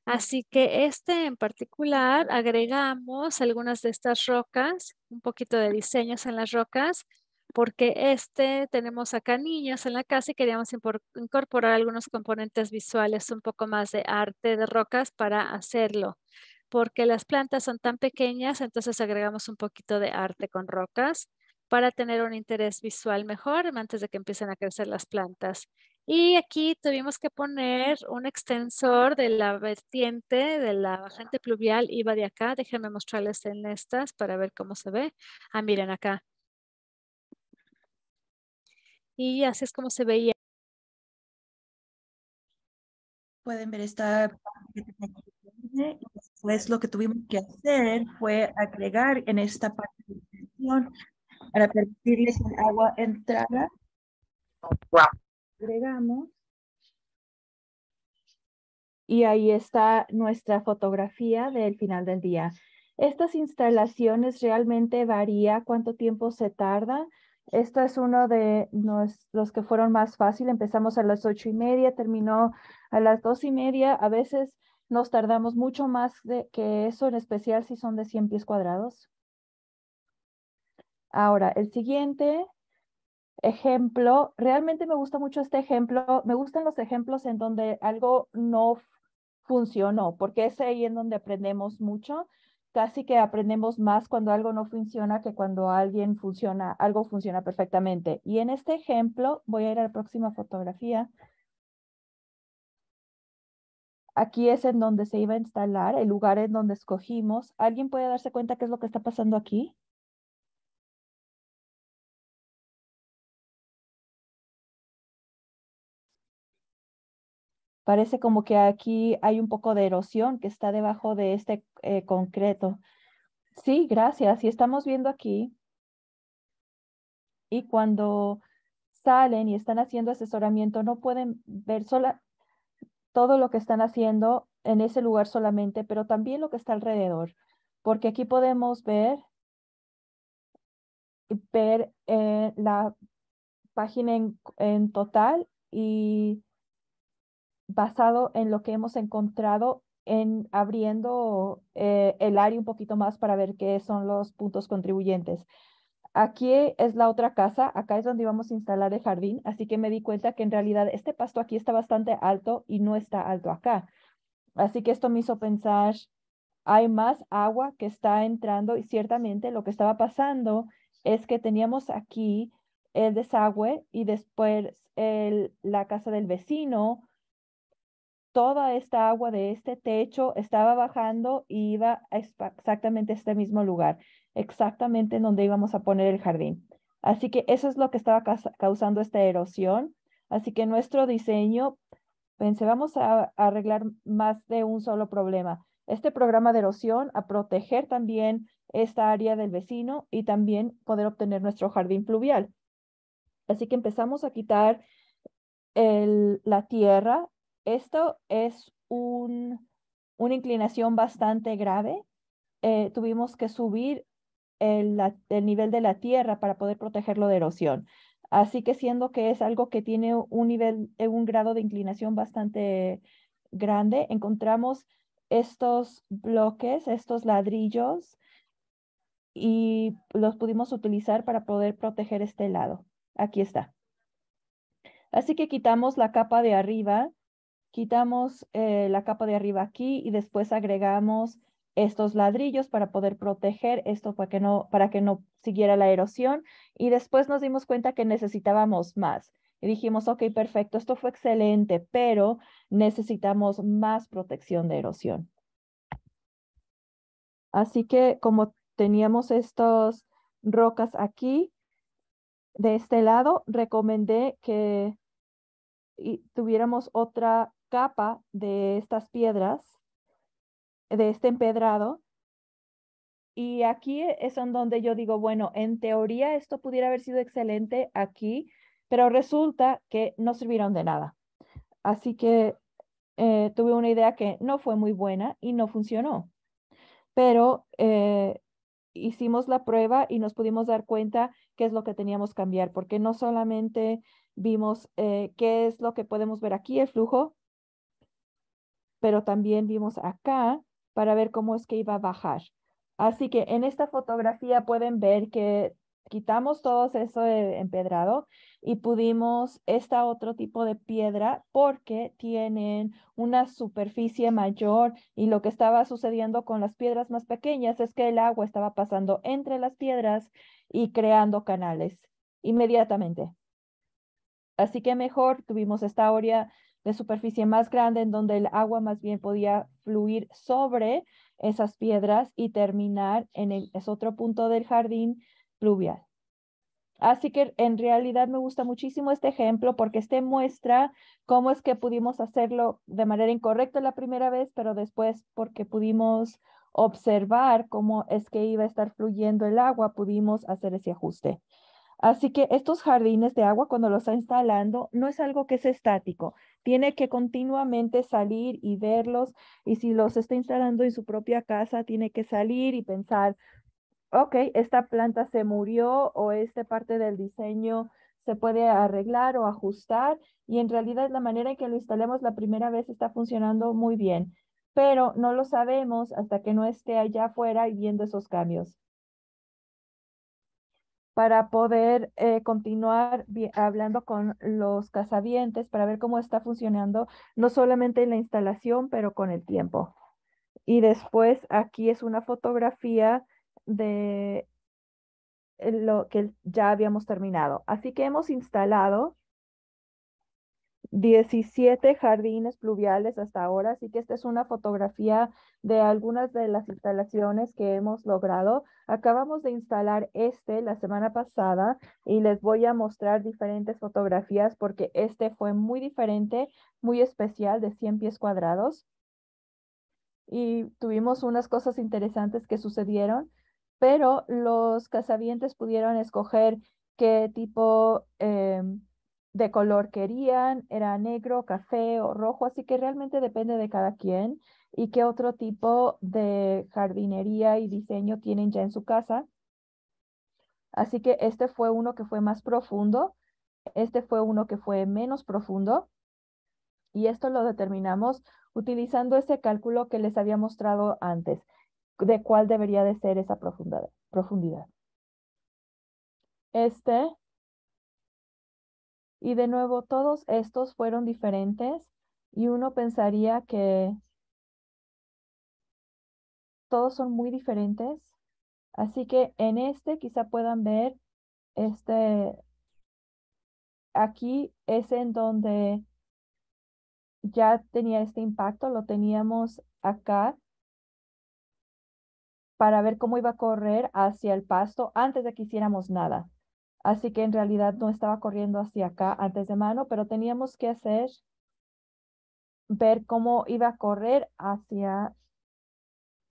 Así que este en particular agregamos algunas de estas rocas, un poquito de diseños en las rocas, porque este tenemos acá niños en la casa y queríamos incorporar algunos componentes visuales, un poco más de arte de rocas para hacerlo. Porque las plantas son tan pequeñas, entonces agregamos un poquito de arte con rocas para tener un interés visual mejor antes de que empiecen a crecer las plantas. Y aquí tuvimos que poner un extensor de la vertiente, de la bajante pluvial, iba de acá. Déjenme mostrarles en estas para ver cómo se ve. Ah, miren acá. Y así es como se veía. Pueden ver esta y Pues lo que tuvimos que hacer fue agregar en esta parte de para permitirles el agua entrada. Agregamos. Y ahí está nuestra fotografía del final del día. Estas instalaciones realmente varía cuánto tiempo se tarda. Esto es uno de los, los que fueron más fácil. Empezamos a las ocho y media, terminó a las dos y media. A veces nos tardamos mucho más de, que eso, en especial si son de 100 pies cuadrados. Ahora, el siguiente ejemplo, realmente me gusta mucho este ejemplo, me gustan los ejemplos en donde algo no funcionó, porque es ahí en donde aprendemos mucho, casi que aprendemos más cuando algo no funciona que cuando alguien funciona, algo funciona perfectamente. Y en este ejemplo, voy a ir a la próxima fotografía. Aquí es en donde se iba a instalar, el lugar en donde escogimos. ¿Alguien puede darse cuenta qué es lo que está pasando aquí? Parece como que aquí hay un poco de erosión que está debajo de este eh, concreto. Sí, gracias. Y estamos viendo aquí. Y cuando salen y están haciendo asesoramiento, no pueden ver sola todo lo que están haciendo en ese lugar solamente, pero también lo que está alrededor. Porque aquí podemos ver, ver eh, la página en total y basado en lo que hemos encontrado en abriendo eh, el área un poquito más para ver qué son los puntos contribuyentes. Aquí es la otra casa, acá es donde íbamos a instalar el jardín, así que me di cuenta que en realidad este pasto aquí está bastante alto y no está alto acá. Así que esto me hizo pensar, hay más agua que está entrando y ciertamente lo que estaba pasando es que teníamos aquí el desagüe y después el, la casa del vecino toda esta agua de este techo estaba bajando y iba exactamente a este mismo lugar, exactamente en donde íbamos a poner el jardín. Así que eso es lo que estaba causando esta erosión. Así que nuestro diseño, pensé, vamos a, a arreglar más de un solo problema. Este programa de erosión a proteger también esta área del vecino y también poder obtener nuestro jardín pluvial. Así que empezamos a quitar el, la tierra esto es una inclinación bastante grave. Eh, tuvimos que subir el, el nivel de la tierra para poder protegerlo de erosión. Así que siendo que es algo que tiene un nivel, eh, un grado de inclinación bastante grande, encontramos estos bloques, estos ladrillos, y los pudimos utilizar para poder proteger este lado. Aquí está. Así que quitamos la capa de arriba quitamos eh, la capa de arriba aquí y después agregamos estos ladrillos para poder proteger esto para que no, para que no siguiera la erosión y después nos dimos cuenta que necesitábamos más. Y dijimos, ok, perfecto, esto fue excelente, pero necesitamos más protección de erosión. Así que como teníamos estas rocas aquí, de este lado, recomendé que tuviéramos otra capa de estas piedras, de este empedrado. Y aquí e-, es en donde yo digo, bueno, en teoría esto pudiera haber sido excelente aquí, pero resulta que no sirvieron de nada. Así que eh, tuve una idea que no fue muy buena y no funcionó. Pero eh, hicimos la prueba y nos pudimos dar cuenta qué es lo que teníamos que cambiar, porque no solamente vimos eh, qué es lo que podemos ver aquí, el flujo, pero también vimos acá para ver cómo es que iba a bajar. Así que en esta fotografía pueden ver que quitamos todo eso de empedrado y pudimos esta otro tipo de piedra porque tienen una superficie mayor y lo que estaba sucediendo con las piedras más pequeñas es que el agua estaba pasando entre las piedras y creando canales inmediatamente. Así que mejor tuvimos esta área de superficie más grande en donde el agua más bien podía fluir sobre esas piedras y terminar en el, es otro punto del jardín pluvial. Así que en realidad me gusta muchísimo este ejemplo porque este muestra cómo es que pudimos hacerlo de manera incorrecta la primera vez, pero después porque pudimos observar cómo es que iba a estar fluyendo el agua, pudimos hacer ese ajuste. Así que estos jardines de agua, cuando los está instalando, no es algo que es estático, tiene que continuamente salir y verlos y si los está instalando en su propia casa, tiene que salir y pensar, ok, esta planta se murió o esta parte del diseño se puede arreglar o ajustar y en realidad la manera en que lo instalemos la primera vez está funcionando muy bien, pero no lo sabemos hasta que no esté allá afuera y viendo esos cambios para poder eh, continuar hablando con los casavientes para ver cómo está funcionando, no solamente en la instalación, pero con el tiempo. Y después aquí es una fotografía de eh, lo que ya habíamos terminado. Así que hemos instalado 17 jardines pluviales hasta ahora, así que esta es una fotografía de algunas de las instalaciones que hemos logrado. Acabamos de instalar este la semana pasada y les voy a mostrar diferentes fotografías porque este fue muy diferente, muy especial de 100 pies cuadrados. Y tuvimos unas cosas interesantes que sucedieron, pero los casabientes pudieron escoger qué tipo... Eh, de color querían, era negro, café o rojo, así que realmente depende de cada quien y qué otro tipo de jardinería y diseño tienen ya en su casa. Así que este fue uno que fue más profundo, este fue uno que fue menos profundo y esto lo determinamos utilizando ese cálculo que les había mostrado antes de cuál debería de ser esa profundidad. Este y de nuevo, todos estos fueron diferentes y uno pensaría que todos son muy diferentes. Así que en este quizá puedan ver, este, aquí es en donde ya tenía este impacto, lo teníamos acá para ver cómo iba a correr hacia el pasto antes de que hiciéramos nada. Así que en realidad no estaba corriendo hacia acá antes de mano, pero teníamos que hacer, ver cómo iba a correr hacia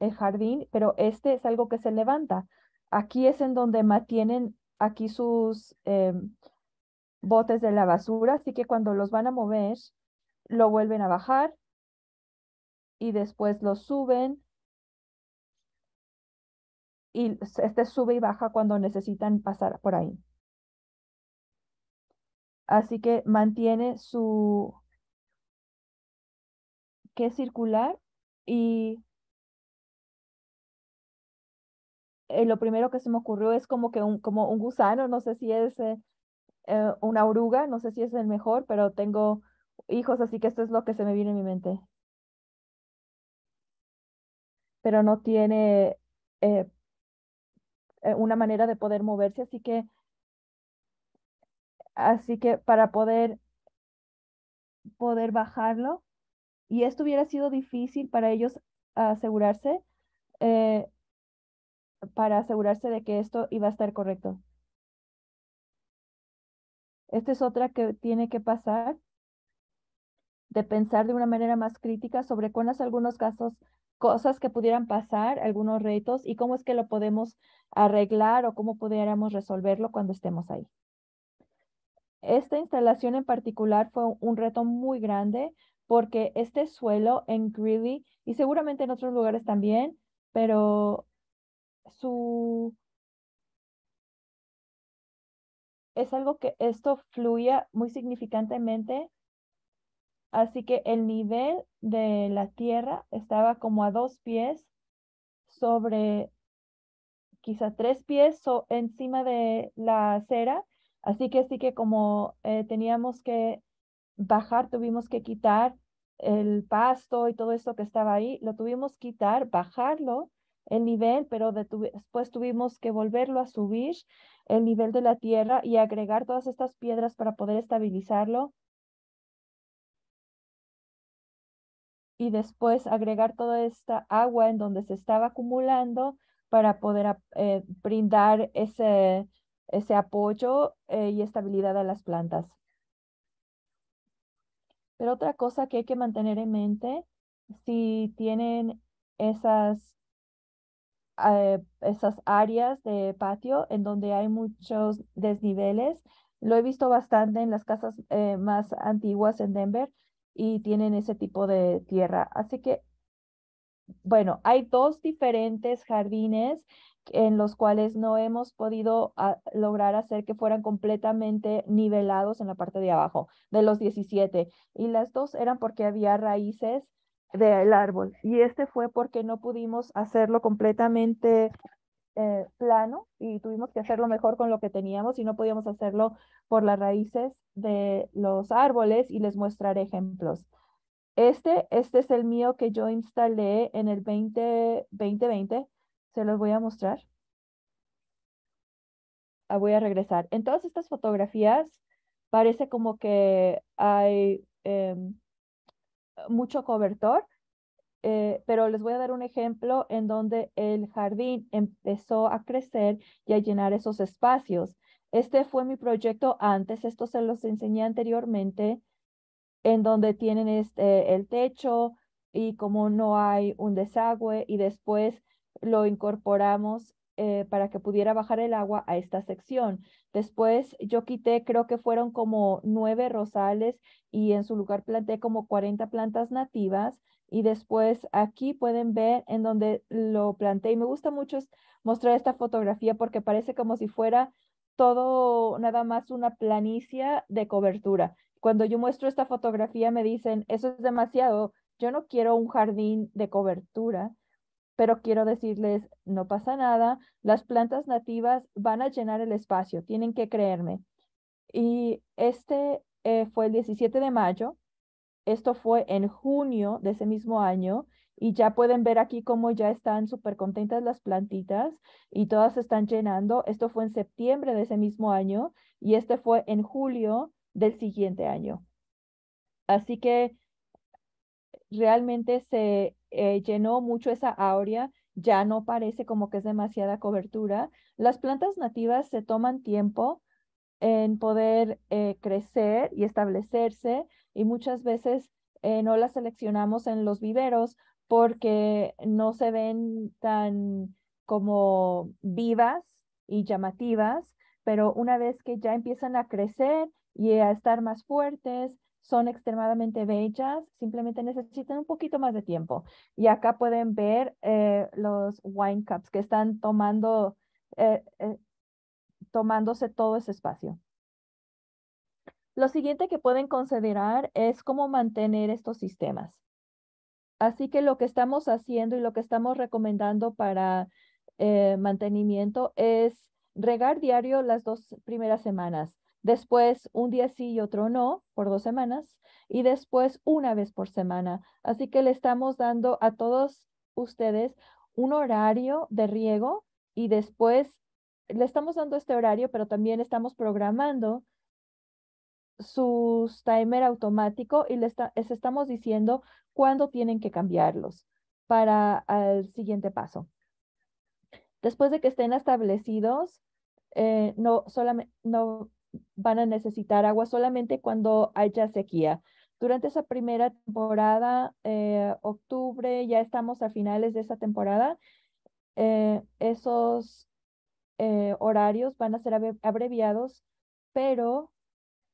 el jardín, pero este es algo que se levanta. Aquí es en donde mantienen aquí sus em, botes de la basura, así que cuando los van a mover, lo vuelven a bajar y después lo suben. Y este sube y baja cuando necesitan pasar por ahí. Así que mantiene su que circular y eh, lo primero que se me ocurrió es como que un, como un gusano, no sé si es eh, eh, una oruga, no sé si es el mejor, pero tengo hijos, así que esto es lo que se me viene en mi mente. Pero no tiene una manera de poder moverse, así que Así que para poder, poder bajarlo, y esto hubiera sido difícil para ellos asegurarse, eh, para asegurarse de que esto iba a estar correcto. Esta es otra que tiene que pasar, de pensar de una manera más crítica sobre cuáles algunos casos, cosas que pudieran pasar, algunos retos y cómo es que lo podemos arreglar o cómo pudiéramos resolverlo cuando estemos ahí. Esta instalación en particular fue un reto muy grande porque este suelo en Greeley y seguramente en otros lugares también, pero su es algo que esto fluía muy significantemente. Así que el nivel de la tierra estaba como a dos pies sobre, quizá tres pies o encima de la acera Así que sí que como eh, teníamos que bajar, tuvimos que quitar el pasto y todo esto que estaba ahí, lo tuvimos que quitar, bajarlo el nivel, pero después tuvimos que volverlo a subir el nivel de la tierra y agregar todas estas piedras para poder estabilizarlo. Y después agregar toda esta agua en donde se estaba acumulando para poder eh, brindar ese, ese apoyo eh, y estabilidad a las plantas. Pero otra cosa que hay que mantener en mente, si tienen esas, eh, esas áreas de patio en donde hay muchos desniveles, lo he visto bastante en las casas eh, más antiguas en Denver y tienen ese tipo de tierra. Así que, bueno, hay dos diferentes jardines en los cuales no hemos podido ah, lograr hacer que fueran completamente nivelados en la parte de abajo, de los 17. Y las dos eran porque había raíces del árbol. Y este fue porque no pudimos hacerlo completamente eh, plano y tuvimos que hacerlo mejor con lo que teníamos y no podíamos hacerlo por las raíces de los árboles y les mostraré ejemplos. Este, este es el mío que yo instalé en el 20, 2020 se los voy a mostrar. Ah, voy a regresar. En todas estas fotografías parece como que hay em, mucho cobertor, eh, pero les voy a dar un ejemplo en donde el jardín empezó a crecer y a llenar esos espacios. Este fue mi proyecto antes, esto se los enseñé anteriormente, en donde tienen este, el techo y como no hay un desagüe y después lo incorporamos eh, para que pudiera bajar el agua a esta sección. Después yo quité, creo que fueron como nueve rosales y en su lugar planté como 40 plantas nativas. Y después aquí pueden ver en donde lo planté. Y me gusta mucho mostrar esta fotografía porque parece como si fuera todo nada más una planicia de cobertura. Cuando yo muestro esta fotografía me dicen, eso es demasiado, yo no quiero un jardín de cobertura pero quiero decirles, no pasa nada, las plantas nativas van a llenar el espacio, tienen que creerme. Y este eh, fue el 17 de mayo, esto fue en junio de ese mismo año y ya pueden ver aquí cómo ya están súper contentas las plantitas y todas están llenando. Esto fue en septiembre de ese mismo año y este fue en julio del siguiente año. Así que realmente se eh, llenó mucho esa áurea, ya no parece como que es demasiada cobertura. Las plantas nativas se toman tiempo en poder eh, crecer y establecerse y muchas veces eh, no las seleccionamos en los viveros porque no se ven tan como vivas y llamativas, pero una vez que ya empiezan a crecer y a estar más fuertes son extremadamente bellas, simplemente necesitan un poquito más de tiempo. Y acá pueden ver eh, los wine cups que están tomando, eh, eh, tomándose todo ese espacio. Lo siguiente que pueden considerar es cómo mantener estos sistemas. Así que lo que estamos haciendo y lo que estamos recomendando para mantenimiento es regar diario las dos primeras semanas después un día sí y otro no, por dos semanas, y después una vez por semana. Así que le estamos dando a todos ustedes un horario de riego y después le estamos dando este horario, pero también estamos programando sus timer automático y les, estamos diciendo cuándo tienen que cambiarlos para el siguiente paso. Después de que estén establecidos, eh, no, solamente, no van a necesitar agua solamente cuando haya sequía. Durante esa primera temporada, eh, octubre, ya estamos a finales de esa temporada, eh, esos eh, horarios van a ser abreviados, pero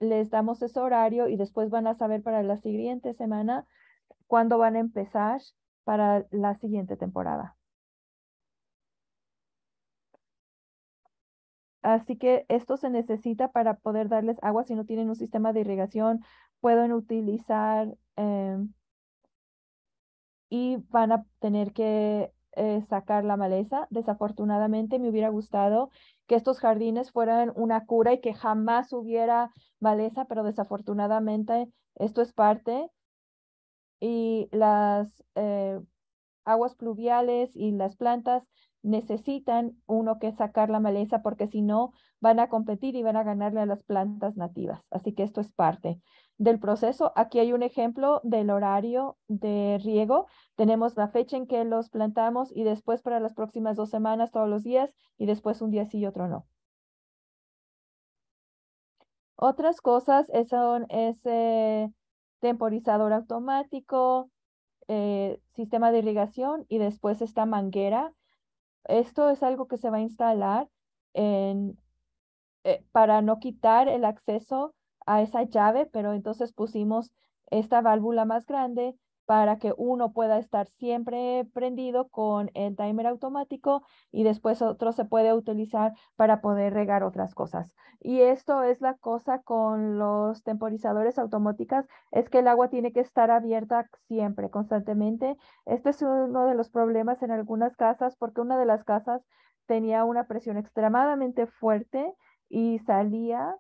les damos ese horario y después van a saber para la siguiente semana cuándo van a empezar para la siguiente temporada. Así que esto se necesita para poder darles agua si no tienen un sistema de irrigación. Pueden utilizar em, y van a tener que eh, sacar la maleza. Desafortunadamente me hubiera gustado que estos jardines fueran una cura y que jamás hubiera maleza, pero desafortunadamente esto es parte. Y las eh, aguas pluviales y las plantas necesitan uno que sacar la maleza porque si no van a competir y van a ganarle a las plantas nativas. Así que esto es parte del proceso. Aquí hay un ejemplo del horario de riego. Tenemos la fecha en que los plantamos y después para las próximas dos semanas todos los días y después un día sí y otro no. Otras cosas son ese temporizador automático, eh, sistema de irrigación y después esta manguera esto es algo que se va a instalar en, eh, para no quitar el acceso a esa llave, pero entonces pusimos esta válvula más grande para que uno pueda estar siempre prendido con el timer automático y después otro se puede utilizar para poder regar otras cosas. Y esto es la cosa con los temporizadores automáticas, es que el agua tiene que estar abierta siempre, constantemente. Este es uno de los problemas en algunas casas porque una de las casas tenía una presión extremadamente fuerte y salía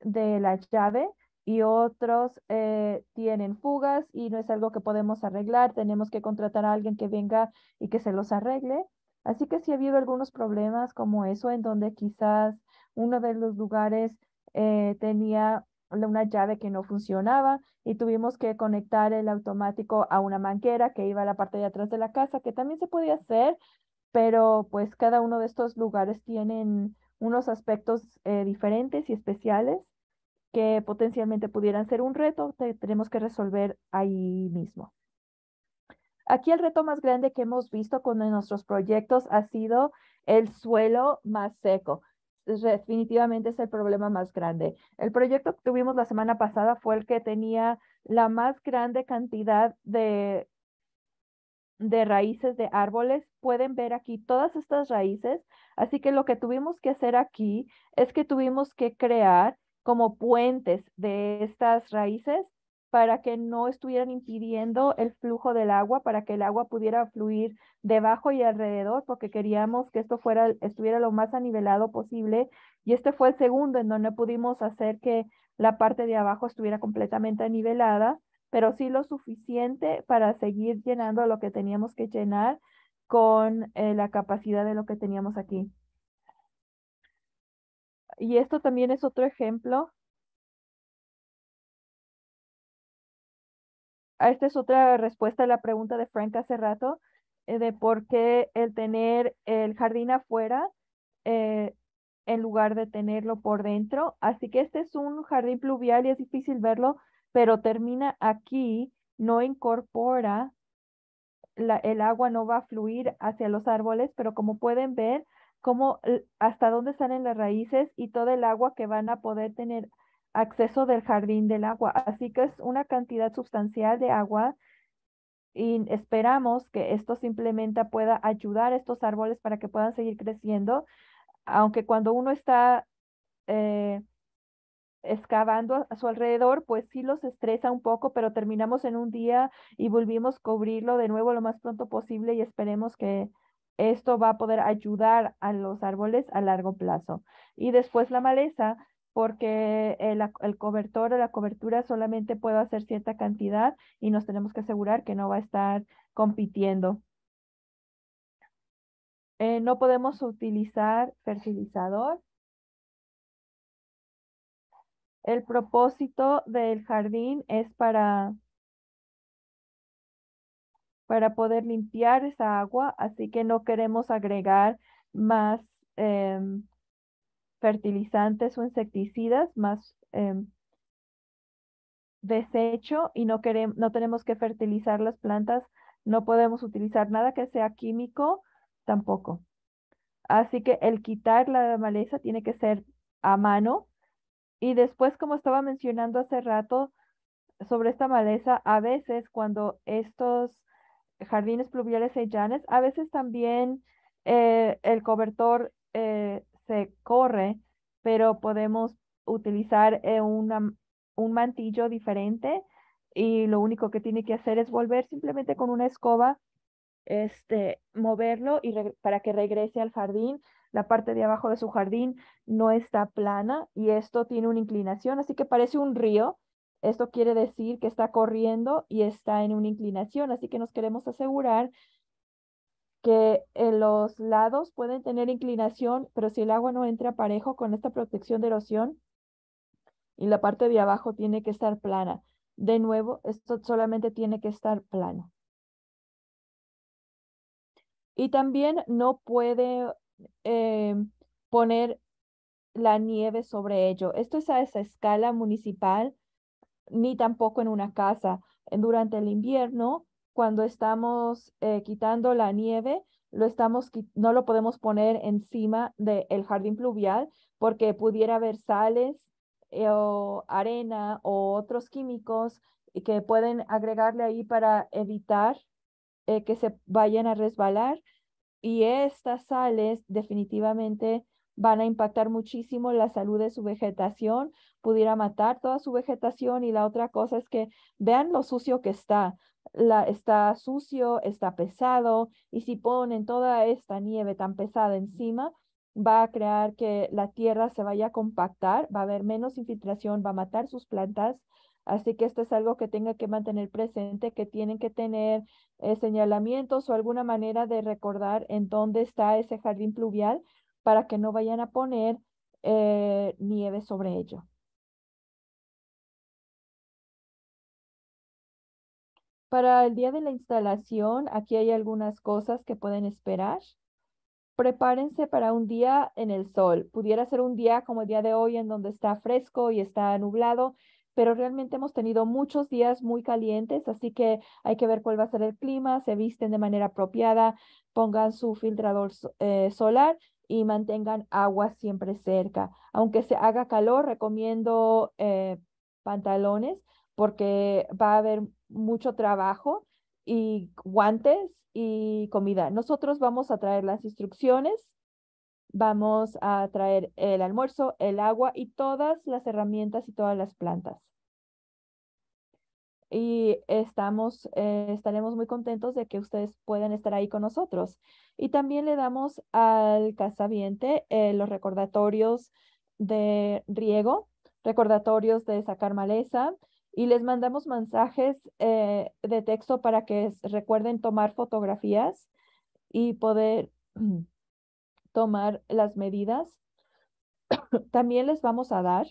de la llave y otros eh, tienen fugas y no es algo que podemos arreglar, tenemos que contratar a alguien que venga y que se los arregle. Así que sí ha habido algunos problemas como eso, en donde quizás uno de los lugares eh, tenía una llave que no funcionaba y tuvimos que conectar el automático a una manguera que iba a la parte de atrás de la casa, que también se podía hacer, pero pues cada uno de estos lugares tienen unos aspectos eh, diferentes y especiales que potencialmente pudieran ser un reto, que tenemos que resolver ahí mismo. Aquí el reto más grande que hemos visto con nuestros proyectos ha sido el suelo más seco. Definitivamente es el problema más grande. El proyecto que tuvimos la semana pasada fue el que tenía la más grande cantidad de, de raíces de árboles. Pueden ver aquí todas estas raíces. Así que lo que tuvimos que hacer aquí es que tuvimos que crear como puentes de estas raíces para que no estuvieran impidiendo el flujo del agua, para que el agua pudiera fluir debajo y alrededor, porque queríamos que esto fuera, estuviera lo más anivelado posible. Y este fue el segundo en donde pudimos hacer que la parte de abajo estuviera completamente anivelada, pero sí lo suficiente para seguir llenando lo que teníamos que llenar con eh, la capacidad de lo que teníamos aquí. Y esto también es otro ejemplo. Ah, esta es otra respuesta a la pregunta de Frank hace rato, eh, de por qué el tener el jardín afuera eh, en lugar de tenerlo por dentro. Así que este es un jardín pluvial y es difícil verlo, pero termina aquí, no incorpora, la, el agua no va a fluir hacia los árboles, pero como pueden ver, cómo, eh, hasta dónde salen las raíces y todo el agua que van a poder tener acceso del jardín del agua. Así que es una cantidad sustancial de agua y esperamos que esto simplemente pueda ayudar a estos árboles para que puedan seguir creciendo, aunque cuando uno está eh, excavando a su alrededor, pues sí los estresa un poco, pero terminamos en un día y volvimos a cubrirlo de nuevo lo más pronto posible y esperemos que esto va a poder ayudar a los árboles a largo plazo. Y después la maleza, porque el, cobertor o la cobertura solamente puede hacer cierta cantidad y nos tenemos que asegurar que no va a estar compitiendo. Eh, no podemos utilizar fertilizador. El propósito del jardín es para para poder limpiar esa agua, así que no queremos agregar más em, fertilizantes o insecticidas, más em, desecho y no, queremos, no tenemos que fertilizar las plantas, no podemos utilizar nada que sea químico tampoco. Así que el quitar la maleza tiene que ser a mano. Y después, como estaba mencionando hace rato sobre esta maleza, a veces cuando estos jardines pluviales y e llanes. A veces también eh, el cobertor eh, se corre, pero podemos utilizar eh, una, un mantillo diferente y lo único que tiene que hacer es volver simplemente con una escoba, este, moverlo y para que regrese al jardín. La parte de abajo de su jardín no está plana y esto tiene una inclinación, así que parece un río esto quiere decir que está corriendo y está en una inclinación, así que nos queremos asegurar que eh, los lados pueden tener inclinación, pero si el agua no entra parejo con esta protección de erosión y la parte de abajo tiene que estar plana. De nuevo, esto solamente tiene que estar plano. Y también no puede eh, poner la nieve sobre ello. Esto es a esa escala municipal ni tampoco en una casa. Durante el invierno, cuando estamos eh, quitando la nieve, lo estamos, no lo podemos poner encima del jardín pluvial porque pudiera haber sales eh, o arena o otros químicos que pueden agregarle ahí para evitar eh, que se vayan a resbalar. Y estas sales definitivamente van a impactar muchísimo la salud de su vegetación, pudiera matar toda su vegetación y la otra cosa es que vean lo sucio que está. La, está sucio, está pesado y si ponen toda esta nieve tan pesada encima, va a crear que la tierra se vaya a compactar, va a haber menos infiltración, va a matar sus plantas. Así que esto es algo que tenga que mantener presente, que tienen que tener eh, señalamientos o alguna manera de recordar en dónde está ese jardín pluvial para que no vayan a poner eh, nieve sobre ello. Para el día de la instalación, aquí hay algunas cosas que pueden esperar. Prepárense para un día en el sol. Pudiera ser un día como el día de hoy en donde está fresco y está nublado, pero realmente hemos tenido muchos días muy calientes, así que hay que ver cuál va a ser el clima, se visten de manera apropiada, pongan su filtrador eh, solar y mantengan agua siempre cerca. Aunque se haga calor, recomiendo eh, pantalones porque va a haber mucho trabajo y guantes y comida. Nosotros vamos a traer las instrucciones, vamos a traer el almuerzo, el agua y todas las herramientas y todas las plantas. Y estamos, eh, estaremos muy contentos de que ustedes puedan estar ahí con nosotros. Y también le damos al casaviente eh, los recordatorios de riego, recordatorios de sacar maleza, y les mandamos mensajes eh, de texto para que recuerden tomar fotografías y poder tomar las medidas. También les vamos a dar.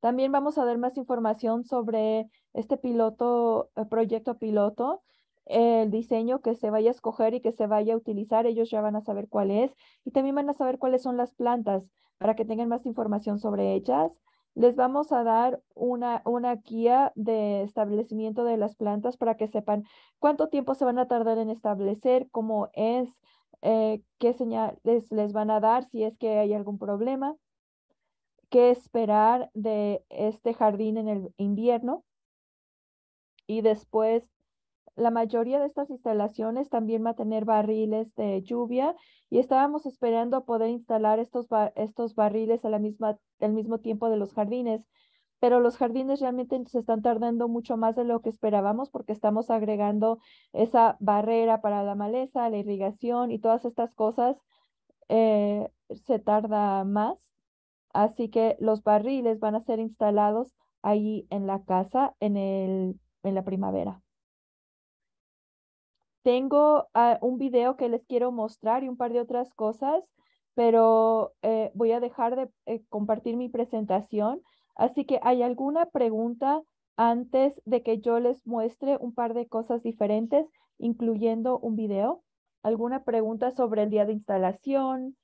También vamos a dar más información sobre este piloto, eh, proyecto piloto, el diseño que se vaya a escoger y que se vaya a utilizar. Ellos ya van a saber cuál es y también van a saber cuáles son las plantas para que tengan más información sobre ellas. Les vamos a dar una, una guía de establecimiento de las plantas para que sepan cuánto tiempo se van a tardar en establecer, cómo es, eh, qué señales les van a dar si es que hay algún problema, qué esperar de este jardín en el invierno. Y después la mayoría de estas instalaciones también va a tener barriles de lluvia y estábamos esperando poder instalar estos, estos barriles a la al mismo tiempo de los jardines, pero los jardines realmente se están tardando mucho más de lo que esperábamos porque estamos agregando esa barrera para la maleza, la irrigación y todas estas cosas eh, se tarda más. Así que los barriles van a ser instalados ahí en la casa en, el, en la primavera. Tengo ah, un video que les quiero mostrar y un par de otras cosas, pero eh, voy a dejar de eh, compartir mi presentación. Así que, ¿hay alguna pregunta antes de que yo les muestre un par de cosas diferentes, incluyendo un video? ¿Alguna pregunta sobre el día de instalación?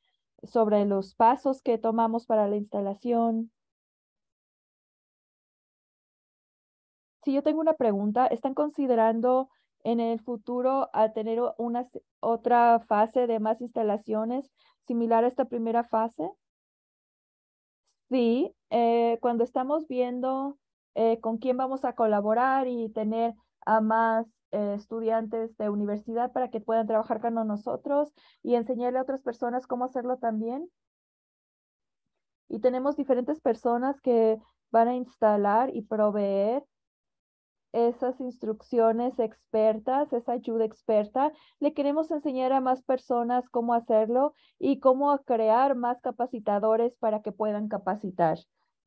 ¿Sobre los pasos que tomamos para la instalación? Si yo tengo una pregunta, ¿están considerando en el futuro a tener una, otra fase de más instalaciones similar a esta primera fase? Sí, eh, cuando estamos viendo eh, con quién vamos a colaborar y tener a más eh, estudiantes de universidad para que puedan trabajar con nosotros y enseñarle a otras personas cómo hacerlo también. Y tenemos diferentes personas que van a instalar y proveer esas instrucciones expertas, esa ayuda experta. Le queremos enseñar a más personas cómo hacerlo y cómo crear más capacitadores para que puedan capacitar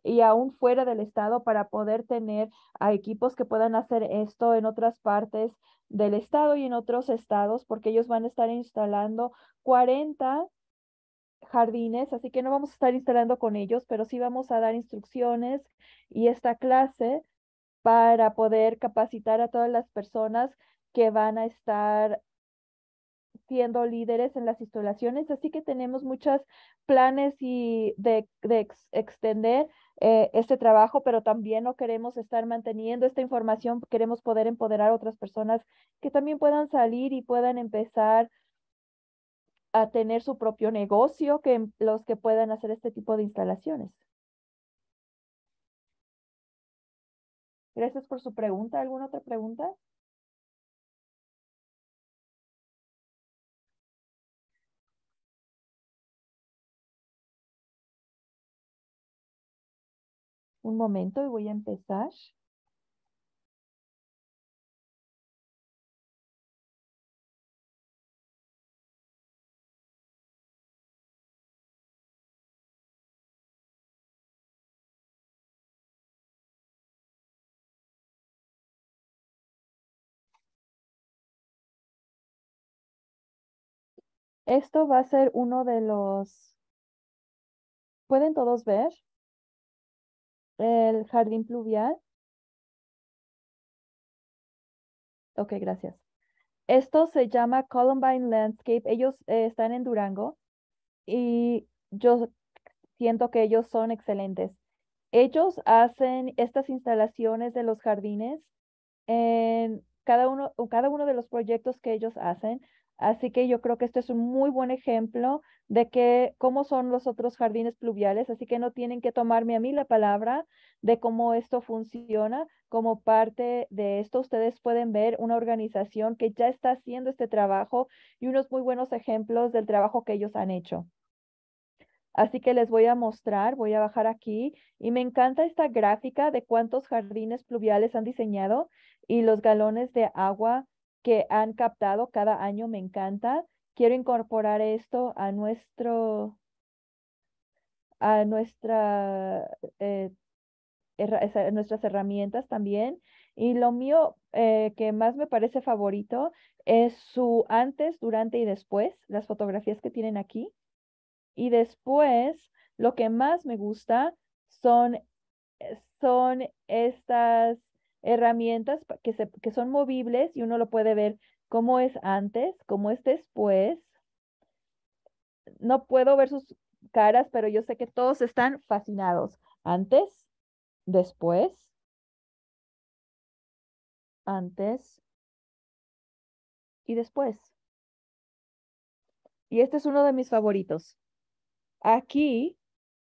y aún fuera del estado para poder tener a equipos que puedan hacer esto en otras partes del estado y en otros estados, porque ellos van a estar instalando 40 jardines, así que no vamos a estar instalando con ellos, pero sí vamos a dar instrucciones y esta clase para poder capacitar a todas las personas que van a estar siendo líderes en las instalaciones, así que tenemos muchos planes y de, extender eh, este trabajo, pero también no queremos estar manteniendo esta información, queremos poder empoderar a otras personas que también puedan salir y puedan empezar a tener su propio negocio, que los que puedan hacer este tipo de instalaciones. Gracias por su pregunta. ¿Alguna otra pregunta? Un momento y voy a empezar. Esto va a ser uno de los... ¿Pueden todos ver? El jardín pluvial. Ok, gracias. Esto se llama Columbine Landscape. Ellos eh, están en Durango y yo siento que ellos son excelentes. Ellos hacen estas instalaciones de los jardines en cada uno, cada uno de los proyectos que ellos hacen. Así que yo creo que esto es un muy buen ejemplo de cómo son los otros jardines pluviales, así que no tienen que tomarme a mí la palabra de cómo esto funciona. Como parte de esto, ustedes pueden ver una organización que ya está haciendo este trabajo y unos muy buenos ejemplos del trabajo que ellos han hecho. Así que les voy a mostrar, voy a bajar aquí y me encanta esta gráfica de cuántos jardines pluviales han diseñado y los galones de agua que han captado cada año, me encanta. Quiero incorporar esto a nuestro, a nuestra, eh, eh, nuestras herramientas también. Y lo mío eh, que más me parece favorito es su antes, durante y después, las fotografías que tienen aquí. Y después, lo que más me gusta son, son estas herramientas que, que son movibles y uno lo puede ver cómo es antes, cómo es después. No puedo ver sus caras, pero yo sé que todos están fascinados. Antes, después, antes y después. Y este es uno de mis favoritos. Aquí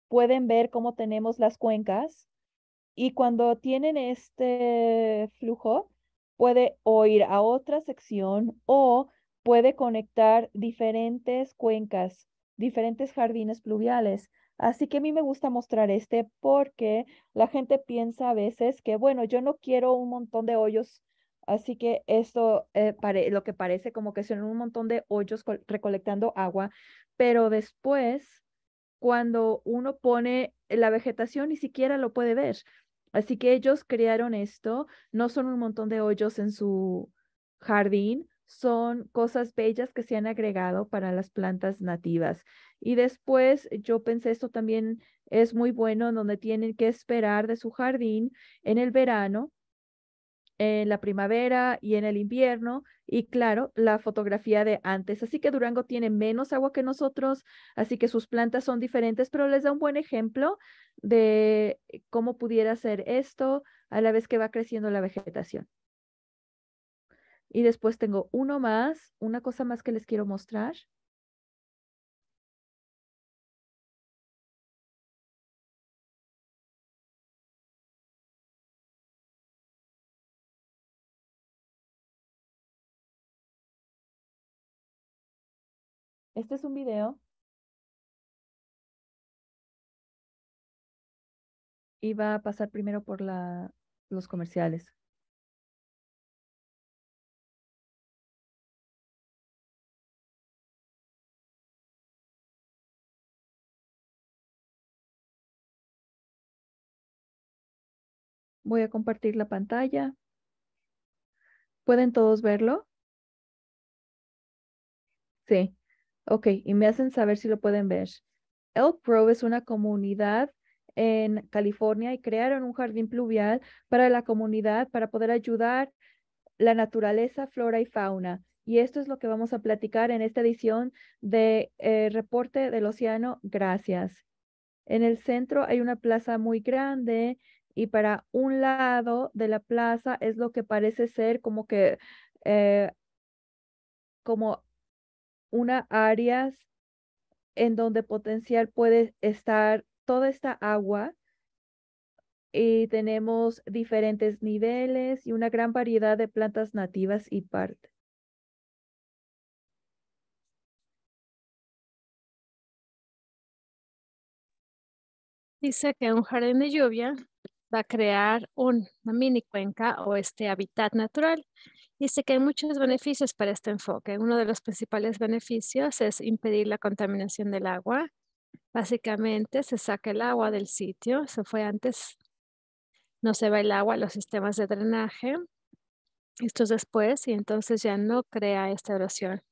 pueden ver cómo tenemos las cuencas y cuando tienen este flujo, puede o a otra sección o puede conectar diferentes cuencas, diferentes jardines pluviales. Así que a mí me gusta mostrar este porque la gente piensa a veces que, bueno, yo no quiero un montón de hoyos, así que esto, eh, lo que parece como que son un montón de hoyos recolectando agua, pero después, cuando uno pone la vegetación ni siquiera lo puede ver. Así que ellos crearon esto, no son un montón de hoyos en su jardín, son cosas bellas que se han agregado para las plantas nativas. Y después yo pensé, esto también es muy bueno, donde tienen que esperar de su jardín en el verano en la primavera y en el invierno, y claro, la fotografía de antes. Así que Durango tiene menos agua que nosotros, así que sus plantas son diferentes, pero les da un buen ejemplo de eh, cómo pudiera ser esto a la vez que va creciendo la vegetación. Y después tengo uno más, una cosa más que les quiero mostrar. Este es un video. Y va a pasar primero por la, los comerciales. Voy a compartir la pantalla. ¿Pueden todos verlo? Sí. Ok, y me hacen saber si lo pueden ver. Elk Grove es una comunidad en California y crearon un jardín pluvial para la comunidad para poder ayudar la naturaleza, flora y fauna. Y esto es lo que vamos a platicar en esta edición de eh, Reporte del Océano. Gracias. En el centro hay una plaza muy grande y para un lado de la plaza es lo que parece ser como que eh, una área en donde potencial puede estar toda esta agua y tenemos diferentes niveles y una gran variedad de plantas nativas y partes. Dice que un jardín de lluvia va a crear una mini cuenca o este hábitat natural Dice que hay muchos beneficios para este enfoque. Uno de los principales beneficios es impedir la contaminación del agua. Básicamente se saca el agua del sitio, se fue antes, no se va el agua a los sistemas de drenaje. Esto es después y entonces ya no crea esta erosión.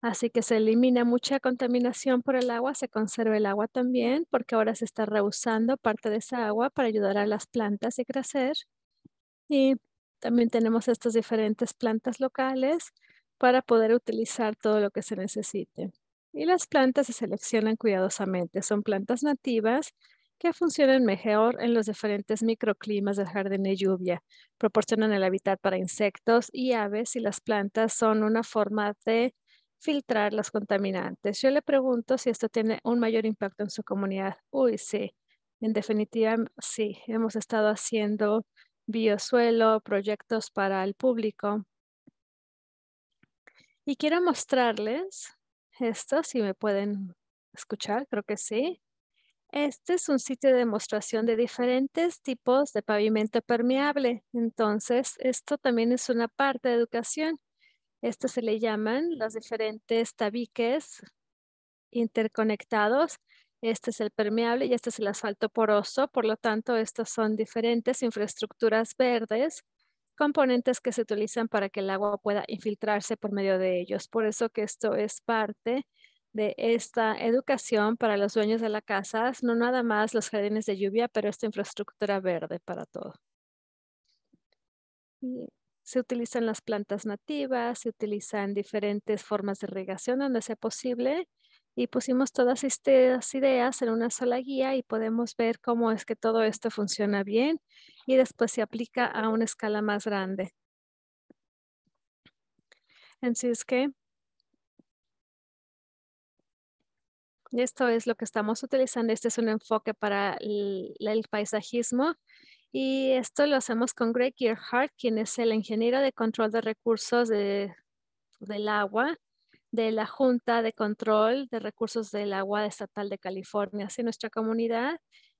Así que se elimina mucha contaminación por el agua, se conserva el agua también, porque ahora se está rehusando parte de esa agua para ayudar a las plantas a crecer. Y también tenemos estas diferentes plantas locales para poder utilizar todo lo que se necesite. Y las plantas se seleccionan cuidadosamente. Son plantas nativas que funcionan mejor en los diferentes microclimas del jardín de lluvia. Proporcionan el hábitat para insectos y aves y las plantas son una forma de filtrar los contaminantes. Yo le pregunto si esto tiene un mayor impacto en su comunidad. Uy, sí, en definitiva, sí. Hemos estado haciendo biosuelo, proyectos para el público. Y quiero mostrarles esto, si me pueden escuchar, creo que sí. Este es un sitio de demostración de diferentes tipos de pavimento permeable. Entonces, esto también es una parte de educación. Esto se le llaman los diferentes tabiques interconectados este es el permeable y este es el asfalto poroso. Por lo tanto, estas son diferentes infraestructuras verdes, componentes que se utilizan para que el agua pueda infiltrarse por medio de ellos. Por eso que esto es parte de esta educación para los dueños de la casa, no nada más los jardines de lluvia, pero esta infraestructura verde para todo. se utilizan las plantas nativas, se utilizan diferentes formas de irrigación donde sea posible y pusimos todas estas ideas en una sola guía y podemos ver cómo es que todo esto funciona bien y después se aplica a una escala más grande. Entonces esto es lo que estamos utilizando. Este es un enfoque para el, paisajismo y esto lo hacemos con Greg Earhart, quien es el ingeniero de control de recursos de, del agua de la Junta de Control de Recursos del Agua Estatal de California. Si nuestra comunidad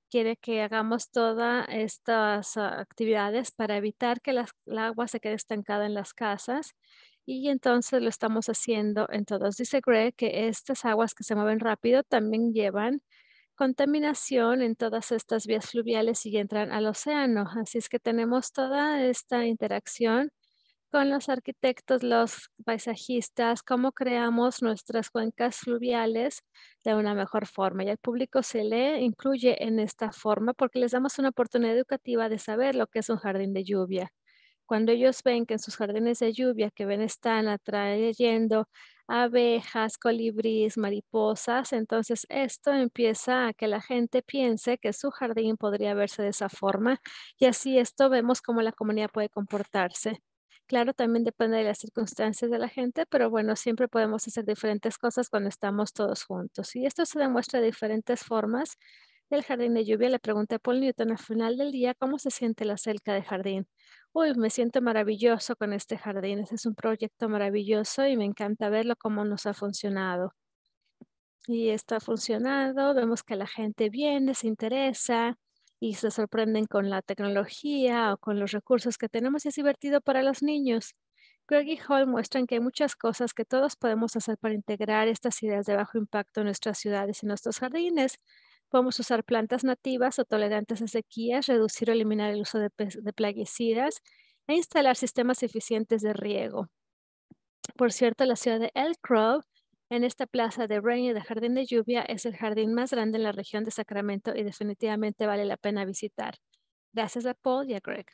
quiere que hagamos todas estas ah, actividades para evitar que las, el agua se quede estancada en las casas y entonces lo estamos haciendo en todos. Dice Greg que estas aguas que se mueven rápido también llevan contaminación en todas estas vías fluviales y entran al océano. Así es que tenemos toda esta interacción con los arquitectos, los paisajistas, cómo creamos nuestras cuencas fluviales de una mejor forma. Y el público se le incluye en esta forma porque les damos una oportunidad educativa de saber lo que es un jardín de lluvia. Cuando ellos ven que en sus jardines de lluvia que ven están atrayendo abejas, colibríes, mariposas, entonces esto empieza a que la gente piense que su jardín podría verse de esa forma y así esto vemos cómo la comunidad puede comportarse. Claro, también depende de las circunstancias de la gente, pero bueno, siempre podemos hacer diferentes cosas cuando estamos todos juntos. Y esto se demuestra de diferentes formas. El jardín de lluvia le pregunté a Paul Newton al final del día cómo se siente la cerca de jardín. Uy, me siento maravilloso con este jardín. es un proyecto maravilloso y me encanta verlo cómo nos ha funcionado. Y está funcionado, vemos que la gente viene, se interesa, y se sorprenden con la tecnología o con los recursos que tenemos y es divertido para los niños. Greg y Hall muestran que hay muchas cosas que todos podemos hacer para integrar estas ideas de bajo impacto en nuestras ciudades y nuestros jardines. Podemos usar plantas nativas o tolerantes a sequías, reducir o eliminar el uso de, plaguicidas e instalar sistemas eficientes de riego. Por cierto, la ciudad de Elk Grove en esta plaza de y de Jardín de Lluvia es el jardín más grande en la región de Sacramento y definitivamente vale la pena visitar. Gracias a Paul y a Greg.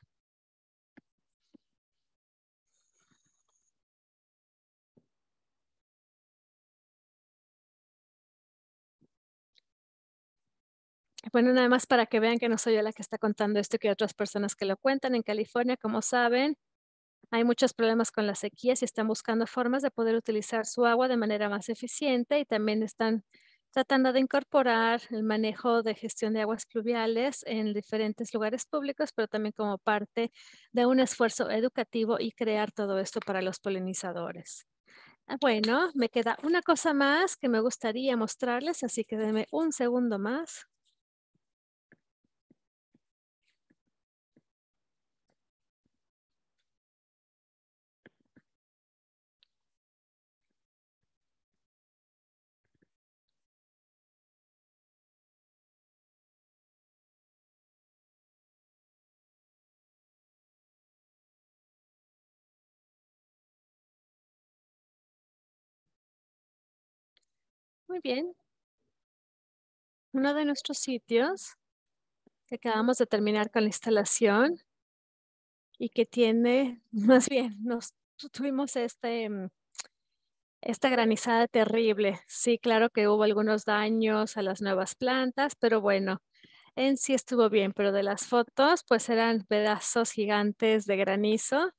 Bueno, nada más para que vean que no soy yo la que está contando esto, que hay otras personas que lo cuentan en California, como saben, hay muchos problemas con las sequías y están buscando formas de poder utilizar su agua de manera más eficiente y también están tratando de incorporar el manejo de gestión de aguas pluviales en diferentes lugares públicos, pero también como parte de un esfuerzo educativo y crear todo esto para los polinizadores. Ah, bueno, me queda una cosa más que me gustaría mostrarles, así que denme un segundo más. Muy bien. Uno de nuestros sitios que acabamos de terminar con la instalación y que tiene, más bien, nos tuvimos este, mm, esta granizada terrible. Sí, claro que hubo algunos daños a las nuevas plantas, pero bueno, en sí estuvo bien, pero de las fotos, pues eran pedazos gigantes de granizo.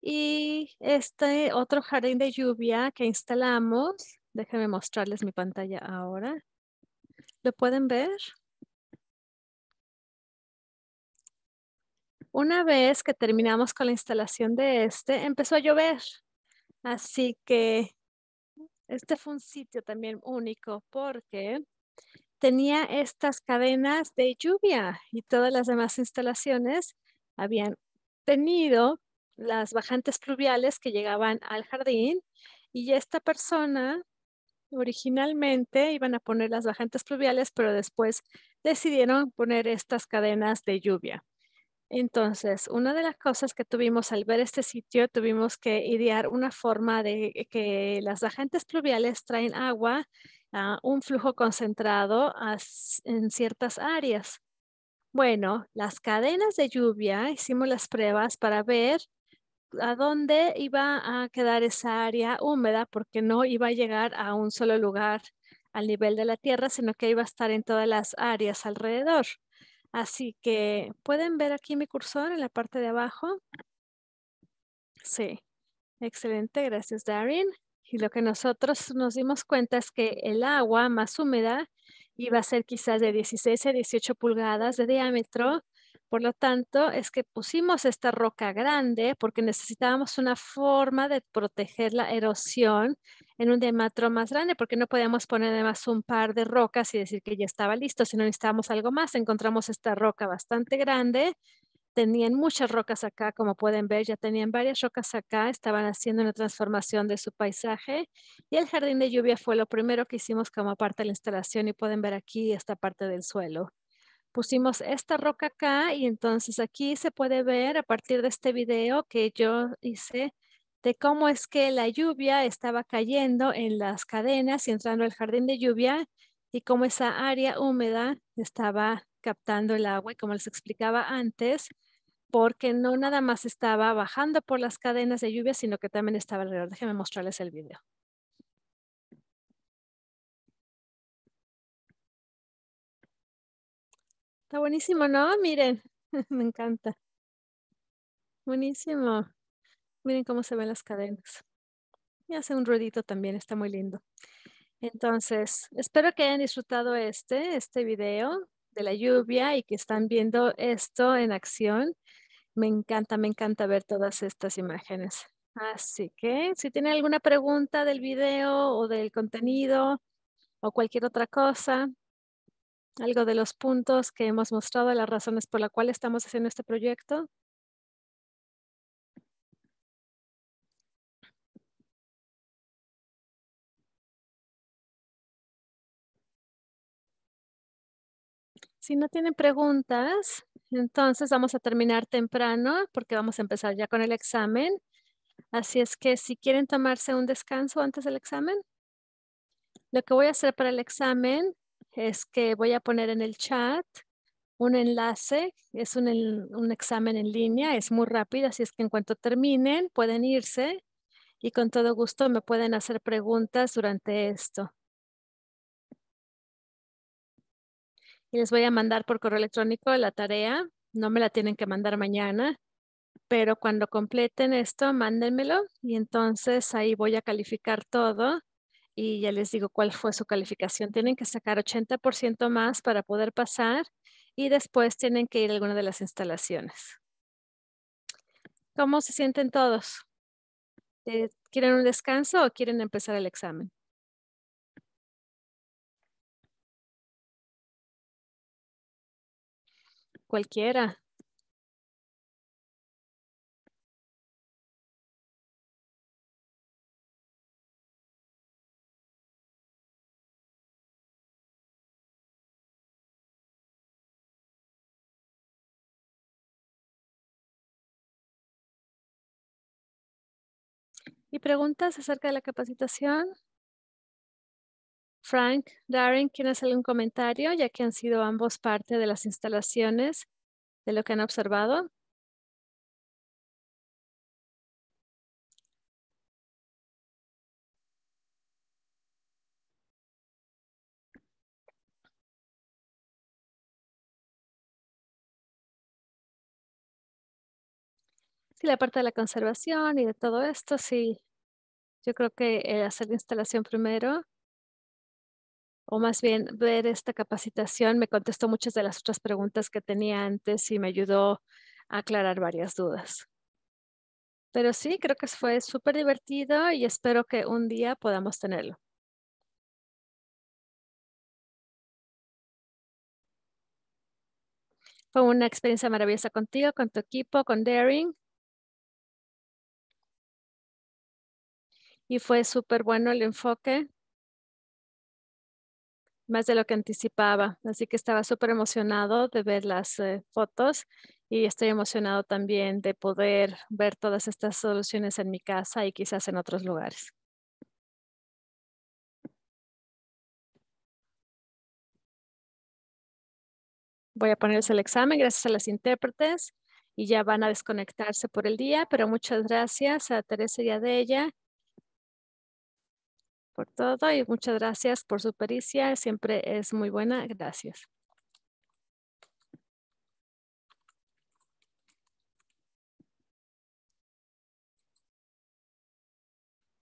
Y este otro jardín de lluvia que instalamos Déjenme mostrarles mi pantalla ahora. ¿Lo pueden ver? Una vez que terminamos con la instalación de este, empezó a llover. Así que este fue un sitio también único porque tenía estas cadenas de lluvia y todas las demás instalaciones habían tenido las bajantes pluviales que llegaban al jardín y esta persona Originalmente iban a poner las bajantes pluviales, pero después decidieron poner estas cadenas de lluvia. Entonces, una de las cosas que tuvimos al ver este sitio, tuvimos que idear una forma de que las agentes pluviales traen agua, a un flujo concentrado en ciertas áreas. Bueno, las cadenas de lluvia, hicimos las pruebas para ver a dónde iba a quedar esa área húmeda, porque no iba a llegar a un solo lugar al nivel de la tierra, sino que iba a estar en todas las áreas alrededor. Así que, ¿pueden ver aquí mi cursor en la parte de abajo? Sí, excelente, gracias Darin Y lo que nosotros nos dimos cuenta es que el agua más húmeda iba a ser quizás de 16 a 18 pulgadas de diámetro por lo tanto, es que pusimos esta roca grande porque necesitábamos una forma de proteger la erosión en un dematro más grande, porque no podíamos poner además un par de rocas y decir que ya estaba listo, sino necesitábamos algo más. Encontramos esta roca bastante grande. Tenían muchas rocas acá, como pueden ver, ya tenían varias rocas acá, estaban haciendo una transformación de su paisaje y el jardín de lluvia fue lo primero que hicimos como parte de la instalación y pueden ver aquí esta parte del suelo pusimos esta roca acá y entonces aquí se puede ver a partir de este video que yo hice de cómo es que la lluvia estaba cayendo en las cadenas y entrando al jardín de lluvia y cómo esa área húmeda estaba captando el agua y como les explicaba antes, porque no nada más estaba bajando por las cadenas de lluvia, sino que también estaba alrededor. Déjenme mostrarles el video. Está buenísimo, ¿no? Miren, me encanta. Buenísimo. Miren cómo se ven las cadenas. Y hace un ruedito también, está muy lindo. Entonces, espero que hayan disfrutado este, este video de la lluvia y que están viendo esto en acción. Me encanta, me encanta ver todas estas imágenes. Así que si tienen alguna pregunta del video o del contenido o cualquier otra cosa, algo de los puntos que hemos mostrado, las razones por las cuales estamos haciendo este proyecto. Si no tienen preguntas, entonces vamos a terminar temprano porque vamos a empezar ya con el examen. Así es que si quieren tomarse un descanso antes del examen, lo que voy a hacer para el examen es que voy a poner en el chat un enlace, es un, un examen en línea, es muy rápido, así es que en cuanto terminen pueden irse y con todo gusto me pueden hacer preguntas durante esto. Y les voy a mandar por correo electrónico la tarea, no me la tienen que mandar mañana, pero cuando completen esto, mándenmelo y entonces ahí voy a calificar todo y ya les digo cuál fue su calificación. Tienen que sacar 80% más para poder pasar y después tienen que ir a alguna de las instalaciones. ¿Cómo se sienten todos? Eh, ¿Quieren un descanso o quieren empezar el examen? Cualquiera. ¿Y preguntas acerca de la capacitación? Frank, Darren, ¿quieren hacer un comentario ya que han sido ambos parte de las instalaciones de lo que han observado? Sí, la parte de la conservación y de todo esto, sí. Yo creo que eh, hacer la instalación primero, o más bien ver esta capacitación, me contestó muchas de las otras preguntas que tenía antes y me ayudó a aclarar varias dudas. Pero sí, creo que fue súper divertido y espero que un día podamos tenerlo. Fue una experiencia maravillosa contigo, con tu equipo, con Daring. y fue súper bueno el enfoque, más de lo que anticipaba. Así que estaba súper emocionado de ver las eh, fotos y estoy emocionado también de poder ver todas estas soluciones en mi casa y quizás en otros lugares. Voy a ponerles el examen gracias a las intérpretes y ya van a desconectarse por el día, pero muchas gracias a Teresa y a Della por todo y muchas gracias por su pericia. Siempre es muy buena. Gracias.